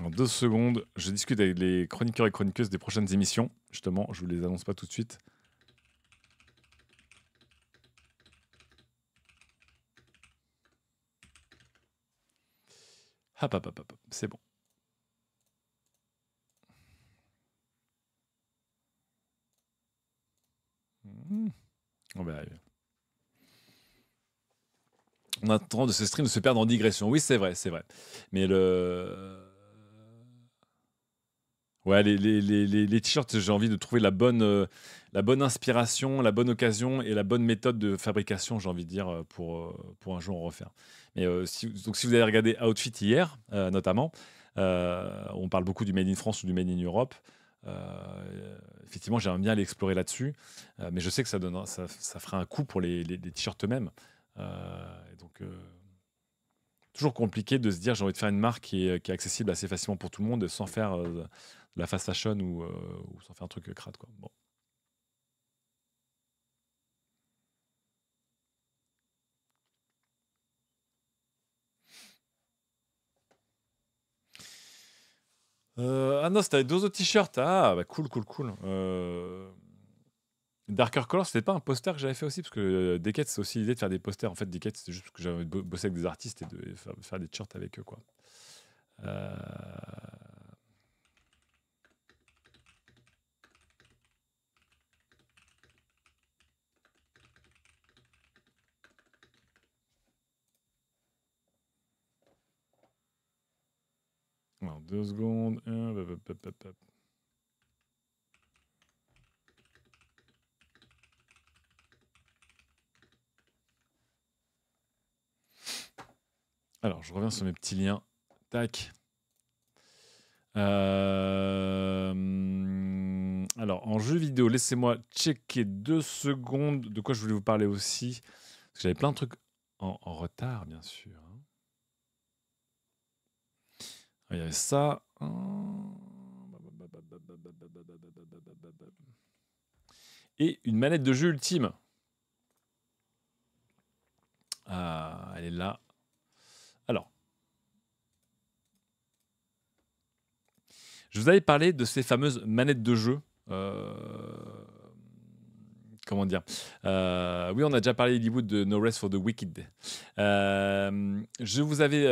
En deux secondes, je discute avec les chroniqueurs et chroniqueuses des prochaines émissions. Justement, je ne vous les annonce pas tout de suite. Hop, hop, hop, hop, c'est bon. Hmm. On va arriver. On a tendance de ce stream de se perdre en digression. Oui, c'est vrai, c'est vrai. Mais le Ouais, les, les, les, t-shirts, j'ai envie de trouver la bonne, euh, la bonne inspiration, la bonne occasion et la bonne méthode de fabrication, j'ai envie de dire, euh, pour, euh, pour un jour en refaire. Mais si, donc, si vous avez regardé Outfit hier, notamment, on parle beaucoup du Made in France ou du Made in Europe. effectivement, j'aimerais bien aller explorer là-dessus, mais je sais que ça, donne ça, ça fera un coup pour les, t-shirts eux-mêmes. donc toujours compliqué de se dire j'ai envie de faire une marque qui est, accessible assez facilement pour tout le monde sans faire euh, de la fast fashion ou, euh, sans faire un truc euh, crade. Quoi. Bon. ah non, c'était deux autres t-shirts. Ah, bah cool, cool, cool. Darker Color, c'était pas un poster que j'avais fait aussi, parce que euh, Deckett, c'est aussi l'idée de faire des posters. En fait, Deckett, c'était juste parce que j'avais bossé avec des artistes et de faire, des t-shirts avec eux. Quoi. Euh. Alors, deux secondes. Alors, je reviens sur mes petits liens. Tac. Euh, alors, en jeu vidéo, laissez-moi checker deux secondes de quoi je voulais vous parler aussi. Parce que j'avais plein de trucs en, retard, bien sûr. Il y avait ça. Et une manette de jeu ultime. Ah, elle est là. Je vous avais parlé de ces fameuses manettes de jeu. Euh, comment dire euh, Oui, on a déjà parlé d'Hollywood, de No Rest for the Wicked. Euh, je vous avais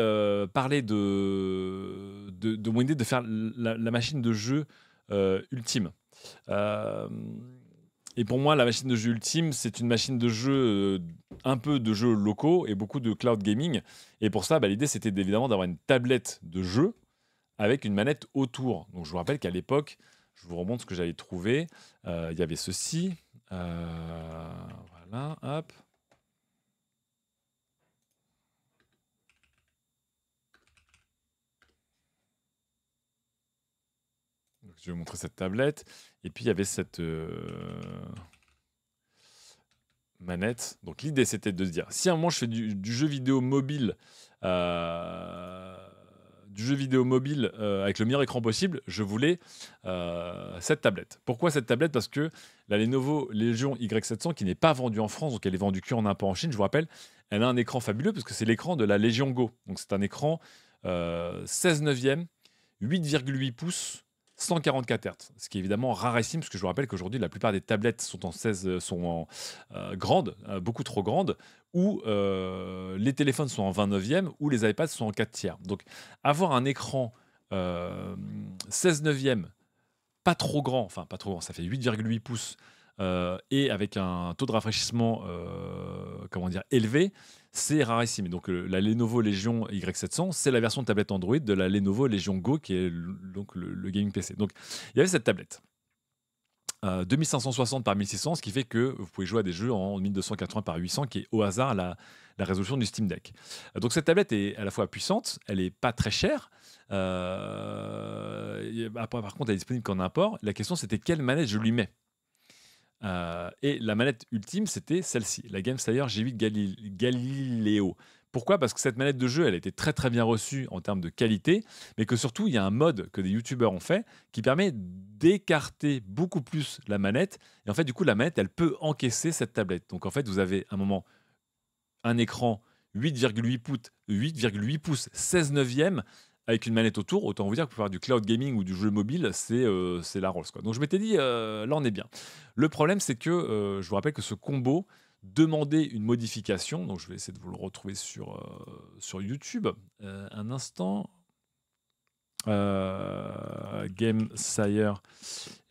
parlé de... De, mon idée de faire la, machine de jeu ultime. Et pour moi, la machine de jeu ultime, c'est une machine de jeu, un peu de jeux locaux et beaucoup de cloud gaming. Et pour ça, bah, l'idée, c'était évidemment d'avoir une tablette de jeu avec une manette autour. Donc je vous rappelle qu'à l'époque, je vous remonte ce que j'avais trouvé. Euh, il y avait ceci. Euh, voilà, hop. je vais vous montrer cette tablette. Et puis il y avait cette euh, manette. Donc l'idée c'était de se dire, si à un moment je fais du, jeu vidéo mobile, du jeu vidéo mobile euh, avec le meilleur écran possible, je voulais euh, cette tablette. Pourquoi cette tablette Parce que la Lenovo Legion Y700, qui n'est pas vendue en France, donc elle est vendue qu'en import en Chine, je vous rappelle, elle a un écran fabuleux parce que c'est l'écran de la Legion Go. Donc c'est un écran 16 euh, neuvième, 8,8 pouces, 144 Hz, ce qui est évidemment rarissime, parce que je vous rappelle qu'aujourd'hui, la plupart des tablettes sont en 16, euh, sont en euh, grandes, euh, beaucoup trop grandes, ou les téléphones sont en 29e, ou les iPads sont en 4 tiers. Donc, avoir un écran 16 9e, pas trop grand, enfin pas trop grand, ça fait 8,8 pouces, et avec un taux de rafraîchissement, comment dire, élevé, c'est rarissime. Donc la Lenovo Legion Y700, c'est la version tablette Android de la Lenovo Legion Go, qui est donc le, gaming PC. Donc il y avait cette tablette. 2560 euh, par 1600, ce qui fait que vous pouvez jouer à des jeux en 1280 par 800, qui est au hasard la, la résolution du Steam Deck. Euh, donc cette tablette est à la fois puissante, elle n'est pas très chère. Euh, bah, par contre, elle est disponible qu'en import. La question, c'était quelle manette je lui mets euh, et la manette ultime, c'était celle-ci, la GameStyler G8 Galileo. Pourquoi Parce que cette manette de jeu, elle a été très très bien reçue en termes de qualité, mais que surtout, il y a un mode que des youtubeurs ont fait qui permet d'écarter beaucoup plus la manette. Et en fait, du coup, la manette, elle peut encaisser cette tablette. Donc en fait, vous avez un moment un écran 8,8 pouces, 8,8 pouces 16 neuvième avec une manette autour, autant vous dire que pour faire du cloud gaming ou du jeu mobile, c'est euh, la Rolls. Quoi. Donc je m'étais dit, euh, là on est bien. Le problème, c'est que euh, je vous rappelle que ce combo demandait une modification. Donc je vais essayer de vous le retrouver sur, sur YouTube. un instant. Game Sire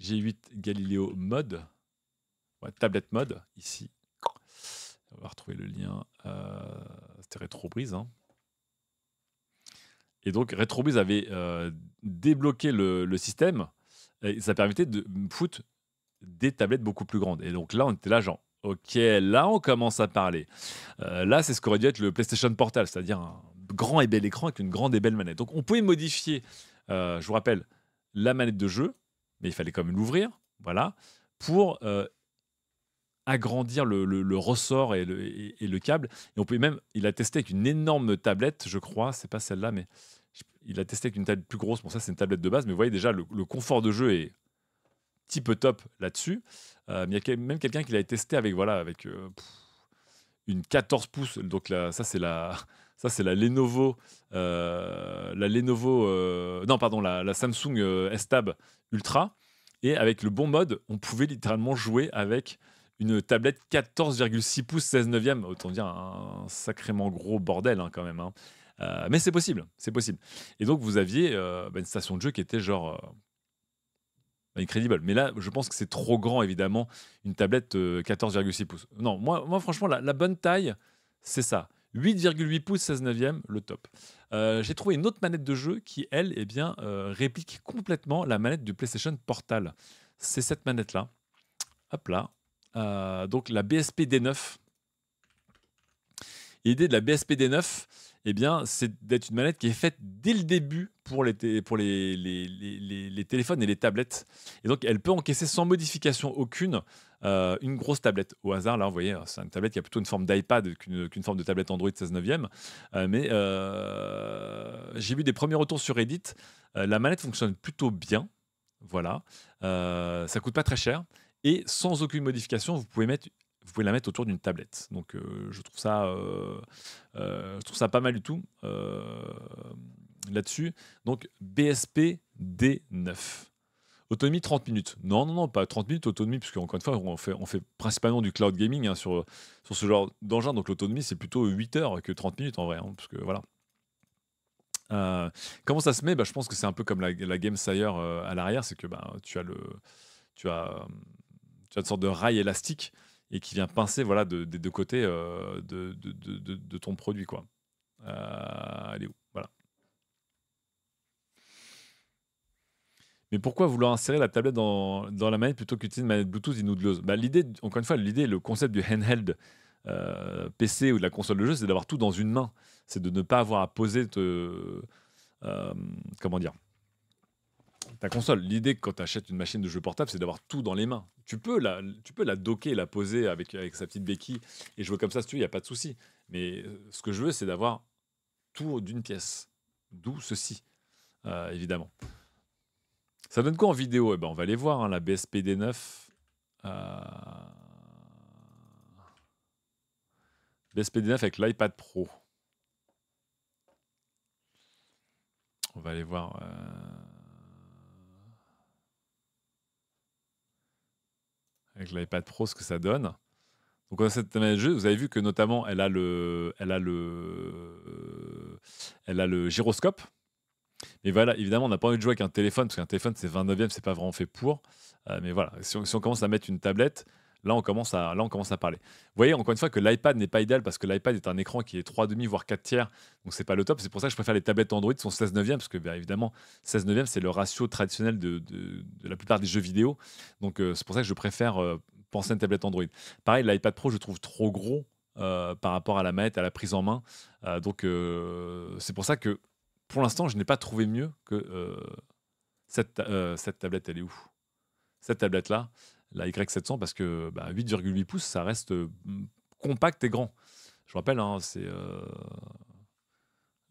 G8 Galileo Mode. tablette mode, ici. On va retrouver le lien. C'était rétro-brise. Hein. Et donc, RetroBiz avait euh, débloqué le, système. Et ça permettait de foutre des tablettes beaucoup plus grandes. Et donc là, on était là, genre, ok, là, on commence à parler. Euh, là, c'est ce qu'aurait dû être le PlayStation Portal, c'est-à-dire un grand et bel écran avec une grande et belle manette. Donc, on pouvait modifier, euh, je vous rappelle, la manette de jeu, mais il fallait quand même l'ouvrir, voilà, pour agrandir le, ressort et le, et, le, câble. Et on peut même, il a testé avec une énorme tablette, je crois, c'est pas celle-là, mais il a testé avec une tablette plus grosse. Bon, ça, c'est une tablette de base, mais vous voyez déjà, le, confort de jeu est petit peu top là-dessus. Euh, il y a même quelqu'un qui l'a testé avec, voilà, avec euh, une 14 pouces. Donc là, ça, c'est la. <laughs> Ça, c'est la Lenovo, euh, la Lenovo, non, pardon, la, la Samsung S-Tab Ultra. Et avec le bon mode, on pouvait littéralement jouer avec une tablette 14,6 pouces 16 9e Autant dire un sacrément gros bordel hein, quand même. Hein. Euh, mais c'est possible, c'est possible. Et donc vous aviez euh, bah, une station de jeu qui était genre euh, incroyable Mais là, je pense que c'est trop grand évidemment une tablette 14,6 pouces. Non, moi, moi franchement, la, bonne taille, c'est ça. 8,8 pouces 16 9e le top. J'ai trouvé une autre manette de jeu qui, elle, eh bien, réplique complètement la manette du PlayStation Portal. C'est cette manette là. Hop là, euh, donc la BSP D9. L'idée de la BSP D9, eh bien, c'est d'être une manette qui est faite dès le début pour, les, pour les, les, téléphones et les tablettes. Et donc, elle peut encaisser sans modification aucune euh, une grosse tablette. Au hasard, là, vous voyez, c'est une tablette qui a plutôt une forme d'iPad qu'une forme de tablette Android 16 neuvième. Euh, mais j'ai vu des premiers retours sur Reddit. la manette fonctionne plutôt bien. Voilà. ça coûte pas très cher. Et sans aucune modification, vous pouvez mettre vous pouvez la mettre autour d'une tablette. Donc euh, je, trouve ça, euh, euh, je trouve ça pas mal du tout là-dessus. Donc BSP D9. Autonomie 30 minutes. Non, non, non, pas 30 minutes, autonomie, puisque encore une fois, on fait, principalement du cloud gaming hein, sur, sur ce genre d'engin. Donc l'autonomie, c'est plutôt 8 heures que 30 minutes en vrai. Hein, voilà. comment ça se met bah, Je pense que c'est un peu comme la, la Game Sire à l'arrière, c'est que bah, tu as le. Tu as, une sorte de rail élastique et qui vient pincer voilà, des deux côtés euh, de, ton produit. Quoi. Euh, elle est où Voilà. Mais pourquoi vouloir insérer la tablette dans, la manette plutôt qu'utiliser une manette Bluetooth inoudleuse bah, L'idée, encore une fois, l'idée, le concept du handheld euh, PC ou de la console de jeu, c'est d'avoir tout dans une main. C'est de ne pas avoir à poser. Te, comment dire ta console. L'idée quand tu achètes une machine de jeu portable, c'est d'avoir tout dans les mains. Tu peux la, tu peux la docker, la poser avec, avec sa petite béquille et jouer comme ça si tu veux, il n'y a pas de souci. Mais euh, ce que je veux, c'est d'avoir tout d'une pièce. D'où ceci, euh, évidemment. Ça donne quoi en vidéo eh ben, On va aller voir hein, la BSPD9. Euh... BSPD9 avec l'iPad Pro. On va aller voir. Euh, avec l'iPad Pro, ce que ça donne. Donc cette manette vous avez vu que notamment elle a le, elle a le, elle a le gyroscope. Mais voilà, évidemment, on n'a pas envie de jouer avec un téléphone parce qu'un téléphone c'est 29e, c'est pas vraiment fait pour. Euh, mais voilà, si on, commence à mettre une tablette, Là on, commence à, là, on commence à parler. Vous voyez, encore une fois, que l'iPad n'est pas idéal parce que l'iPad est un écran qui est 3,5 voire 4 tiers, donc c'est pas le top. C'est pour ça que je préfère les tablettes Android qui sont 16 neuvième, parce que bien bah, évidemment, 16 neuvième, c'est le ratio traditionnel de, la plupart des jeux vidéo. Donc euh, c'est pour ça que je préfère euh, penser à une tablette Android. Pareil, l'iPad Pro, je trouve trop gros euh, par rapport à la manette, à la prise en main. donc c'est pour ça que pour l'instant, je n'ai pas trouvé mieux que cette, cette tablette, elle est où Cette tablette-là la Y700 parce que 8,8 bah, pouces, ça reste euh, compact et grand. Je rappelle, hein, c'est, euh,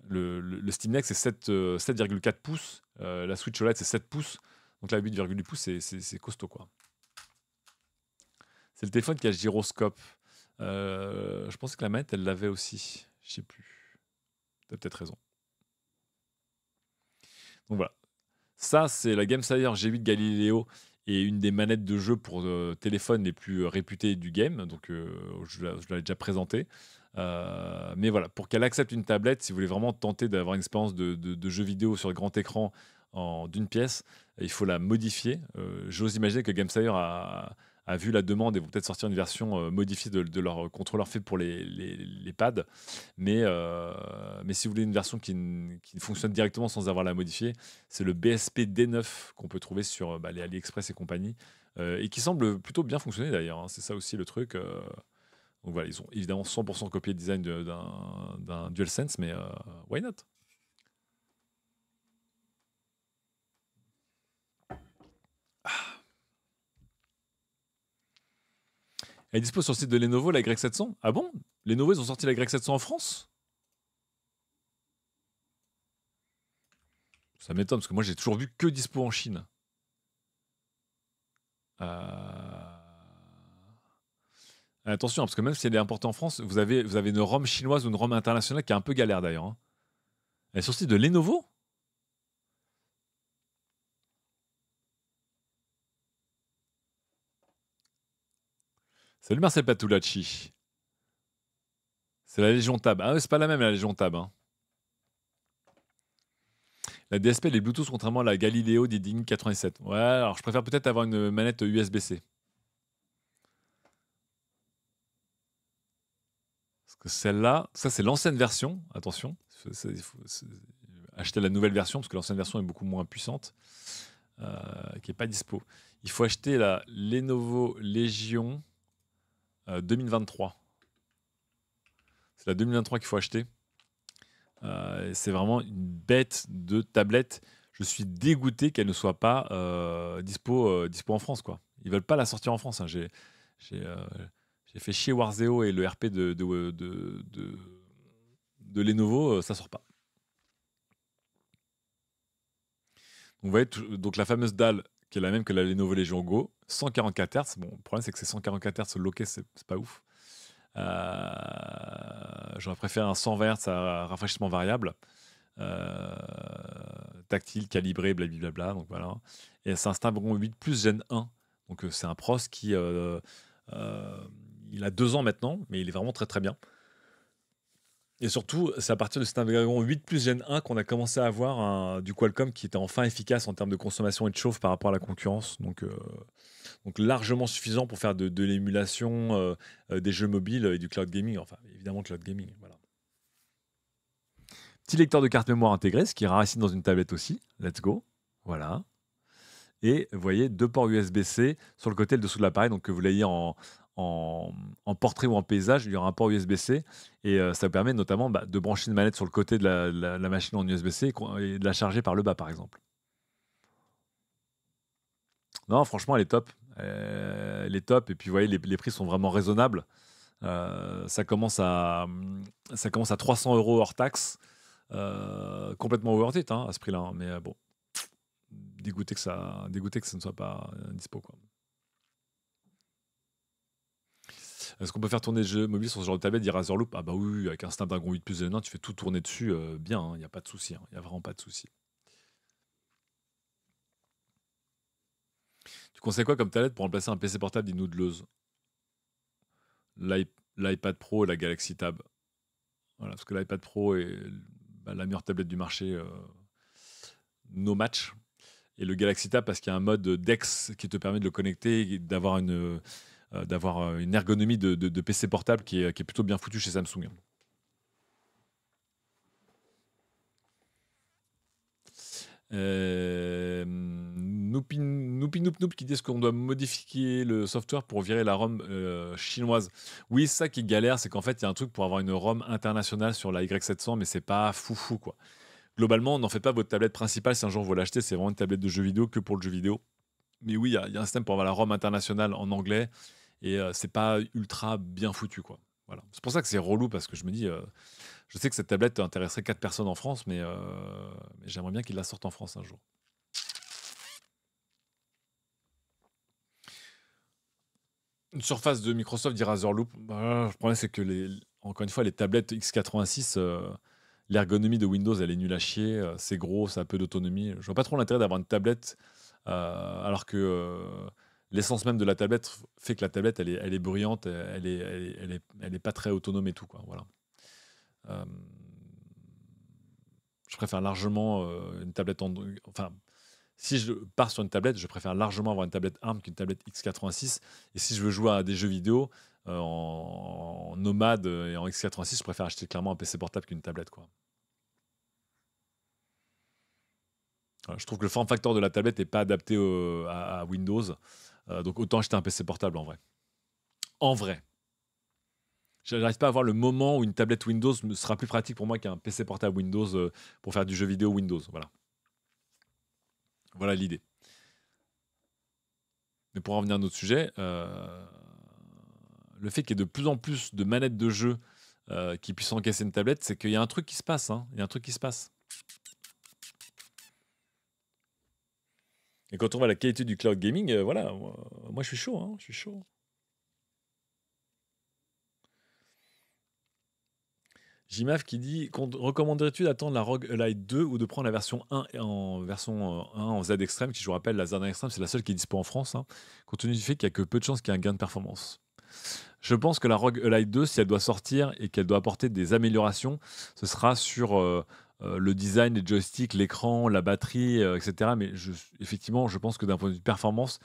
le, Steam Deck, c'est 7,4 euh, pouces. la Switch OLED, c'est 7 pouces. Donc là, 8,8 pouces, c'est, costaud. quoi. C'est le téléphone qui a le gyroscope. je pense que la manette, elle l'avait aussi. Je sais plus. Tu as peut-être raison. Donc voilà. Ça, c'est la Game G8 Galileo et une des manettes de jeu pour euh, téléphone les plus euh, réputées du game. Donc, euh, je, l'avais déjà présenté. mais voilà, pour qu'elle accepte une tablette, si vous voulez vraiment tenter d'avoir une expérience de, jeu vidéo sur grand écran en d'une pièce, il faut la modifier. J'ose imaginer que GameSire a, a vu la demande et vont peut-être sortir une version euh, modifiée de, leur contrôleur fait pour les, les, pads. Mais, euh, mais si vous voulez une version qui, fonctionne directement sans avoir la modifier, c'est le BSP D9 qu'on peut trouver sur bah, les AliExpress et compagnie. Euh, et qui semble plutôt bien fonctionner d'ailleurs. Hein. C'est ça aussi le truc. Donc voilà, ils ont évidemment 100% copié le design d'un DualSense, mais why not ah. Elle est dispo sur le site de Lenovo, la Y700. Ah bon Lenovo, ils ont sorti la Y700 en France Ça m'étonne, parce que moi, j'ai toujours vu que dispo en Chine. Euh, attention, hein, parce que même si elle est importée en France, vous avez, une ROM chinoise ou une ROM internationale qui est un peu galère d'ailleurs. Hein. Elle est sur le site de Lenovo Salut Marcel Patulacci. C'est la Légion Tab. Ah, c'est pas la même la Légion Tab. Hein. La DSP les Bluetooth, contrairement à la Galileo Digne 87. Ouais, alors je préfère peut-être avoir une manette USB-C. Parce que celle-là, ça c'est l'ancienne version. Attention, il faut acheter la nouvelle version parce que l'ancienne version est beaucoup moins puissante, euh, qui n'est pas dispo. Il faut acheter la Lenovo Legion 2023. Euh, c'est la 2023 qu'il faut acheter. Euh, c'est vraiment une bête de tablette. Je suis dégoûté qu'elle ne soit pas euh, dispo, dispo en France. Quoi. Ils veulent pas la sortir en France. Hein. J'ai, j'ai, fait chier Warzeo et le RP de, de, de, Lenovo, ça ne sort pas. vous voyez, donc la fameuse dalle qui est la même que la Lenovo Legion Go, 144 Hz. Bon, le problème, c'est que c'est 144 Hz loqué, c'est pas ouf. Euh, j'aurais préféré un 100 Hz à rafraîchissement variable. Euh, tactile, calibré, blablabla. Donc voilà. Et c'est un Snapdragon 8 plus Gen 1. Donc euh, c'est un pros qui. il a deux ans maintenant, mais il est vraiment très très bien. Et surtout, c'est à partir de Snapdragon 8 plus Gen 1 qu'on a commencé à avoir du Qualcomm qui était enfin efficace en termes de consommation et de chauffe par rapport à la concurrence. Donc, donc largement suffisant pour faire de, l'émulation, euh, euh, des jeux mobiles et du cloud gaming. Enfin, évidemment, cloud gaming. Voilà. Petit lecteur de carte mémoire intégré, ce qui est racine dans une tablette aussi. Let's go. Voilà. Et vous voyez, deux ports USB-C sur le côté et le dessous de l'appareil. Donc que vous l'ayez en, portrait ou en paysage, il y aura un port USB-C et euh, ça vous permet notamment bah, de brancher une manette sur le côté de la, machine en USB-C et de la charger par le bas par exemple. Non, franchement, elle est top. Euh, les top et puis vous voyez, les, prix sont vraiment raisonnables. Euh, ça, commence à, ça commence à 300 euros hors taxe, euh, complètement over hein, à ce prix-là, hein. mais bon, dégoûté que, ça, dégoûté que ça ne soit pas dispo. Quoi. Est-ce qu'on peut faire tourner le jeu mobile sur ce genre de tablette, dire Razorloop Loop Ah bah oui, avec un Snapdragon 8 plus 1, tu fais tout tourner dessus, bien, il hein, n'y a pas de souci, il n'y a vraiment pas de souci. Tu conseilles quoi comme tablette pour remplacer un PC portable d'inoodleuse L'iPad Pro et la Galaxy Tab. Voilà, parce que l'iPad Pro est bah, la meilleure tablette du marché, euh, no match. Et le Galaxy Tab, parce qu'il y a un mode DEX qui te permet de le connecter d'avoir une, euh, euh, une ergonomie de, PC portable qui est, qui est, plutôt bien foutue chez Samsung. Euh, Noupinoupnoup qui disent qu'on doit modifier le software pour virer la ROM euh, chinoise. Oui, ça qui galère, c'est qu'en fait, il y a un truc pour avoir une ROM internationale sur la Y700, mais c'est pas foufou, quoi. Globalement, n'en faites pas votre tablette principale si un jour vous l'achetez, c'est vraiment une tablette de jeu vidéo que pour le jeu vidéo. Mais oui, il y, a un système pour avoir la ROM internationale en anglais, et euh, c'est pas ultra bien foutu, quoi. Voilà. C'est pour ça que c'est relou, parce que je me dis... Euh, je sais que cette tablette intéresserait 4 personnes en France, mais, mais j'aimerais bien qu'ils la sortent en France un jour. une surface de Microsoft dit Razer Loop. Bah, le problème, c'est que, encore une fois, les tablettes x86, euh, l'ergonomie de Windows, elle est nulle à chier. Euh, c'est gros, ça a peu d'autonomie. Je vois pas trop l'intérêt d'avoir une tablette, euh, alors que l'essence même de la tablette fait que la tablette, elle est, bruyante, elle n'est elle est, pas très autonome et tout. Quoi, voilà. je préfère largement une tablette en... Enfin, si je pars sur une tablette, je préfère largement avoir une tablette ARM qu'une tablette x86. Et si je veux jouer à des jeux vidéo euh, en, nomade et en x86, je préfère acheter clairement un PC portable qu'une tablette. je trouve que le form factor de la tablette n'est pas adapté à, Windows. Euh, donc autant acheter un PC portable en vrai. En vrai. Je n'arrive pas à voir le moment où une tablette Windows sera plus pratique pour moi qu'un PC portable Windows euh, pour faire du jeu vidéo Windows. Voilà. Voilà l'idée. Mais pour en revenir à notre sujet, euh, le fait qu'il y ait de plus en plus de manettes de jeu euh, qui puissent encaisser une tablette, c'est qu'il y a un truc qui se passe. Hein. Il y a un truc qui se passe. Et quand on voit la qualité du cloud gaming, euh, voilà, moi, je suis chaud, hein, je suis chaud. Jimaf qui dit recommanderais-tu d'attendre la Rogue Elite 2 ou de prendre la version 1 en version 1 euh, en Z Extreme qui je vous rappelle la Z Extreme, c'est la seule qui est dispo en France hein, compte tenu du fait qu'il y a que peu de chances qu'il y ait un gain de performance. Je pense que la Rogue Elite 2 si elle doit sortir et qu'elle doit apporter des améliorations, ce sera sur euh, euh, le design des joysticks, l'écran, la batterie, etc. Mais effectivement, je pense que d'un point de vue performance,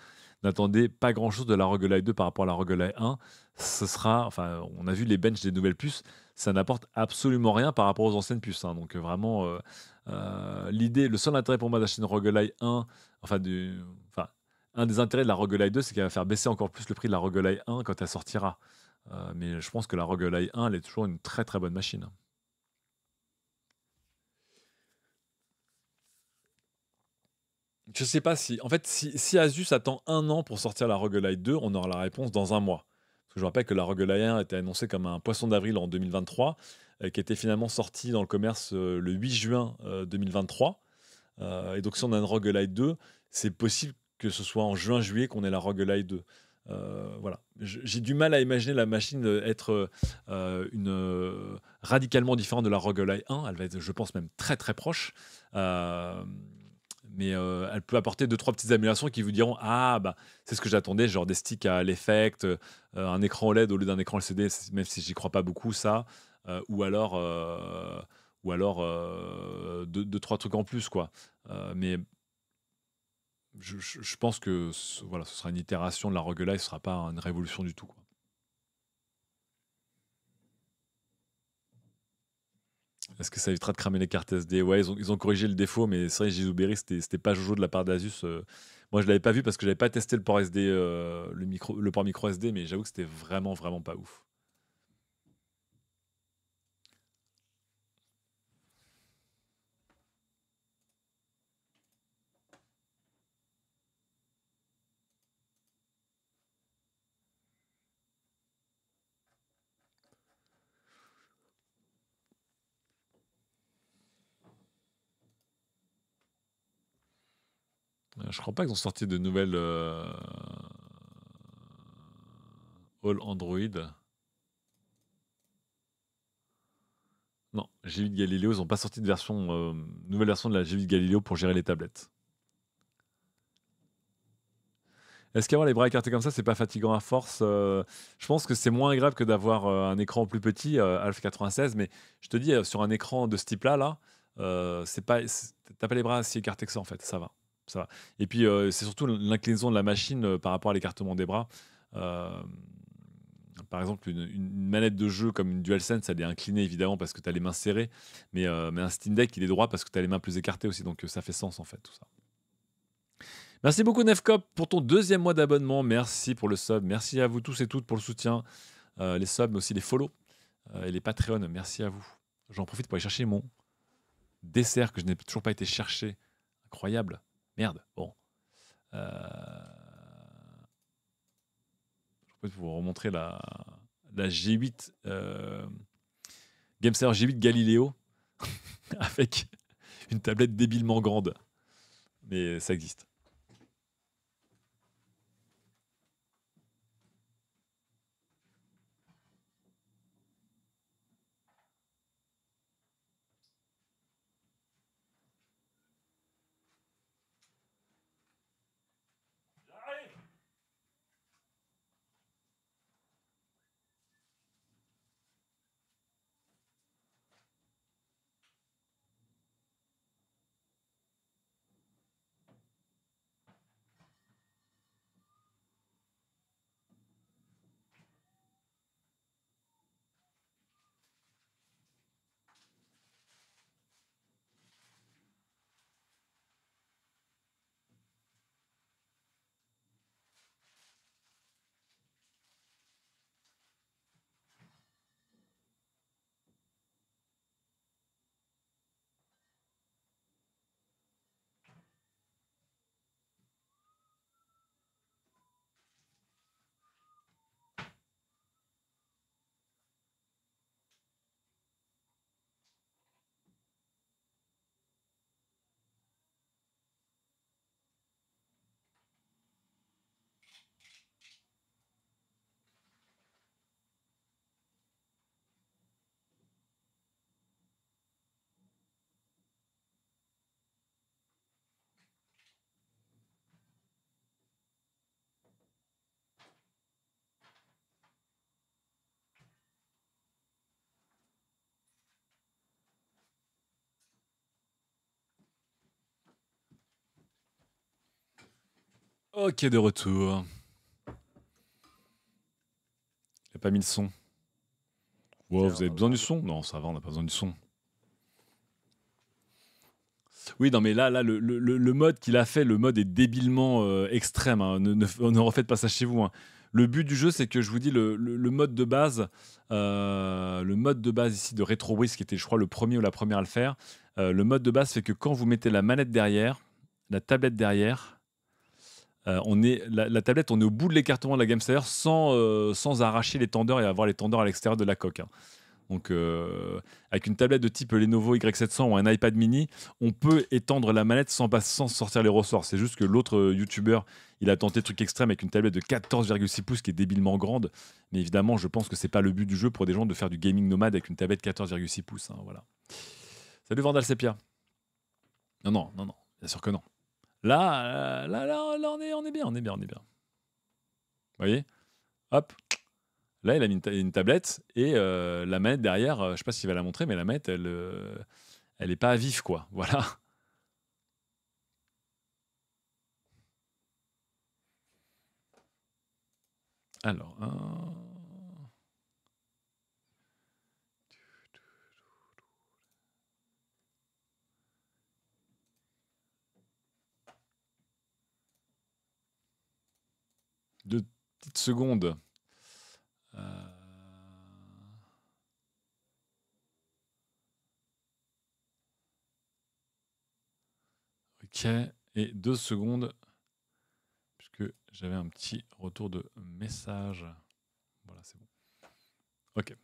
n'attendez pas grand-chose de la Rogue 2 par rapport à la Rogue 1. Ce sera, enfin, on a vu les benches des nouvelles puces, ça n'apporte absolument rien par rapport aux anciennes puces. Hein. Donc euh, vraiment, euh, euh, l'idée, le seul intérêt pour moi d'acheter une Rogue 1, enfin, du, enfin, un des intérêts de la Rogue 2, c'est qu'elle va faire baisser encore plus le prix de la Rogue 1 quand elle sortira. mais je pense que la Rogue 1, elle est toujours une très très bonne machine. Je sais pas si. En fait, si, Asus attend un an pour sortir la Rogue 2, on aura la réponse dans un mois. Parce que je rappelle que la Rogue 1 était annoncée comme un poisson d'avril en 2023, et euh, qui était finalement sortie dans le commerce euh, le 8 juin 2023. Euh, et donc, si on a une Rogue 2, c'est possible que ce soit en juin-juillet qu'on ait la Rogue 2. voilà, j'ai du mal à imaginer la machine être une radicalement différente de la Rogue 1. Elle va être, je pense, même très très proche mais euh, elle peut apporter deux trois petites améliorations qui vous diront ah bah c'est ce que j'attendais genre des sticks à l'effect euh, un écran OLED au lieu d'un écran LCD même si j'y crois pas beaucoup ça euh, ou alors ou alors deux, trois trucs en plus quoi mais je, pense que ce, voilà ce sera une itération de la et ce sera pas une révolution du tout quoi. Est-ce que ça évitera de cramer les cartes SD Ouais, ils ont, corrigé le défaut, mais c'est vrai, ce c'était pas Jojo de la part d'Asus. Euh. moi, je l'avais pas vu parce que j'avais pas testé le port SD, euh, le, micro, le port micro SD, mais j'avoue que c'était vraiment, vraiment pas ouf. Euh, je crois pas qu'ils ont sorti de nouvelles euh, All Android. Non, G8 Galileo, ils n'ont pas sorti de version, euh, nouvelle version de la G8 Galileo pour gérer les tablettes. Est-ce qu'avoir les bras écartés comme ça, c'est pas fatigant à force Je pense que c'est moins grave que d'avoir un écran plus petit, Alpha 96, mais je te dis, sur un écran de ce type-là, là, là c'est pas, t'as pas les bras si écartés que ça en fait, ça va. Et puis, euh, c'est surtout l'inclinaison de la machine euh, par rapport à l'écartement des bras. Euh, par exemple, une, manette de jeu comme une DualSense, elle est inclinée évidemment parce que tu as les mains serrées, mais, un Steam Deck, il est droit parce que tu as les mains plus écartées aussi, donc ça fait sens en fait tout ça. Merci beaucoup Nefcop pour ton deuxième mois d'abonnement, merci pour le sub, merci à vous tous et toutes pour le soutien, les subs, mais aussi les follow et les Patreons, merci à vous. J'en profite pour aller chercher mon dessert que je n'ai toujours pas été chercher. Incroyable. Merde, bon. Euh, je vais vous remontrer la, la G8 euh... G8 Galileo <laughs> avec une tablette débilement grande. Mais ça existe. Ok, de retour. Il a pas mis le son. Wow, vous avez besoin du son Non, ça va, on n'a pas besoin du son. Oui, non, mais là, là le, mode qu'il a fait, le mode est débilement euh, extrême. Hein. Ne, <laughs> pas ça chez vous. Hein. Le but du jeu, c'est que je vous dis le, mode de base, euh, le mode de base ici de Retrobris, qui était, je crois, le premier ou la première à le faire. Euh, le mode de base c'est que quand vous mettez la manette derrière, la tablette derrière, euh, on est, la, tablette, on est au bout de l'écartement de la gamme sans, euh, sans arracher les tendeurs et avoir les tendeurs à l'extérieur de la coque. Hein. Donc, euh, avec une tablette de type Lenovo Y700 ou un iPad mini, on peut étendre la manette sans, sans sortir les ressorts. C'est juste que l'autre YouTuber, il a tenté truc extrême avec une tablette de 14,6 pouces qui est débilement grande. Mais évidemment, je pense que c'est pas le but du jeu pour des gens de faire du gaming nomade avec une tablette de 14,6 pouces. Hein, voilà. Salut Vandal Sepia. Non, non, non, non, bien sûr que non. Euh, là, là, là, on, est, on est bien, on est bien, on est bien. Vous voyez Hop. Là, il a mis une, tablette et euh, la manette derrière, Je euh, je sais pas s'il va la montrer, mais la manette, elle, elle est pas à vif, quoi. <laughs> Voilà. Alors, secondes. Euh, ok, et deux secondes, puisque j'avais un petit retour de message. Voilà, c'est bon. Ok.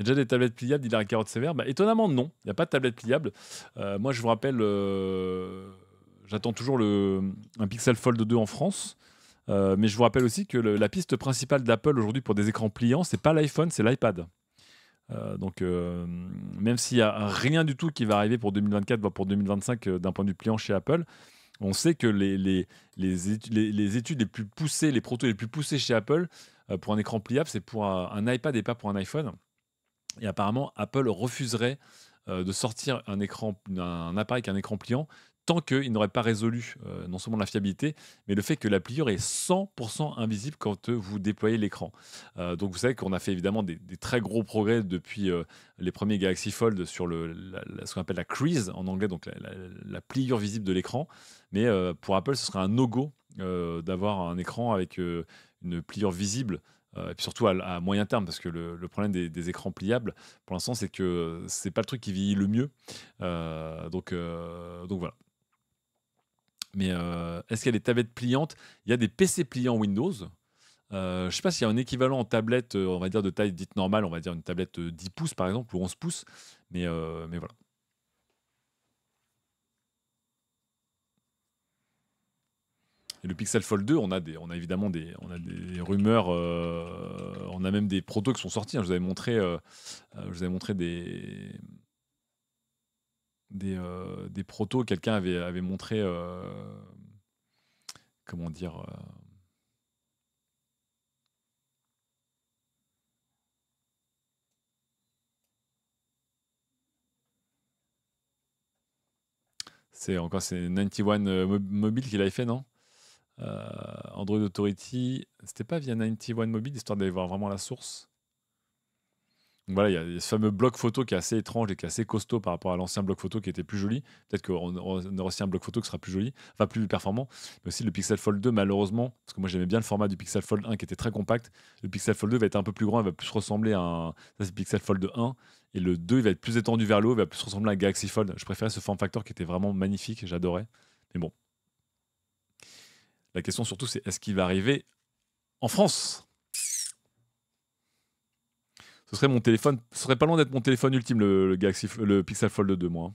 Il y a déjà des tablettes pliables, dit la carotte sévère. Bah, étonnamment, non. Il n'y a pas de tablette pliable. Euh, moi, je vous rappelle, euh, j'attends toujours un Pixel Fold 2 en France. Euh, mais je vous rappelle aussi que la piste principale d'Apple aujourd'hui pour des écrans pliants, c'est pas l'iPhone, c'est l'iPad. donc, même s'il n'y a rien du tout qui va arriver pour 2024, voire pour 2025 d'un point de vue pliant chez Apple, on sait que les, études, les, plus poussées, les protos les plus poussés chez Apple, pour un écran pliable, c'est pour un, iPad et pas pour un iPhone. Et apparemment, Apple refuserait euh, de sortir un, écran, un appareil avec un écran pliant tant qu'il n'aurait pas résolu euh, non seulement la fiabilité, mais le fait que la pliure est 100% invisible quand euh, vous déployez l'écran. donc vous savez qu'on a fait évidemment des, très gros progrès depuis les premiers Galaxy Fold sur ce qu'on appelle la crease en anglais, donc la, la pliure visible de l'écran. Mais pour Apple, ce serait un no-go d'avoir un écran avec une pliure visible euh, et puis surtout à, moyen terme, parce que le, problème des, écrans pliables, pour l'instant, c'est que c'est pas le truc qui vieillit le mieux. Euh, donc, euh, donc voilà. Mais est-ce qu'il y a des tablettes pliantes Il y a des PC pliants Windows. Je je sais pas s'il y a un équivalent en tablette, on va dire de taille dite normale, on va dire une tablette 10 pouces par exemple ou 11 pouces, mais, mais voilà. Et le Pixel Fold 2, on a, des, on a évidemment des, on des rumeurs, euh, on a même des protos qui sont sortis. Hein. Je vous avais montré, euh, euh, montré des, des, protos. Quelqu'un avait, avait montré, comment dire, C'est encore c'est 91 Mobile qui avait fait, non euh, Android Authority, c'était pas via 91 Mobile, histoire d'aller voir vraiment la source. voilà, il y, a ce fameux bloc photo qui est assez étrange et qui est assez costaud par rapport à l'ancien bloc photo qui était plus joli. Peut-être qu'on aura aussi un bloc photo qui sera plus joli, va plus performant. Mais aussi le Pixel Fold 2, malheureusement, parce que moi j'aimais bien le format du Pixel Fold 1 qui était très compact. Le Pixel Fold 2 va être un peu plus grand, il va plus ressembler à un. Ça c'est Pixel Fold 1. Et le 2, il va être plus étendu vers le haut, il va plus ressembler à un Galaxy Fold. Je préférais ce form factor qui était vraiment magnifique, j'adorais. Mais bon, la question surtout, c'est est-ce qu'il va arriver en France Ce serait mon téléphone, ce serait pas loin d'être mon téléphone ultime, le, le Pixel Fold 2, moi. Hein.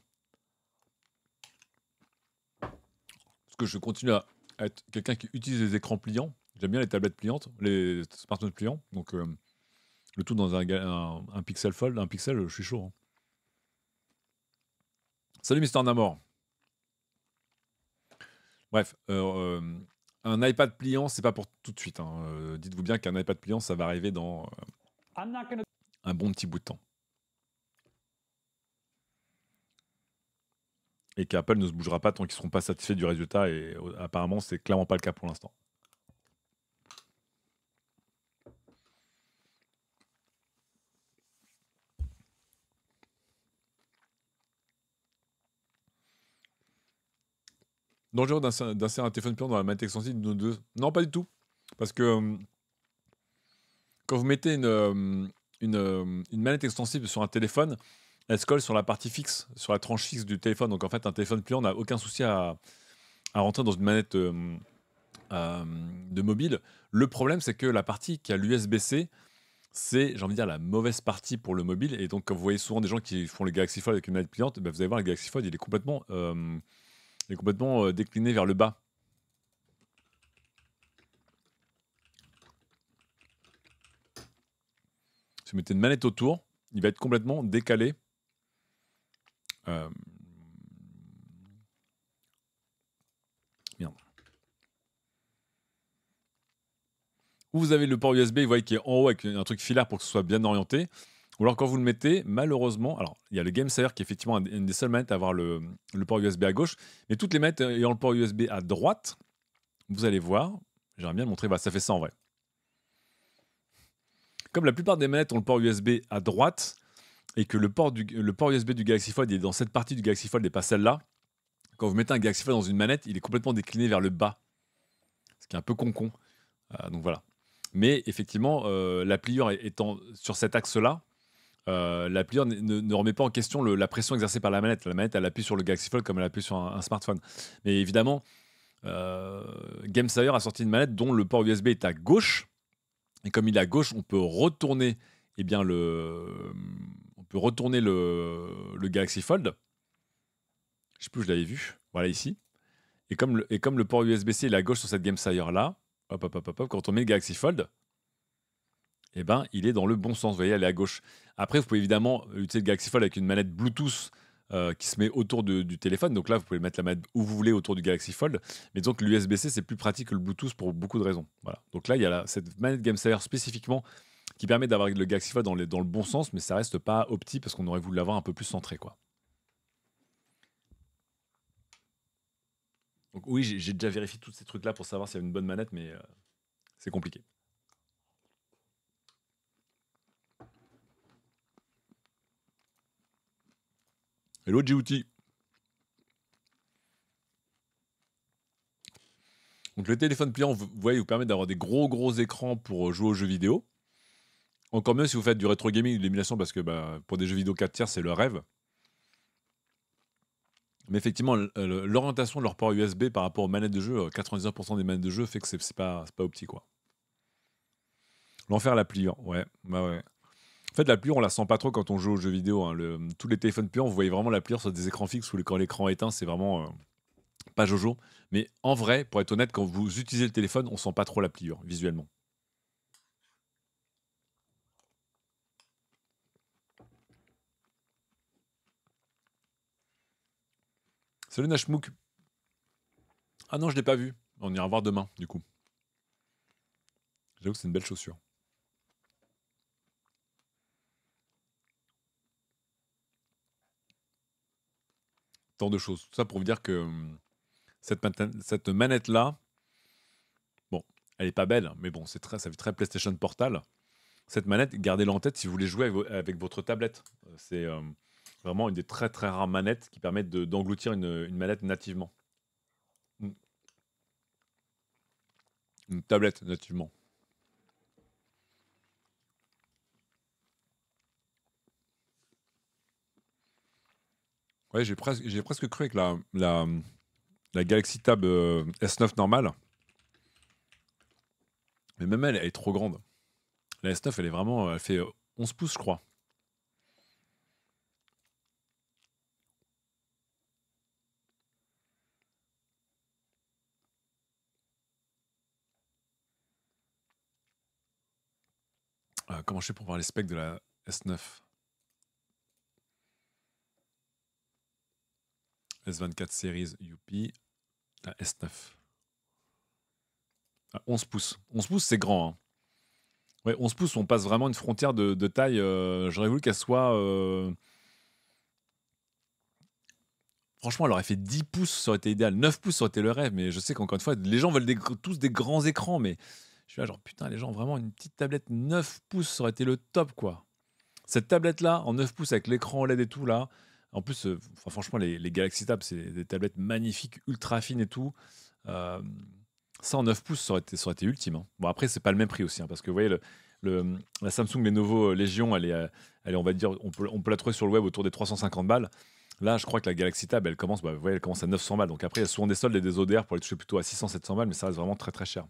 Parce que je continue à être quelqu'un qui utilise les écrans pliants. J'aime bien les tablettes pliantes, les smartphones pliants. Donc, euh, le tout dans un, Pixel Fold, un Pixel, je suis chaud. Hein. Salut Mister Namor. Bref, euh, euh un iPad pliant, c'est pas pour tout de suite. Hein. Euh, dites-vous bien qu'un iPad pliant, ça va arriver dans euh, un bon petit bout de temps. Et qu'Apple ne se bougera pas tant qu'ils seront pas satisfaits du résultat. Et apparemment, euh, apparemment, c'est clairement pas le cas pour l'instant. dangereux d'insérer un téléphone pliant dans la manette extensible de deux Non, pas du tout. Parce que euh, quand vous mettez une, euh, euh, une, manette extensible sur un téléphone, elle se colle sur la partie fixe, sur la tranche fixe du téléphone. Donc en fait, un téléphone pliant n'a aucun souci à, rentrer dans une manette de mobile. Le problème, c'est que la partie qui a l'USB-C, c'est, j'ai envie de dire, la mauvaise partie pour le mobile. Et donc, quand vous voyez souvent des gens qui font les Galaxy Fold avec une manette pliante, ben, vous allez voir, le Galaxy Fold, il est complètement il est complètement euh, décliné vers le bas. Si vous mettez une manette autour, il va être complètement décalé. Euh, merde. Ou vous avez le port USB, vous voyez qu'il est en haut avec un truc filaire pour que ce soit bien orienté. Ou alors quand vous le mettez, malheureusement, alors il y a le Game qui est effectivement une des seules manettes à avoir le, port USB à gauche, mais toutes les manettes euh, ayant le port USB à droite, vous allez voir, j'aimerais bien le montrer, bah, ça fait ça en vrai. Comme la plupart des manettes ont le port USB à droite, et que le port, le port USB du Galaxy Fold est dans cette partie du Galaxy Fold et pas celle-là, quand vous mettez un Galaxy Fold dans une manette, il est complètement décliné vers le bas, ce qui est un peu con-con. Euh, donc voilà. Mais effectivement, euh, la pliure étant sur cet axe-là, euh, l'appli ne, remet pas en question la pression exercée par la manette. La manette, elle appuie sur le Galaxy Fold comme elle appuie sur un, smartphone. Mais évidemment, euh, GameSire a sorti une manette dont le port USB est à gauche. Et comme il est à gauche, on peut retourner, et eh bien, le, on peut retourner le, Galaxy Fold. Je ne sais plus, où je l'avais vu. Voilà, ici. Et comme le, et comme le port USB-C est à gauche sur cette GameSire là, hop, hop, hop, hop, quand on met le Galaxy Fold, eh ben, il est dans le bon sens. Vous voyez, elle est à gauche. Après, vous pouvez évidemment utiliser le Galaxy Fold avec une manette Bluetooth euh, qui se met autour du téléphone. Donc là, vous pouvez mettre la manette où vous voulez autour du Galaxy Fold. Mais donc, l'USB-C, c'est plus pratique que le Bluetooth pour beaucoup de raisons. Voilà. Donc là, il y a cette manette Game spécifiquement qui permet d'avoir le Galaxy Fold dans, dans, le bon sens, mais ça reste pas opti parce qu'on aurait voulu l'avoir un peu plus centré. quoi. Donc oui, j'ai déjà vérifié tous ces trucs-là pour savoir s'il y a une bonne manette, mais euh, c'est compliqué. Hello Djibouti. Donc le téléphone pliant, vous voyez, vous permet d'avoir des gros gros écrans pour euh, jouer aux jeux vidéo. Encore mieux si vous faites du rétro gaming ou de l'émulation parce que bah, pour des jeux vidéo 4 tiers, c'est le rêve. Mais effectivement, euh, l'orientation de leur port USB par rapport aux manettes de jeu, 99% euh, des manettes de jeu fait que c'est pas, pas optique quoi. L'enfer la pliant, hein. ouais, bah ouais. En fait, la pliure, on la sent pas trop quand on joue aux jeux vidéo. Hein. tous les téléphones pliants, vous voyez vraiment la pliure sur des écrans fixes ou quand l'écran est éteint, c'est vraiment euh, pas jojo. Mais en vrai, pour être honnête, quand vous utilisez le téléphone, on sent pas trop la pliure hein, visuellement. Salut Nashmook. Ah non, je ne l'ai pas vu. On ira voir demain, du coup. J'avoue que c'est une belle chaussure. tant de choses. Tout ça pour vous dire que hum, cette, cette manette-là, bon, elle est pas belle, hein, mais bon, c'est très, ça fait très PlayStation Portal. Cette manette, gardez-la en tête si vous voulez jouer avec, votre tablette. Euh, c'est euh, vraiment une des très très rares manettes qui permettent d'engloutir une, une, manette nativement. Une tablette nativement. Ouais, j'ai presque, cru avec la, la, la Galaxy Tab euh, S9 normale. Mais même elle, est trop grande. La S9, elle est vraiment. Elle fait 11 pouces, je crois. Euh, comment je fais pour voir les specs de la S9 S24 Series Youpi, la S9. À 11 pouces. 11 pouces, c'est grand. Hein. Ouais, 11 pouces, on passe vraiment une frontière de, taille. Euh, j'aurais voulu qu'elle soit. Euh, franchement, elle aurait fait 10 pouces, ça aurait été idéal. 9 pouces, ça aurait été le rêve. Mais je sais qu'encore une fois, les gens veulent tous des grands écrans. Mais je suis là, genre, putain, les gens, vraiment, une petite tablette 9 pouces, ça aurait été le top, quoi. Cette tablette-là, en 9 pouces, avec l'écran OLED et tout, là, en plus, euh, franchement, les, Galaxy Tab, c'est des tablettes magnifiques, ultra fines et tout. Euh, ça, en 9 pouces, ça aurait été, ultime. Hein. Bon, après, c'est pas le même prix aussi, hein, parce que vous voyez, la Samsung Lenovo euh, Legion, elle euh, elle on va dire, on peut, la trouver sur le web autour des 350 balles. Là, je crois que la Galaxy Tab, elle commence, bah, vous voyez, elle commence à 900 balles. Donc après, il y souvent des soldes et des ODR pour les toucher plutôt à 600-700 balles, mais ça reste vraiment très très cher.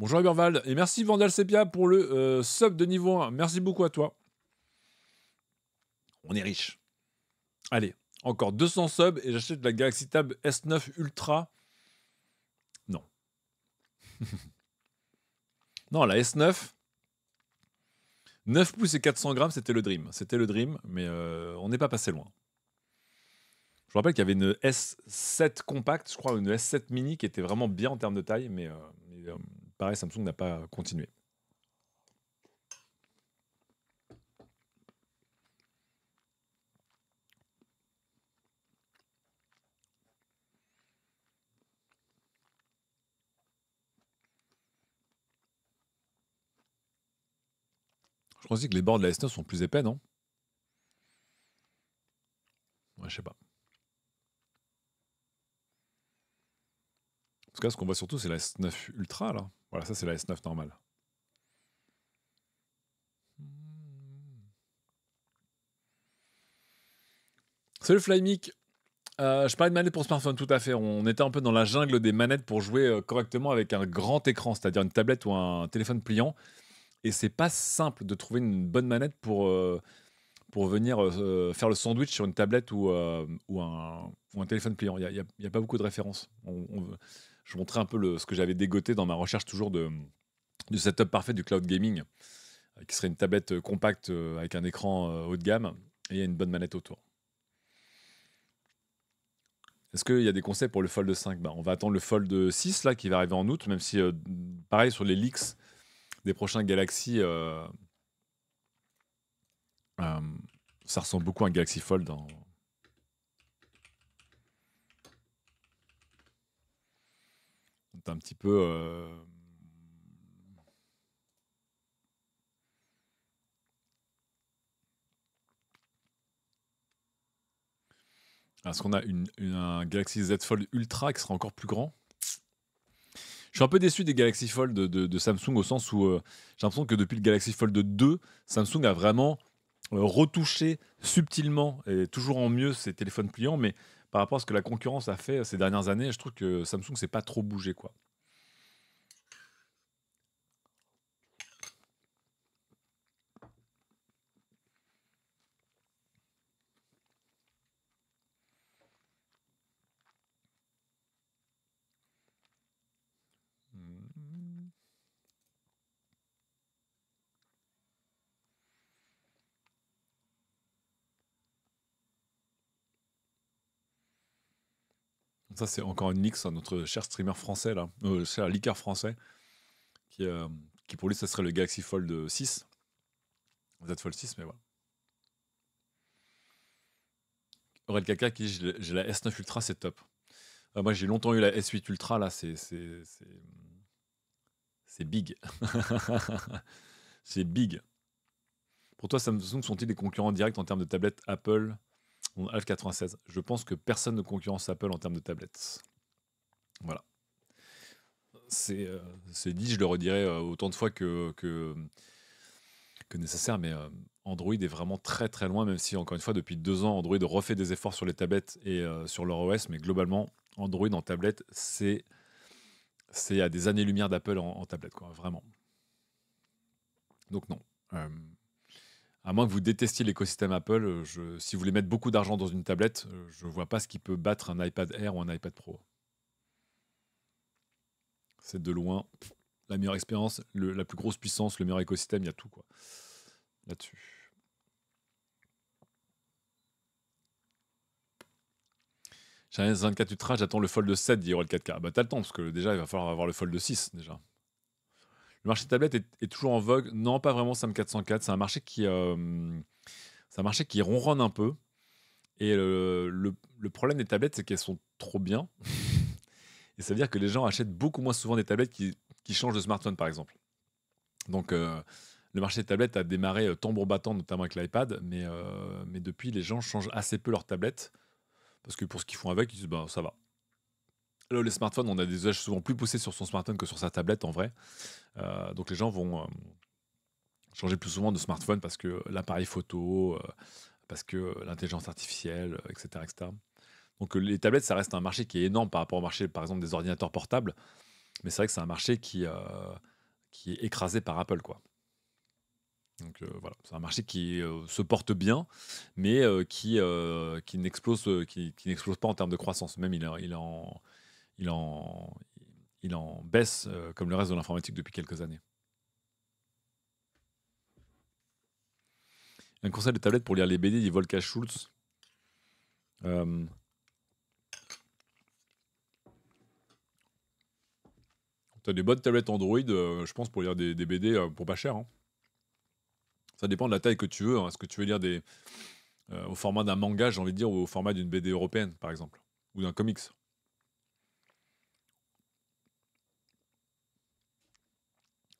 Bonjour Iberval, Et merci Vandal Sepia pour le euh, sub de niveau 1. Merci beaucoup à toi. On est riche. Allez, encore 200 subs et j'achète la Galaxy Tab S9 Ultra. Non. <laughs> non, la S9. 9 pouces et 400 grammes, c'était le dream. C'était le dream, mais euh, on n'est pas passé loin. Je vous rappelle qu'il y avait une S7 compacte, je crois, une S7 mini qui était vraiment bien en termes de taille, mais euh, pareil, Samsung n'a pas continué. Je crois aussi que les bords de la S9 sont plus épais, non Ouais, je sais pas. En tout cas, ce qu'on voit surtout, c'est la S9 Ultra, là. Voilà, ça c'est la S9 normale. Salut Flymic euh, je parlais de manette pour smartphone, tout à fait. On était un peu dans la jungle des manettes pour jouer euh, correctement avec un grand écran, c'est-à-dire une tablette ou un téléphone pliant. Et c'est pas simple de trouver une bonne manette pour, euh, pour venir faire le sandwich sur une tablette ou, un, téléphone pliant. Il n'y a, pas beaucoup de références je montrais un peu le, ce que j'avais dégoté dans ma recherche toujours de, du setup parfait du cloud gaming, euh, qui serait une tablette euh, compacte euh, avec un écran haut de gamme et une bonne manette autour. Est-ce qu'il y a des conseils pour le Fold 5 bah, On va attendre le Fold 6 là, qui va arriver en août, même si, pareil, sur les leaks des prochains Galaxy, ça ressemble beaucoup à un Galaxy Fold. en... est un petit peu. Euh, est-ce qu'on a une, un Galaxy Z Fold Ultra qui sera encore plus grand je suis un peu déçu des Galaxy Fold de, Samsung au sens où euh, j'ai l'impression que depuis le Galaxy Fold 2, Samsung a vraiment euh, retouché subtilement et toujours en mieux ses téléphones pliants, mais par rapport à ce que la concurrence a fait euh, ces dernières années, je trouve que Samsung s'est pas trop bougé quoi. Ça, c'est encore une mix, hein, notre cher streamer français, là, euh, cher liqueur français, qui, euh, qui pour lui, ça serait le Galaxy Fold 6. Euh, Z Fold 6, mais voilà. Aurel Kaka qui dit J'ai la S9 Ultra, c'est top. Euh, moi, j'ai longtemps eu la S8 Ultra, là, c'est. C'est big. <laughs> c'est big. Pour toi, Samsung sont-ils des concurrents directs en termes de tablettes Apple mon 96. Je pense que personne ne concurrence Apple en termes de tablettes. Voilà. Euh, c'est dit, je le redirai euh, autant de fois que, nécessaire, mais euh, Android est vraiment très très loin, même si encore une fois, depuis deux ans, Android refait des efforts sur les tablettes et sur leur OS, mais globalement, Android en tablette, c'est à des années-lumière d'Apple en, tablette, quoi, vraiment. Donc non à moins que vous détestiez l'écosystème Apple, euh, si vous voulez mettre beaucoup d'argent dans une tablette, euh, je ne vois pas ce qui peut battre un iPad Air ou un iPad Pro. C'est de loin la meilleure expérience, la plus grosse puissance, le meilleur écosystème, il y a tout quoi. Là-dessus. J'ai un S24 Ultra, j'attends le Fold 7, dit le 4K. Bah t'as le temps, parce que déjà il va falloir avoir le Fold 6 déjà. Le marché des tablettes est, toujours en vogue. Non, pas vraiment Sam 404. C'est un marché qui, euh, c'est un qui ronronne un peu. Et le, problème des tablettes, c'est qu'elles sont trop bien. <laughs> Et ça veut dire que les gens achètent beaucoup moins souvent des tablettes qui, changent de smartphone, par exemple. Donc, euh, le marché des tablettes a démarré euh, tambour battant, notamment avec l'iPad. Mais, mais depuis, les gens changent assez peu leurs tablettes. Parce que pour ce qu'ils font avec, ils disent, ben, ça va les smartphones, on a des usages souvent plus poussés sur son smartphone que sur sa tablette en vrai. Euh, donc les gens vont euh, changer plus souvent de smartphone parce que l'appareil photo, euh, parce que l'intelligence artificielle, etc., etc. Donc les tablettes, ça reste un marché qui est énorme par rapport au marché, par exemple, des ordinateurs portables. Mais c'est vrai que c'est un marché qui, qui est écrasé par Apple, quoi. Donc voilà, c'est un marché qui se porte bien, mais qui, qui n'explose qui, n'explose pas en termes de croissance. Même il en, il en, baisse euh, comme le reste de l'informatique depuis quelques années. Un conseil de tablette pour lire les BD, dit Volka Schultz. Euh, tu as des bonnes tablettes Android, euh, je pense, pour lire des, BD pour pas cher. Hein. Ça dépend de la taille que tu veux. Hein. Est-ce que tu veux lire des, au format d'un manga, j'ai envie de dire, ou au format d'une BD européenne, par exemple, ou d'un comics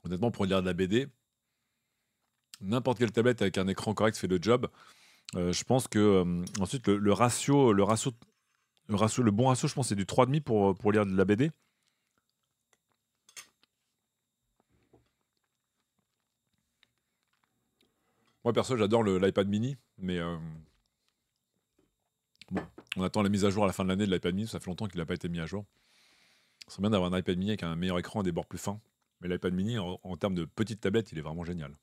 honnêtement, pour lire de la BD, n'importe quelle tablette avec un écran correct fait le job. Euh, je pense que euh, ensuite le, ratio, le bon ratio, je pense c'est du 3,5 pour, euh, pour lire de la BD. Moi perso j'adore l'iPad mini, mais on attend la mise à jour à la fin de l'année de l'iPad mini, ça fait longtemps qu'il n'a pas été mis à jour. Ce serait bien d'avoir un iPad mini avec un meilleur écran et des bords plus fins. Mais l'iPad mini, en, termes de petite tablette, il est vraiment génial.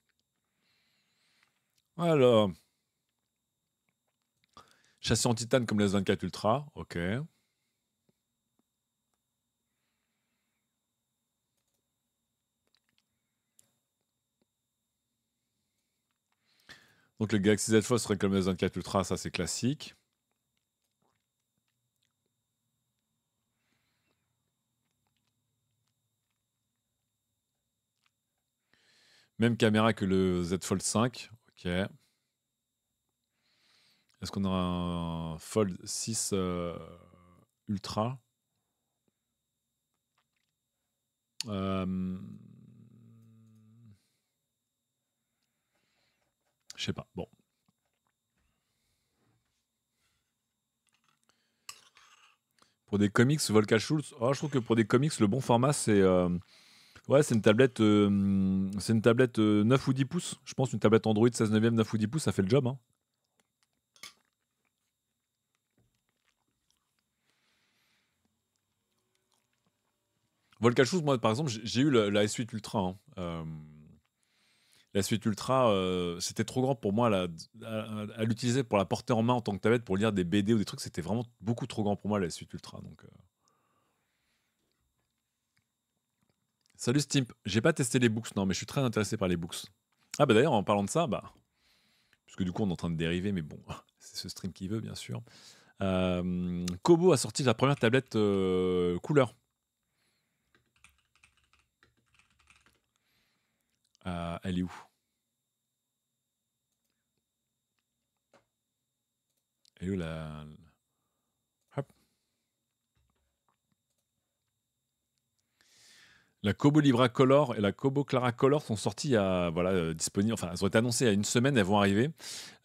Alors. Châssis en titane comme les 24 Ultra, ok. Donc le Galaxy Z Fold serait comme les 24 Ultra, ça c'est classique. Même caméra que le Z Fold 5. Ok. Est-ce qu'on aura un Fold 6 euh, Ultra euh, Je sais pas. Bon. Pour des comics, Volca Schultz, oh, je trouve que pour des comics, le bon format, c'est euh, Ouais, c'est une tablette, euh, c'est une tablette 9 euh, ou 10 pouces. Je pense une tablette Android 16 9 9 ou 10 pouces, ça fait le job. Hein. chose, moi par exemple, j'ai eu la, S8 Ultra. Hein. Euh, la S8 Ultra, c'était trop grand pour moi la, à, l'utiliser pour la porter en main en tant que tablette, pour lire des BD ou des trucs. C'était vraiment beaucoup trop grand pour moi la S8 Ultra. Donc. Salut Stimp, j'ai pas testé les books, non, mais je suis très intéressé par les books. Ah bah d'ailleurs, en parlant de ça, bah, parce que du coup on est en train de dériver, mais bon, <laughs> c'est ce stream qui veut, bien sûr. Euh, Kobo a sorti sa première tablette euh, couleur. Euh, elle est où Elle est où la, La Kobo Libra Color et la Kobo Clara Color sont sorties à voilà euh, disponibles. Enfin, elles ont été annoncées il y a une semaine, elles vont arriver.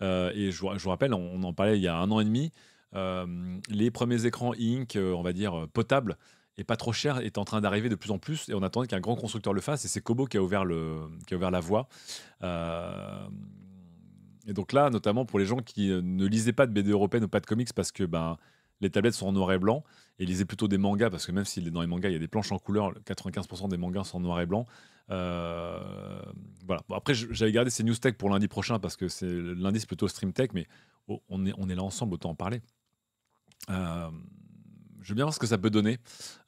Euh, et je, vous rappelle, on, en parlait il y a un an et demi. Euh, les premiers écrans Ink, on va dire potables et pas trop chers, est en train d'arriver de plus en plus. Et on attendait qu'un grand constructeur le fasse. Et c'est Kobo qui a ouvert qui a ouvert la voie. et donc là, notamment pour les gens qui ne lisaient pas de BD européenne ou pas de comics parce que ben les tablettes sont en noir et blanc et lisez plutôt des mangas parce que même s'il est dans les mangas il y a des planches en couleur, 95% des mangas sont en noir et blanc. Euh, voilà. après, j'avais gardé ces news tech pour lundi prochain parce que c'est lundi c'est plutôt stream tech, mais oh, on est on est là ensemble, autant en parler. Euh, je veux bien voir ce que ça peut donner,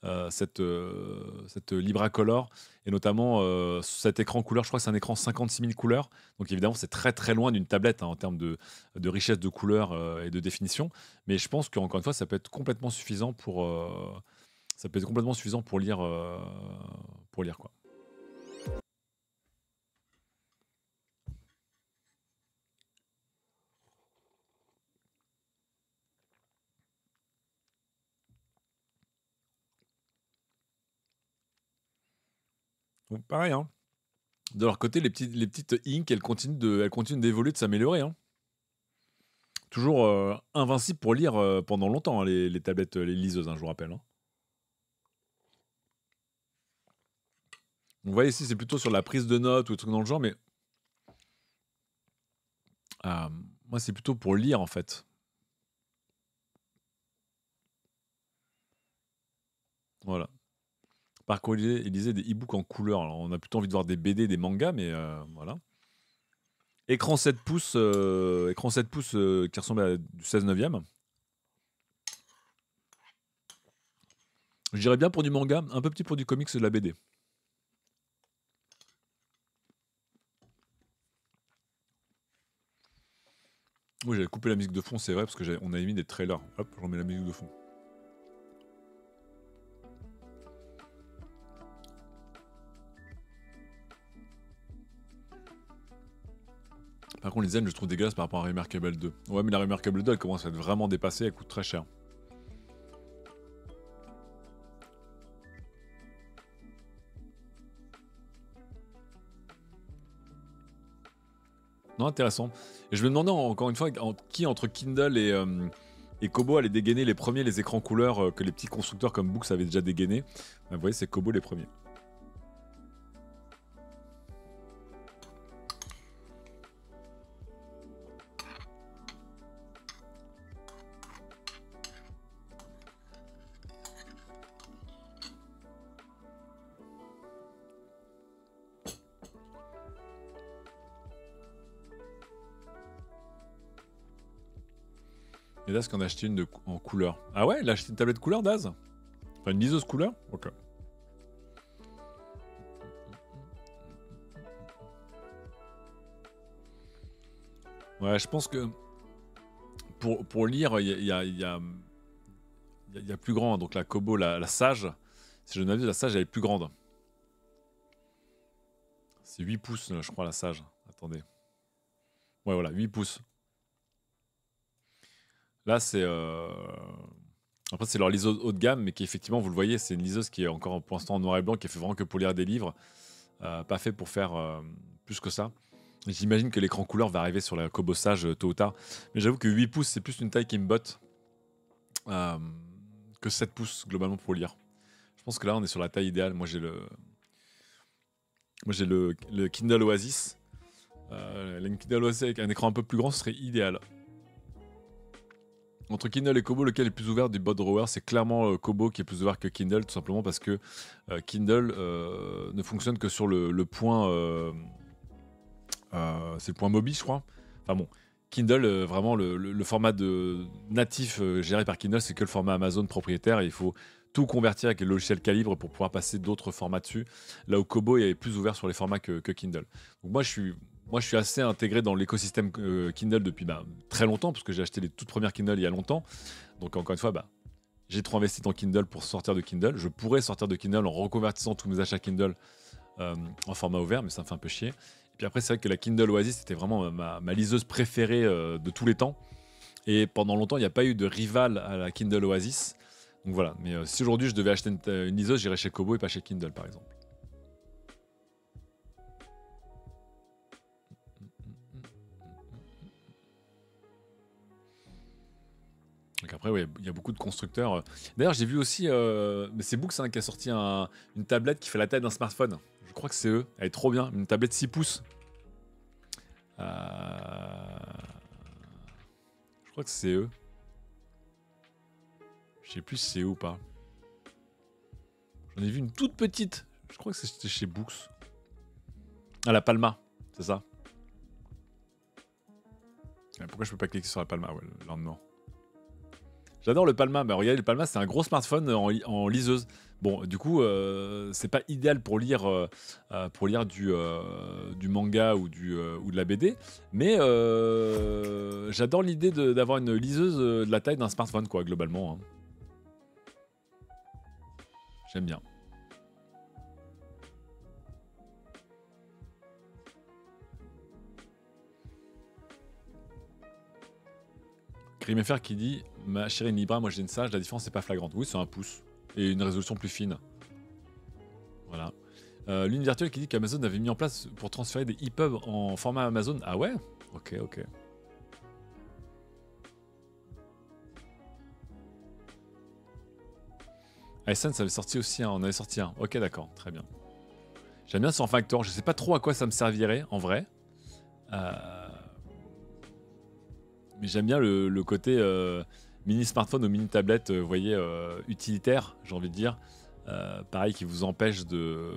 euh, euh, cette, Libra Color, et notamment euh, cet écran couleur, je crois que c'est un écran 56 000 couleurs, donc évidemment c'est très très loin d'une tablette hein, en termes de, de, richesse de couleurs et de définition, mais je pense qu'encore une fois ça peut être complètement suffisant pour, ça peut être complètement suffisant pour lire. pour lire quoi. Donc pareil, hein. de leur côté, les petites, les petites elles continuent, de, d'évoluer, de s'améliorer. Hein. Toujours euh, invincible pour lire euh, pendant longtemps, hein, les, tablettes, euh, les liseuses, hein, je vous rappelle. On voit ici, c'est plutôt sur la prise de notes ou des trucs dans le genre, mais moi, c'est plutôt pour lire en fait. Voilà. Par contre, il lisait, des e-books en couleur. Alors, on a plutôt envie de voir des BD, des mangas, mais euh, voilà. Écran 7 pouces, euh, écran pouces euh, qui ressemble à du 16 neuvième. Je dirais bien pour du manga, un peu petit pour du comics de la BD. Oui, j'avais coupé la musique de fond, c'est vrai, parce que avait mis des trailers. Hop, je remets la musique de fond. Par contre, les zen, je trouve dégueulasse par rapport à Remarkable 2. Ouais, mais la Remarkable 2, elle commence à être vraiment dépassée, elle coûte très cher. Non, intéressant. Et je me demandais encore une fois qui entre Kindle euh, et, Kobo allait dégainer les premiers les écrans couleurs euh, que les petits constructeurs comme Books avaient déjà dégainés. Bah, vous voyez, c'est Kobo les premiers. Et Daz qui a acheté une en couleur. Ah ouais, il a acheté une tablette couleur, Daz Enfin, une liseuse couleur Ok. Ouais, je pense que pour, lire, il y a, y, y, plus grand. donc la Kobo, la, Sage, si je ne m'abuse, la Sage, elle est plus grande. C'est 8 pouces, je crois, la Sage. Attendez. Ouais, voilà, 8 pouces. Là, c'est. Euh, c'est leur liseuse haut de gamme, mais qui, effectivement, vous le voyez, c'est une liseuse qui est encore pour l'instant en noir et blanc, qui est fait vraiment que pour lire des livres. Euh, pas fait pour faire euh, plus que ça. J'imagine que l'écran couleur va arriver sur la cobossage tôt ou tard. Mais j'avoue que 8 pouces, c'est plus une taille qui me botte que 7 pouces, globalement, pour lire. Je pense que là, on est sur la taille idéale. Moi, j'ai le. Moi, j'ai le, Kindle Oasis. Euh, Kindle Oasis avec un écran un peu plus grand, serait idéal entre Kindle et Kobo, lequel est plus ouvert des Bodrower C'est clairement euh, Kobo qui est plus ouvert que Kindle, tout simplement parce que euh, Kindle euh, ne fonctionne que sur le, point. c'est le point Mobi, je crois. Enfin bon, Kindle, vraiment, le, format natif géré par Kindle, c'est que le format Amazon propriétaire. il faut tout convertir avec le logiciel calibre pour pouvoir passer d'autres formats dessus. Là où Kobo est plus ouvert sur les formats que Kindle. Donc moi, je suis moi, je suis assez intégré dans l'écosystème euh, Kindle depuis bah, très longtemps, parce que j'ai acheté les toutes premières Kindle il y a longtemps. Donc, encore une fois, bah, j'ai trop investi dans Kindle pour sortir de Kindle. Je pourrais sortir de Kindle en reconvertissant tous mes achats Kindle euh, en format ouvert, mais ça me fait un peu chier. Et puis après, c'est vrai que la Kindle Oasis, c'était vraiment euh, ma, liseuse préférée de tous les temps. Et pendant longtemps, il n'y a pas eu de rival à la Kindle Oasis. Donc voilà, mais si aujourd'hui je devais acheter une, une liseuse, j'irais chez Kobo et pas chez Kindle, par exemple. après, il y a beaucoup de constructeurs. Euh. D'ailleurs, j'ai vu aussi, euh, mais c'est Books hein, qui a sorti une tablette qui fait la taille d'un smartphone. Je crois que c'est eux. Elle est trop bien. Une tablette 6 pouces. Euh, je crois que c'est eux. Je sais plus si c'est eux ou pas. J'en ai vu une toute petite. Je crois que c'était chez Books. Ah, la Palma, c'est ça. Pourquoi je peux pas cliquer sur la Palma le lendemain J'adore le Palma. Mais regardez, le Palma, c'est un gros smartphone en, liseuse. Bon, du coup, euh, c'est pas idéal pour lire, euh, euh, pour lire du, du manga ou, du, ou de la BD, mais j'adore l'idée d'avoir une liseuse de la taille d'un smartphone, quoi, globalement. Hein. J'aime bien. faire qui dit Ma chérie Libra, moi j'ai une sage, la différence n'est pas flagrante. Oui, c'est un pouce et une résolution plus fine. Voilà. Euh, lune virtuelle qui dit qu'Amazon avait mis en place pour transférer des EPUB en format Amazon. Ah ouais Ok, ok. ASN, ça avait sorti aussi un. On avait sorti un. Ok, d'accord, très bien. J'aime bien son facteur Je sais pas trop à quoi ça me servirait en vrai. Euh, mais j'aime bien le, côté euh, mini smartphone ou mini tablette, euh, vous voyez, euh, utilitaire, j'ai envie de dire. pareil, qui vous empêche de,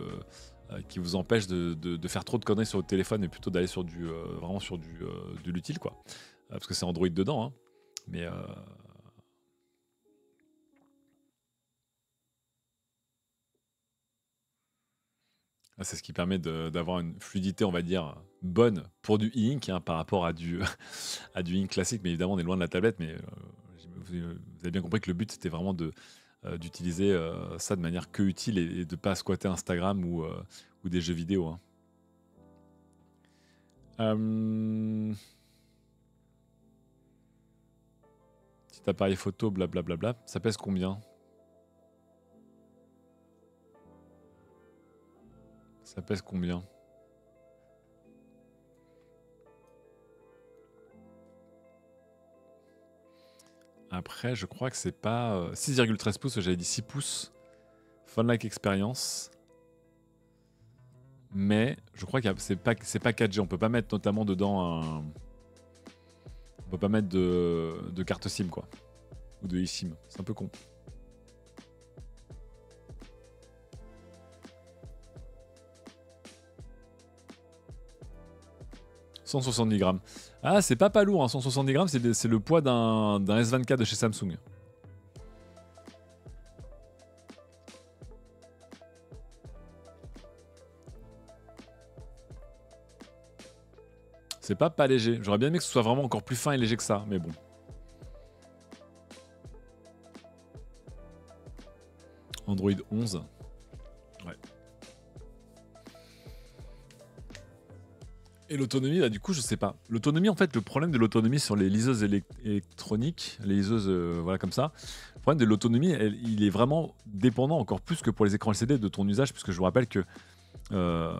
qui vous empêche de, faire trop de conneries sur votre téléphone et plutôt d'aller sur du, vraiment sur du, de l'utile, quoi. parce que c'est Android dedans, hein. Mais Ah, c'est ce qui permet d'avoir une fluidité, on va dire, bonne pour du ink hein, par rapport à du, <laughs> à du ink classique. Mais évidemment, on est loin de la tablette. Mais euh, vous, avez bien compris que le but, c'était vraiment euh, d'utiliser euh, ça de manière que utile et, de ne pas squatter Instagram ou, ou des jeux vidéo. Hein. Petit appareil photo, blablabla. Ça pèse combien Ça pèse combien Après, je crois que c'est pas... 6,13 euh, pouces, j'avais dit 6 pouces. Fun-like expérience. Mais je crois que c'est pas, pas 4G. On peut pas mettre notamment dedans un... On peut pas mettre de, de carte SIM, quoi. Ou de eSIM. C'est un peu con. 170 grammes. Ah, c'est pas pas lourd, 170 hein. grammes, c'est le poids d'un S24 de chez Samsung. C'est pas pas léger. J'aurais bien aimé que ce soit vraiment encore plus fin et léger que ça, mais bon. Android 11. Et l'autonomie, bah, du coup, je sais pas. L'autonomie, en fait, le problème de l'autonomie sur les liseuses électroniques, les liseuses, euh, voilà, comme ça, le problème de l'autonomie, il est vraiment dépendant encore plus que pour les écrans LCD de ton usage, puisque je vous rappelle que euh,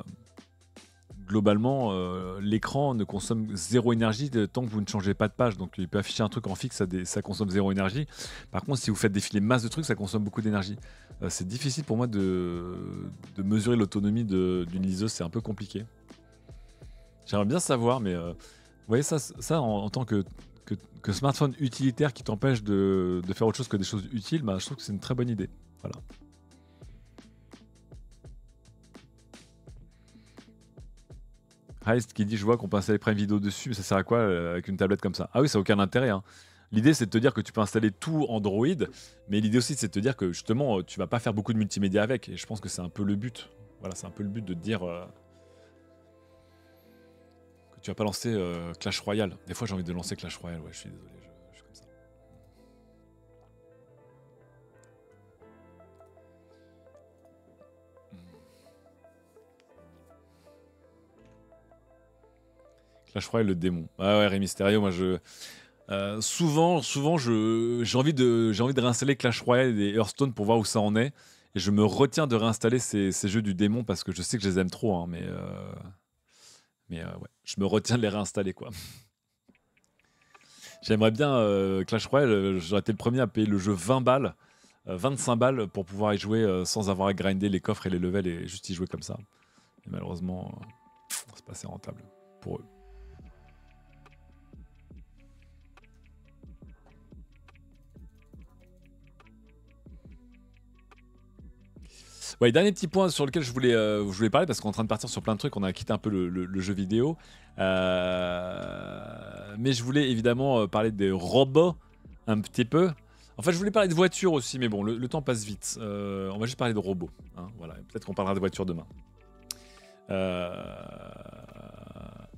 globalement, euh, l'écran ne consomme zéro énergie tant que vous ne changez pas de page. Donc, il peut afficher un truc en fixe, ça, ça consomme zéro énergie. Par contre, si vous faites défiler masse de trucs, ça consomme beaucoup d'énergie. c'est difficile pour moi de, de mesurer l'autonomie d'une liseuse, c'est un peu compliqué. J'aimerais bien savoir, mais euh, vous voyez, ça, en, tant que, smartphone utilitaire qui t'empêche de, faire autre chose que des choses utiles, bah, je trouve que c'est une très bonne idée. Voilà. Heist qui dit Je vois qu'on peut installer Prime Video dessus, mais ça sert à quoi euh, avec une tablette comme ça Ah oui, ça n'a aucun intérêt. Hein. L'idée, c'est de te dire que tu peux installer tout Android, mais l'idée aussi, c'est de te dire que justement, tu vas pas faire beaucoup de multimédia avec. Et je pense que c'est un peu le but. Voilà, c'est un peu le but de te dire. Euh, tu vas pas lancer euh, Clash Royale. Des fois, j'ai envie de lancer Clash Royale. Ouais, je suis désolé, je, suis comme ça. Hmm. Clash Royale, le démon. Ah ouais, Rey moi je. Euh, souvent, souvent, j'ai envie de, j'ai envie de réinstaller Clash Royale et Hearthstone pour voir où ça en est. Et je me retiens de réinstaller ces, jeux du démon parce que je sais que je les aime trop, hein, mais. Euh, mais euh, je me retiens de les réinstaller, quoi. J'aimerais bien euh, Clash Royale, euh, j'aurais été le premier à payer le jeu 20 balles, 25 balles pour pouvoir y jouer sans avoir à grinder les coffres et les levels et juste y jouer comme ça. malheureusement, c'est pas assez rentable pour eux. dernier petit point sur lequel euh, je voulais, parler, parce qu'on est en train de partir sur plein de trucs, on a quitté un peu le, jeu vidéo. Euh, mais je voulais évidemment euh, parler des robots un petit peu. En fait, je voulais parler de voitures aussi, mais bon, le, temps passe vite. on va juste parler de robots. Hein, voilà. Peut-être qu'on parlera de voitures demain.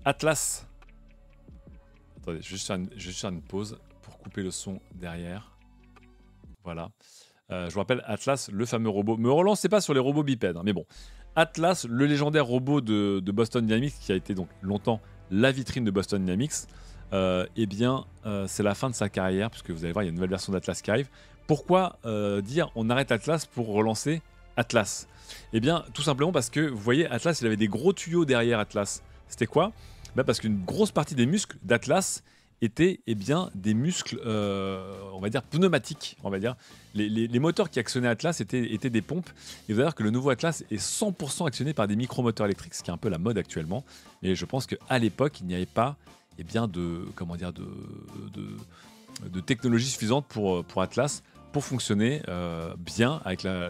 Atlas. Attendez, je juste faire une pause pour couper le son derrière. Voilà. Euh, je vous rappelle, Atlas, le fameux robot. Me relancez pas sur les robots bipèdes, hein, mais bon. Atlas, le légendaire robot de, Boston Dynamics, qui a été donc longtemps la vitrine de Boston Dynamics, euh, eh bien, euh, c'est la fin de sa carrière, puisque vous allez voir, il y a une nouvelle version d'Atlas qui arrive. Pourquoi dire on arrête Atlas pour relancer Atlas Eh bien, tout simplement parce que, vous voyez, Atlas, il avait des gros tuyaux derrière Atlas. C'était quoi bah, Parce qu'une grosse partie des muscles d'Atlas, étaient eh bien, des muscles, euh, on va dire, pneumatiques. On va dire. Les, les, moteurs qui actionnaient Atlas étaient, étaient des pompes. Et vous allez que le nouveau Atlas est 100% actionné par des micromoteurs électriques, ce qui est un peu la mode actuellement. Et je pense qu'à l'époque, il n'y avait pas eh bien, de, comment dire, de, de, technologie suffisante pour, pour Atlas pour fonctionner euh, bien avec la,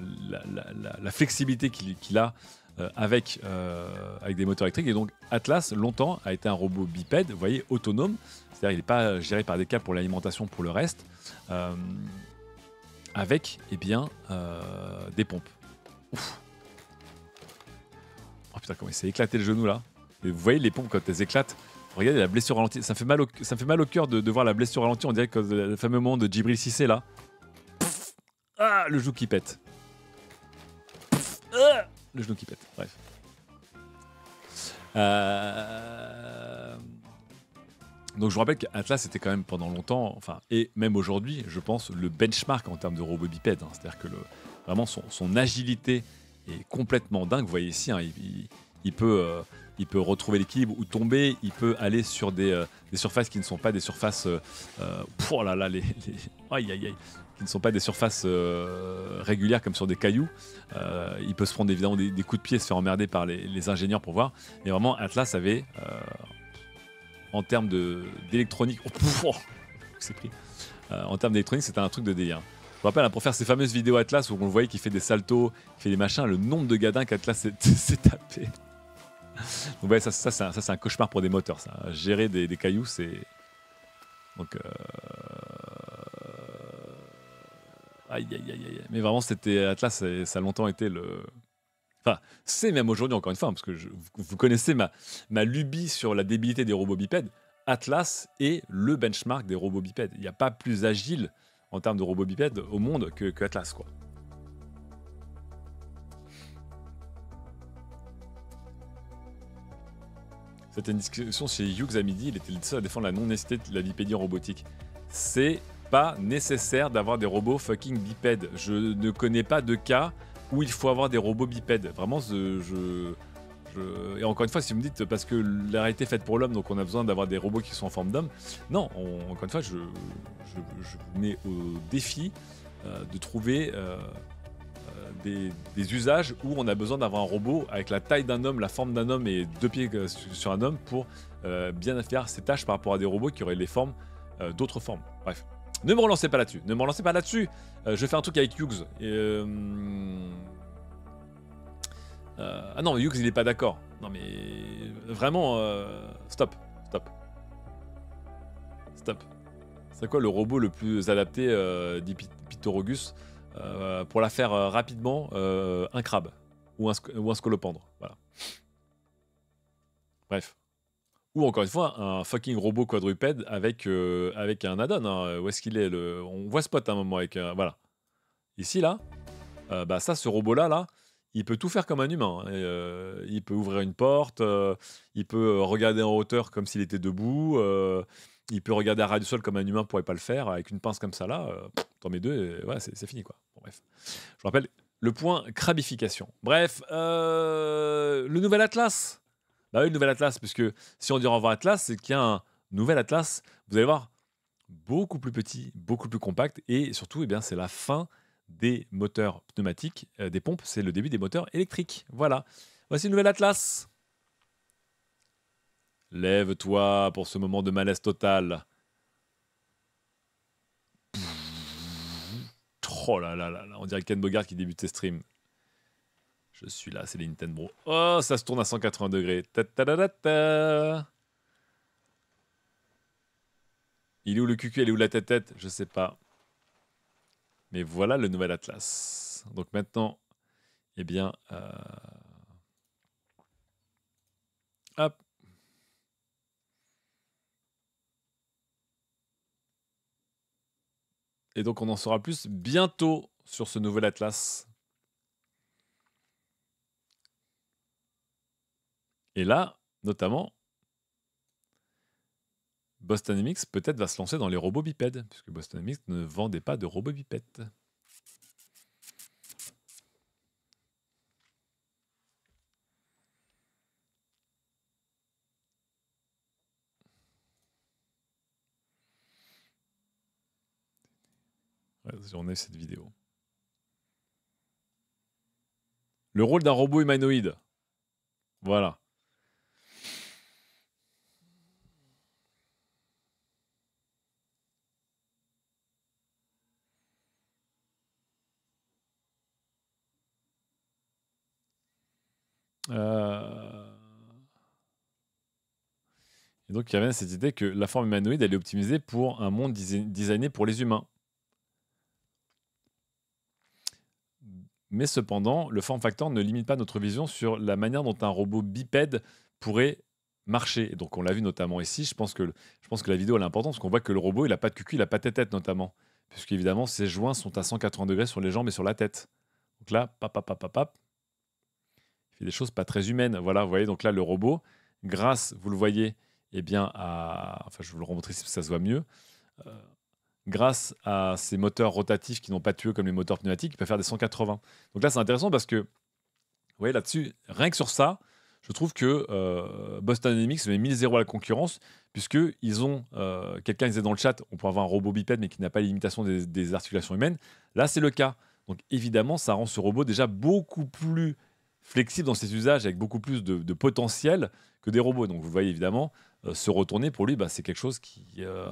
la, flexibilité qu'il a euh, avec, avec des moteurs électriques. Et donc Atlas, longtemps, a été un robot bipède, vous voyez, autonome, il n'est pas géré euh, par des câbles pour l'alimentation, pour le reste, euh, avec eh bien, euh, des pompes. Oh putain, comment il s'est éclaté le genou là. vous voyez les pompes quand elles éclatent. Regardez la blessure ralentie. Ça fait mal au, ça fait mal au cœur de, voir la blessure ralentie. On dirait que le fameux moment de Djibril Cissé là. ah, le genou qui pète. Ah, le genou qui pète. Bref. Euh. Donc je vous rappelle qu'Atlas était quand même pendant longtemps, enfin, et même aujourd'hui, je pense, le benchmark en termes de robot bipède. Hein. C'est-à-dire que le, vraiment son, agilité est complètement dingue. Vous voyez ici, hein, il, peut, euh, il, peut, retrouver l'équilibre ou tomber, il peut aller sur des, euh, surfaces qui ne sont pas des surfaces. Euh, oh là là, les, aïe aïe qui ne sont pas des surfaces régulières comme sur des cailloux. il peut se prendre évidemment des, coups de pied, se faire emmerder par les, ingénieurs pour voir. Mais vraiment, Atlas avait, Oh, oh, euh, en termes d'électronique. c'est en termes d'électronique, c'était un truc de délire. Je me rappelle, hein, pour faire ces fameuses vidéos Atlas où on le voyait qui fait des saltos, fait des machins, le nombre de gadins qu'Atlas s'est <laughs> tapé. ouais, ça, ça c'est un, cauchemar pour des moteurs, ça. Gérer des, cailloux, c'est. Donc. Euh, aïe, aïe, aïe, aïe. Mais vraiment, c'était Atlas, ça a longtemps été le. Enfin, c'est même aujourd'hui encore une fois, hein, parce que vous connaissez ma, lubie sur la débilité des robots bipèdes. Atlas est le benchmark des robots bipèdes. Il n'y a pas plus agile en termes de robots bipèdes au monde que, Atlas, quoi. C'était une discussion chez Hughes à il était le seul à défendre la non-nécessité de la bipédie en robotique. C'est pas nécessaire d'avoir des robots fucking bipèdes. Je ne connais pas de cas où il faut avoir des robots bipèdes. Vraiment, je, je, et encore une fois, si vous me dites parce que la réalité est faite pour l'homme, donc on a besoin d'avoir des robots qui sont en forme d'homme, non, encore une fois, je, mets au défi euh, de trouver euh, euh, des, usages où on a besoin d'avoir un robot avec la taille d'un homme, la forme d'un homme et deux pieds sur un homme pour bien faire ses tâches par rapport à des robots qui auraient les formes d'autres formes. Bref. Ne me relancez pas là-dessus. Ne me relancez pas là-dessus. Euh, je fais un truc avec Hughes. Euh, euh, ah non, Hughes, il est pas d'accord. Non, mais vraiment, stop. Stop. Stop. C'est quoi le robot le plus adapté, dit pour la faire rapidement Un crabe ou un, ou un scolopendre. Voilà. Bref ou encore une fois un fucking robot quadrupède avec, euh, avec un add-on. Hein. Où est-ce qu'il est, le... On voit Spot à un moment avec. voilà. Ici, là, euh, bah ça, ce robot-là, là, il peut tout faire comme un humain. Hein. Euh, il peut ouvrir une porte, il peut regarder en hauteur comme s'il était debout, il peut regarder à ras du sol comme un humain ne pourrait pas le faire. Avec une pince comme ça, là, t'en mes deux, c'est fini, quoi. bref. Je vous rappelle le point crabification. Bref, le nouvel Atlas bah oui, le nouvel atlas, puisque si on dit au revoir atlas, c'est qu'il y a un nouvel atlas, vous allez voir, beaucoup plus petit, beaucoup plus compact, et surtout, eh bien, c'est la fin des moteurs pneumatiques, euh, des pompes, c'est le début des moteurs électriques. Voilà. Voici le nouvel atlas. Lève-toi pour ce moment de malaise total. Oh là là là, on dirait Ken Bogart qui débute ses streams. Je suis là, c'est les Nintendo. Oh, ça se tourne à 180 degrés. Ta Il est où le cucu Elle est où la tête tête Je sais pas. Mais voilà le nouvel atlas. Donc maintenant, eh bien, euh, hop. Et donc on en saura plus bientôt sur ce nouvel atlas. Et là, notamment, Boston Dynamics peut-être va se lancer dans les robots bipèdes, puisque Boston Dynamics ne vendait pas de robots bipèdes. J'en ai cette vidéo. Le rôle d'un robot humanoïde. Voilà. Euh, et donc, il y avait cette idée que la forme humanoïde, elle est optimisée pour un monde designé pour les humains. Mais cependant, le form factor ne limite pas notre vision sur la manière dont un robot bipède pourrait marcher. donc, on l'a vu notamment ici. Je pense que, je pense que la vidéo elle est importante parce qu'on voit que le robot, il n'a pas de cucu, il n'a pas de tête, notamment. Puisque, évidemment, ses joints sont à 180 degrés sur les jambes et sur la tête. Donc là, pap, pap, pap, il fait des choses pas très humaines. Voilà, vous voyez, donc là, le robot, grâce, vous le voyez, eh bien, à, enfin, je vous le remontre si ça se voit mieux. Euh, grâce à ces moteurs rotatifs qui n'ont pas de comme les moteurs pneumatiques, il peut faire des 180. Donc là, c'est intéressant parce que, vous voyez, là-dessus, rien que sur ça, je trouve que euh, Boston Dynamics met 1000 zéro à la concurrence, puisqu'ils ont, euh, quelqu'un disait dans le chat, on peut avoir un robot bipède mais qui n'a pas les limitations des articulations humaines. Là, c'est le cas. Donc évidemment, ça rend ce robot déjà beaucoup plus flexible dans ses usages, avec beaucoup plus de, potentiel que des robots. Donc vous voyez évidemment, euh, se retourner pour lui, bah, c'est quelque chose qui est euh,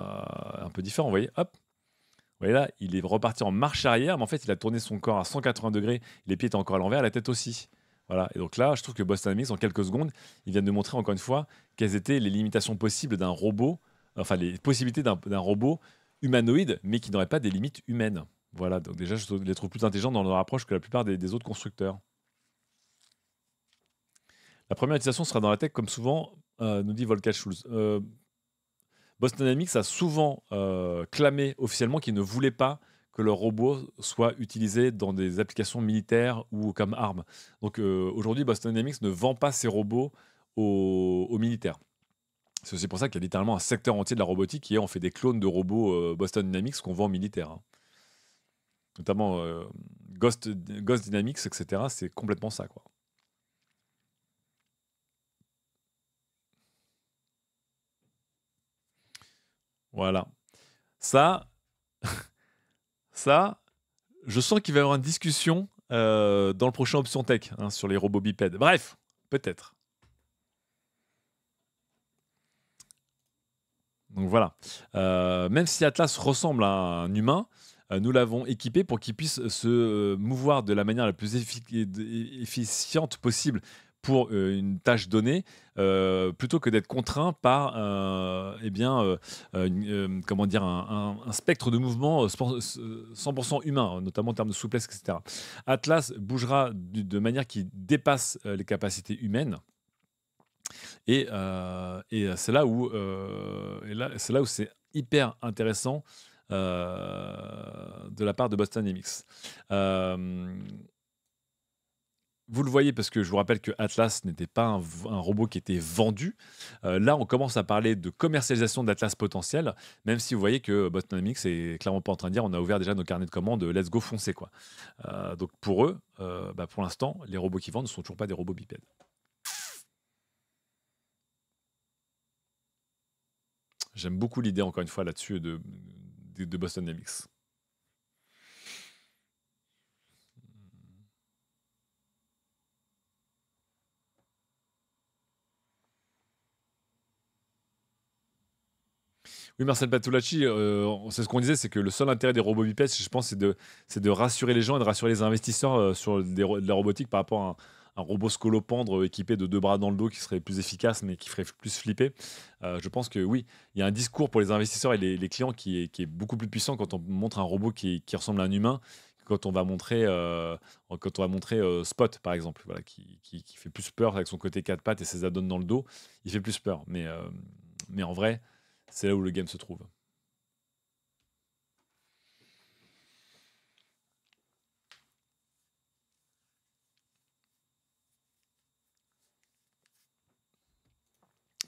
un peu différent. Vous voyez, hop, vous voyez là, il est reparti en marche arrière, mais en fait, il a tourné son corps à 180 degrés, les pieds étaient encore à l'envers, la tête aussi. Voilà. Et donc là, je trouve que Boston Dynamics, en quelques secondes, il vient de montrer encore une fois quelles étaient les limitations possibles d'un robot, enfin les possibilités d'un robot humanoïde, mais qui n'aurait pas des limites humaines. Voilà. Donc déjà, je les trouve plus intelligents dans leur approche que la plupart des autres constructeurs. La première utilisation sera dans la tech, comme souvent, euh, nous dit Volker Schulz. Euh, Boston Dynamics a souvent euh, clamé officiellement qu'ils ne voulaient pas que leurs robots soient utilisés dans des applications militaires ou comme armes. Donc aujourd'hui, Boston Dynamics ne vend pas ses robots aux, militaires. C'est aussi pour ça qu'il y a littéralement un secteur entier de la robotique qui est on fait des clones de robots Boston Dynamics qu'on vend aux militaires. Hein. Notamment Ghost, Ghost Dynamics, etc. C'est complètement ça. quoi. Voilà. Ça, <laughs> ça, je sens qu'il va y avoir une discussion euh, dans le prochain Option Tech hein, sur les robots bipèdes. Bref, peut-être. Donc voilà. Euh, même si Atlas ressemble à un humain, euh, nous l'avons équipé pour qu'il puisse se mouvoir de la manière la plus efficiente possible pour euh, une tâche donnée, euh, plutôt que d'être contraint par euh, eh bien, euh, comment dire, un, spectre de mouvement 100% humain, notamment en termes de souplesse, etc. Atlas bougera de manière qui dépasse les capacités humaines. Et, c'est là où c'est c'est hyper intéressant de la part de Boston Dynamics vous le voyez parce que je vous rappelle que Atlas n'était pas un, robot qui était vendu. Euh, là, on commence à parler de commercialisation d'Atlas potentiel, même si vous voyez que Boston Dynamics est clairement pas en train de dire on a ouvert déjà nos carnets de commandes, let's go foncer quoi. Euh, donc pour eux, euh, bah, pour l'instant, les robots qui vendent ne sont toujours pas des robots bipèdes. J'aime beaucoup l'idée encore une fois là-dessus de, de Boston Dynamics. Oui, Marcel Patulacci, euh, c'est ce qu'on disait, c'est que le seul intérêt des robots bipèdes, je pense, c'est de, rassurer les gens et de rassurer les investisseurs euh, sur la robotique par rapport à un, robot scolopendre euh, équipé de deux bras dans le dos qui serait plus efficace mais qui ferait plus flipper. je pense que oui, il y a un discours pour les investisseurs et les, clients qui est, beaucoup plus puissant quand on montre un robot qui, ressemble à un humain quand on va montrer, quand on va montrer Spot par exemple, qui, fait plus peur avec son côté quatre pattes et ses add-ons dans le dos. Il fait plus peur, mais en vrai, c'est là où le game se trouve.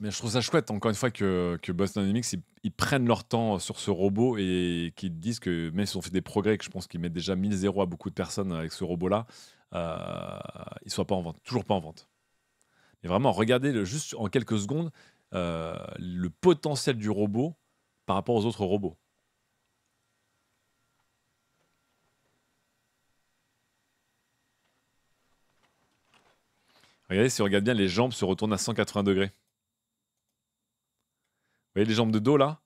Mais je trouve ça chouette, encore une fois, que, que Boston Dynamics, ils, prennent leur temps sur ce robot et qu'ils disent que même s'ils ont fait des progrès, que je pense qu'ils mettent déjà 1000 zéros à beaucoup de personnes avec ce robot-là, euh, il ne soit pas en vente, toujours pas en vente. Mais vraiment, regardez le, juste en quelques secondes euh, le potentiel du robot par rapport aux autres robots. Regardez, si on regarde bien, les jambes se retournent à 180 degrés. Vous voyez les jambes de dos là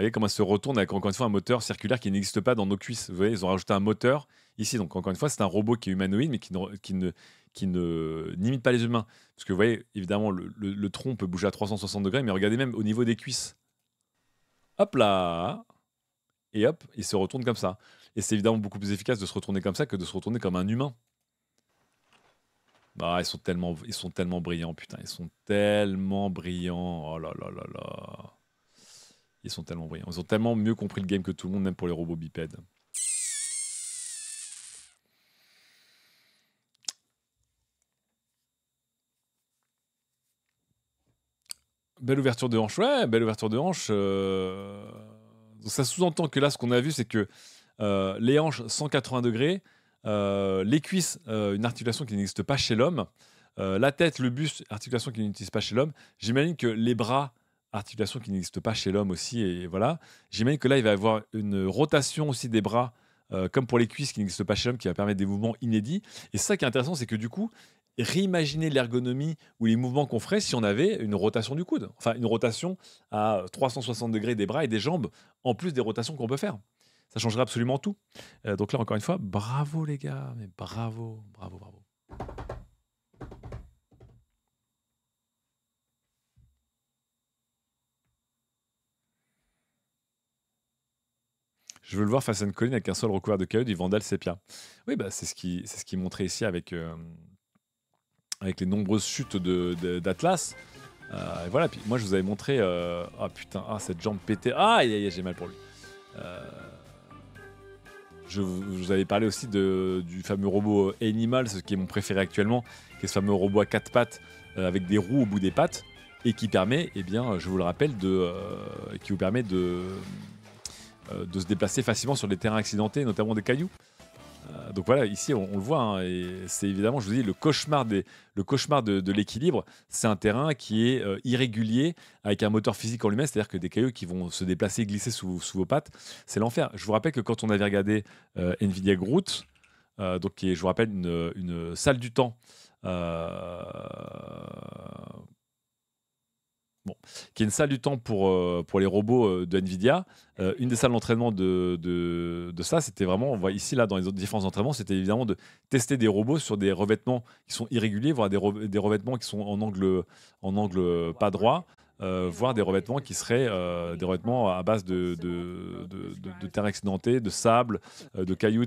voyez comment elle se retourne avec encore une fois un moteur circulaire qui n'existe pas dans nos cuisses. Vous voyez, ils ont rajouté un moteur ici. Donc encore une fois, c'est un robot qui est humanoïde mais qui ne, qui ne, n'imite pas les humains. Parce que vous voyez, évidemment, le, tronc peut bouger à 360 degrés, mais regardez même au niveau des cuisses. Hop là Et hop, il se retourne comme ça. Et c'est évidemment beaucoup plus efficace de se retourner comme ça que de se retourner comme un humain. Bah, ils sont tellement, ils sont tellement brillants, putain, ils sont tellement brillants. Oh là là là là. Ils sont tellement brillants. Ils ont tellement mieux compris le game que tout le monde, même pour les robots bipèdes. Belle ouverture de hanche. Ouais, belle ouverture de hanche. Euh. ça sous-entend que là, ce qu'on a vu, c'est que euh, les hanches 180 degrés, euh, les cuisses, une articulation qui n'existe pas chez l'homme, la tête, le buste, articulation qui n'existe pas chez l'homme. J'imagine que les bras, articulation qui n'existe pas chez l'homme aussi. Et voilà, j'imagine que là, il va y avoir une rotation aussi des bras, euh, comme pour les cuisses qui n'existent pas chez l'homme, qui va permettre des mouvements inédits. Et ça qui est intéressant, c'est que du coup, réimaginer l'ergonomie ou les mouvements qu'on ferait si on avait une rotation du coude. Enfin, une rotation à 360 degrés des bras et des jambes, en plus des rotations qu'on peut faire. Ça changerait absolument tout. Euh, donc là, encore une fois, bravo les gars, mais bravo, bravo, bravo. Je veux le voir face à une colline avec un sol recouvert de cailloux du Vandal Sepia. Oui, bah, c'est ce qui c'est ce qui montrait ici avec, euh, avec les nombreuses chutes d'Atlas. Euh, et voilà, puis moi je vous avais montré. Euh, ah oh, putain, ah, cette jambe pétée. Ah, aïe, aïe, j'ai mal pour lui. Je, vous avais parlé aussi de, du fameux robot Animal, ce qui est mon préféré actuellement, qui est ce fameux robot à quatre pattes avec des roues au bout des pattes et qui permet, eh bien, je vous le rappelle, de, qui vous permet de, euh, de se déplacer facilement sur des terrains accidentés, notamment des cailloux. Euh, donc voilà, ici on, le voit, hein, et c'est évidemment, je vous dis, le cauchemar, des, le cauchemar de, l'équilibre. C'est un terrain qui est euh, irrégulier, avec un moteur physique en lui-même, c'est-à-dire que des cailloux qui vont se déplacer glisser sous, vos pattes, c'est l'enfer. Je vous rappelle que quand on avait regardé Nvidia Groot, donc qui est, je vous rappelle, une, salle du temps qui est une salle du temps pour, euh, pour les robots euh, de Nvidia. Euh, une des salles d'entraînement de, de, ça, c'était vraiment, on voit ici, là, dans les autres différents entraînements, c'était évidemment de tester des robots sur des revêtements qui sont irréguliers, voire des, des revêtements qui sont en angle, en angle pas droit. voire des revêtements qui seraient des revêtements à base de, de, de, de terre accidentée, de sable, de cailloux,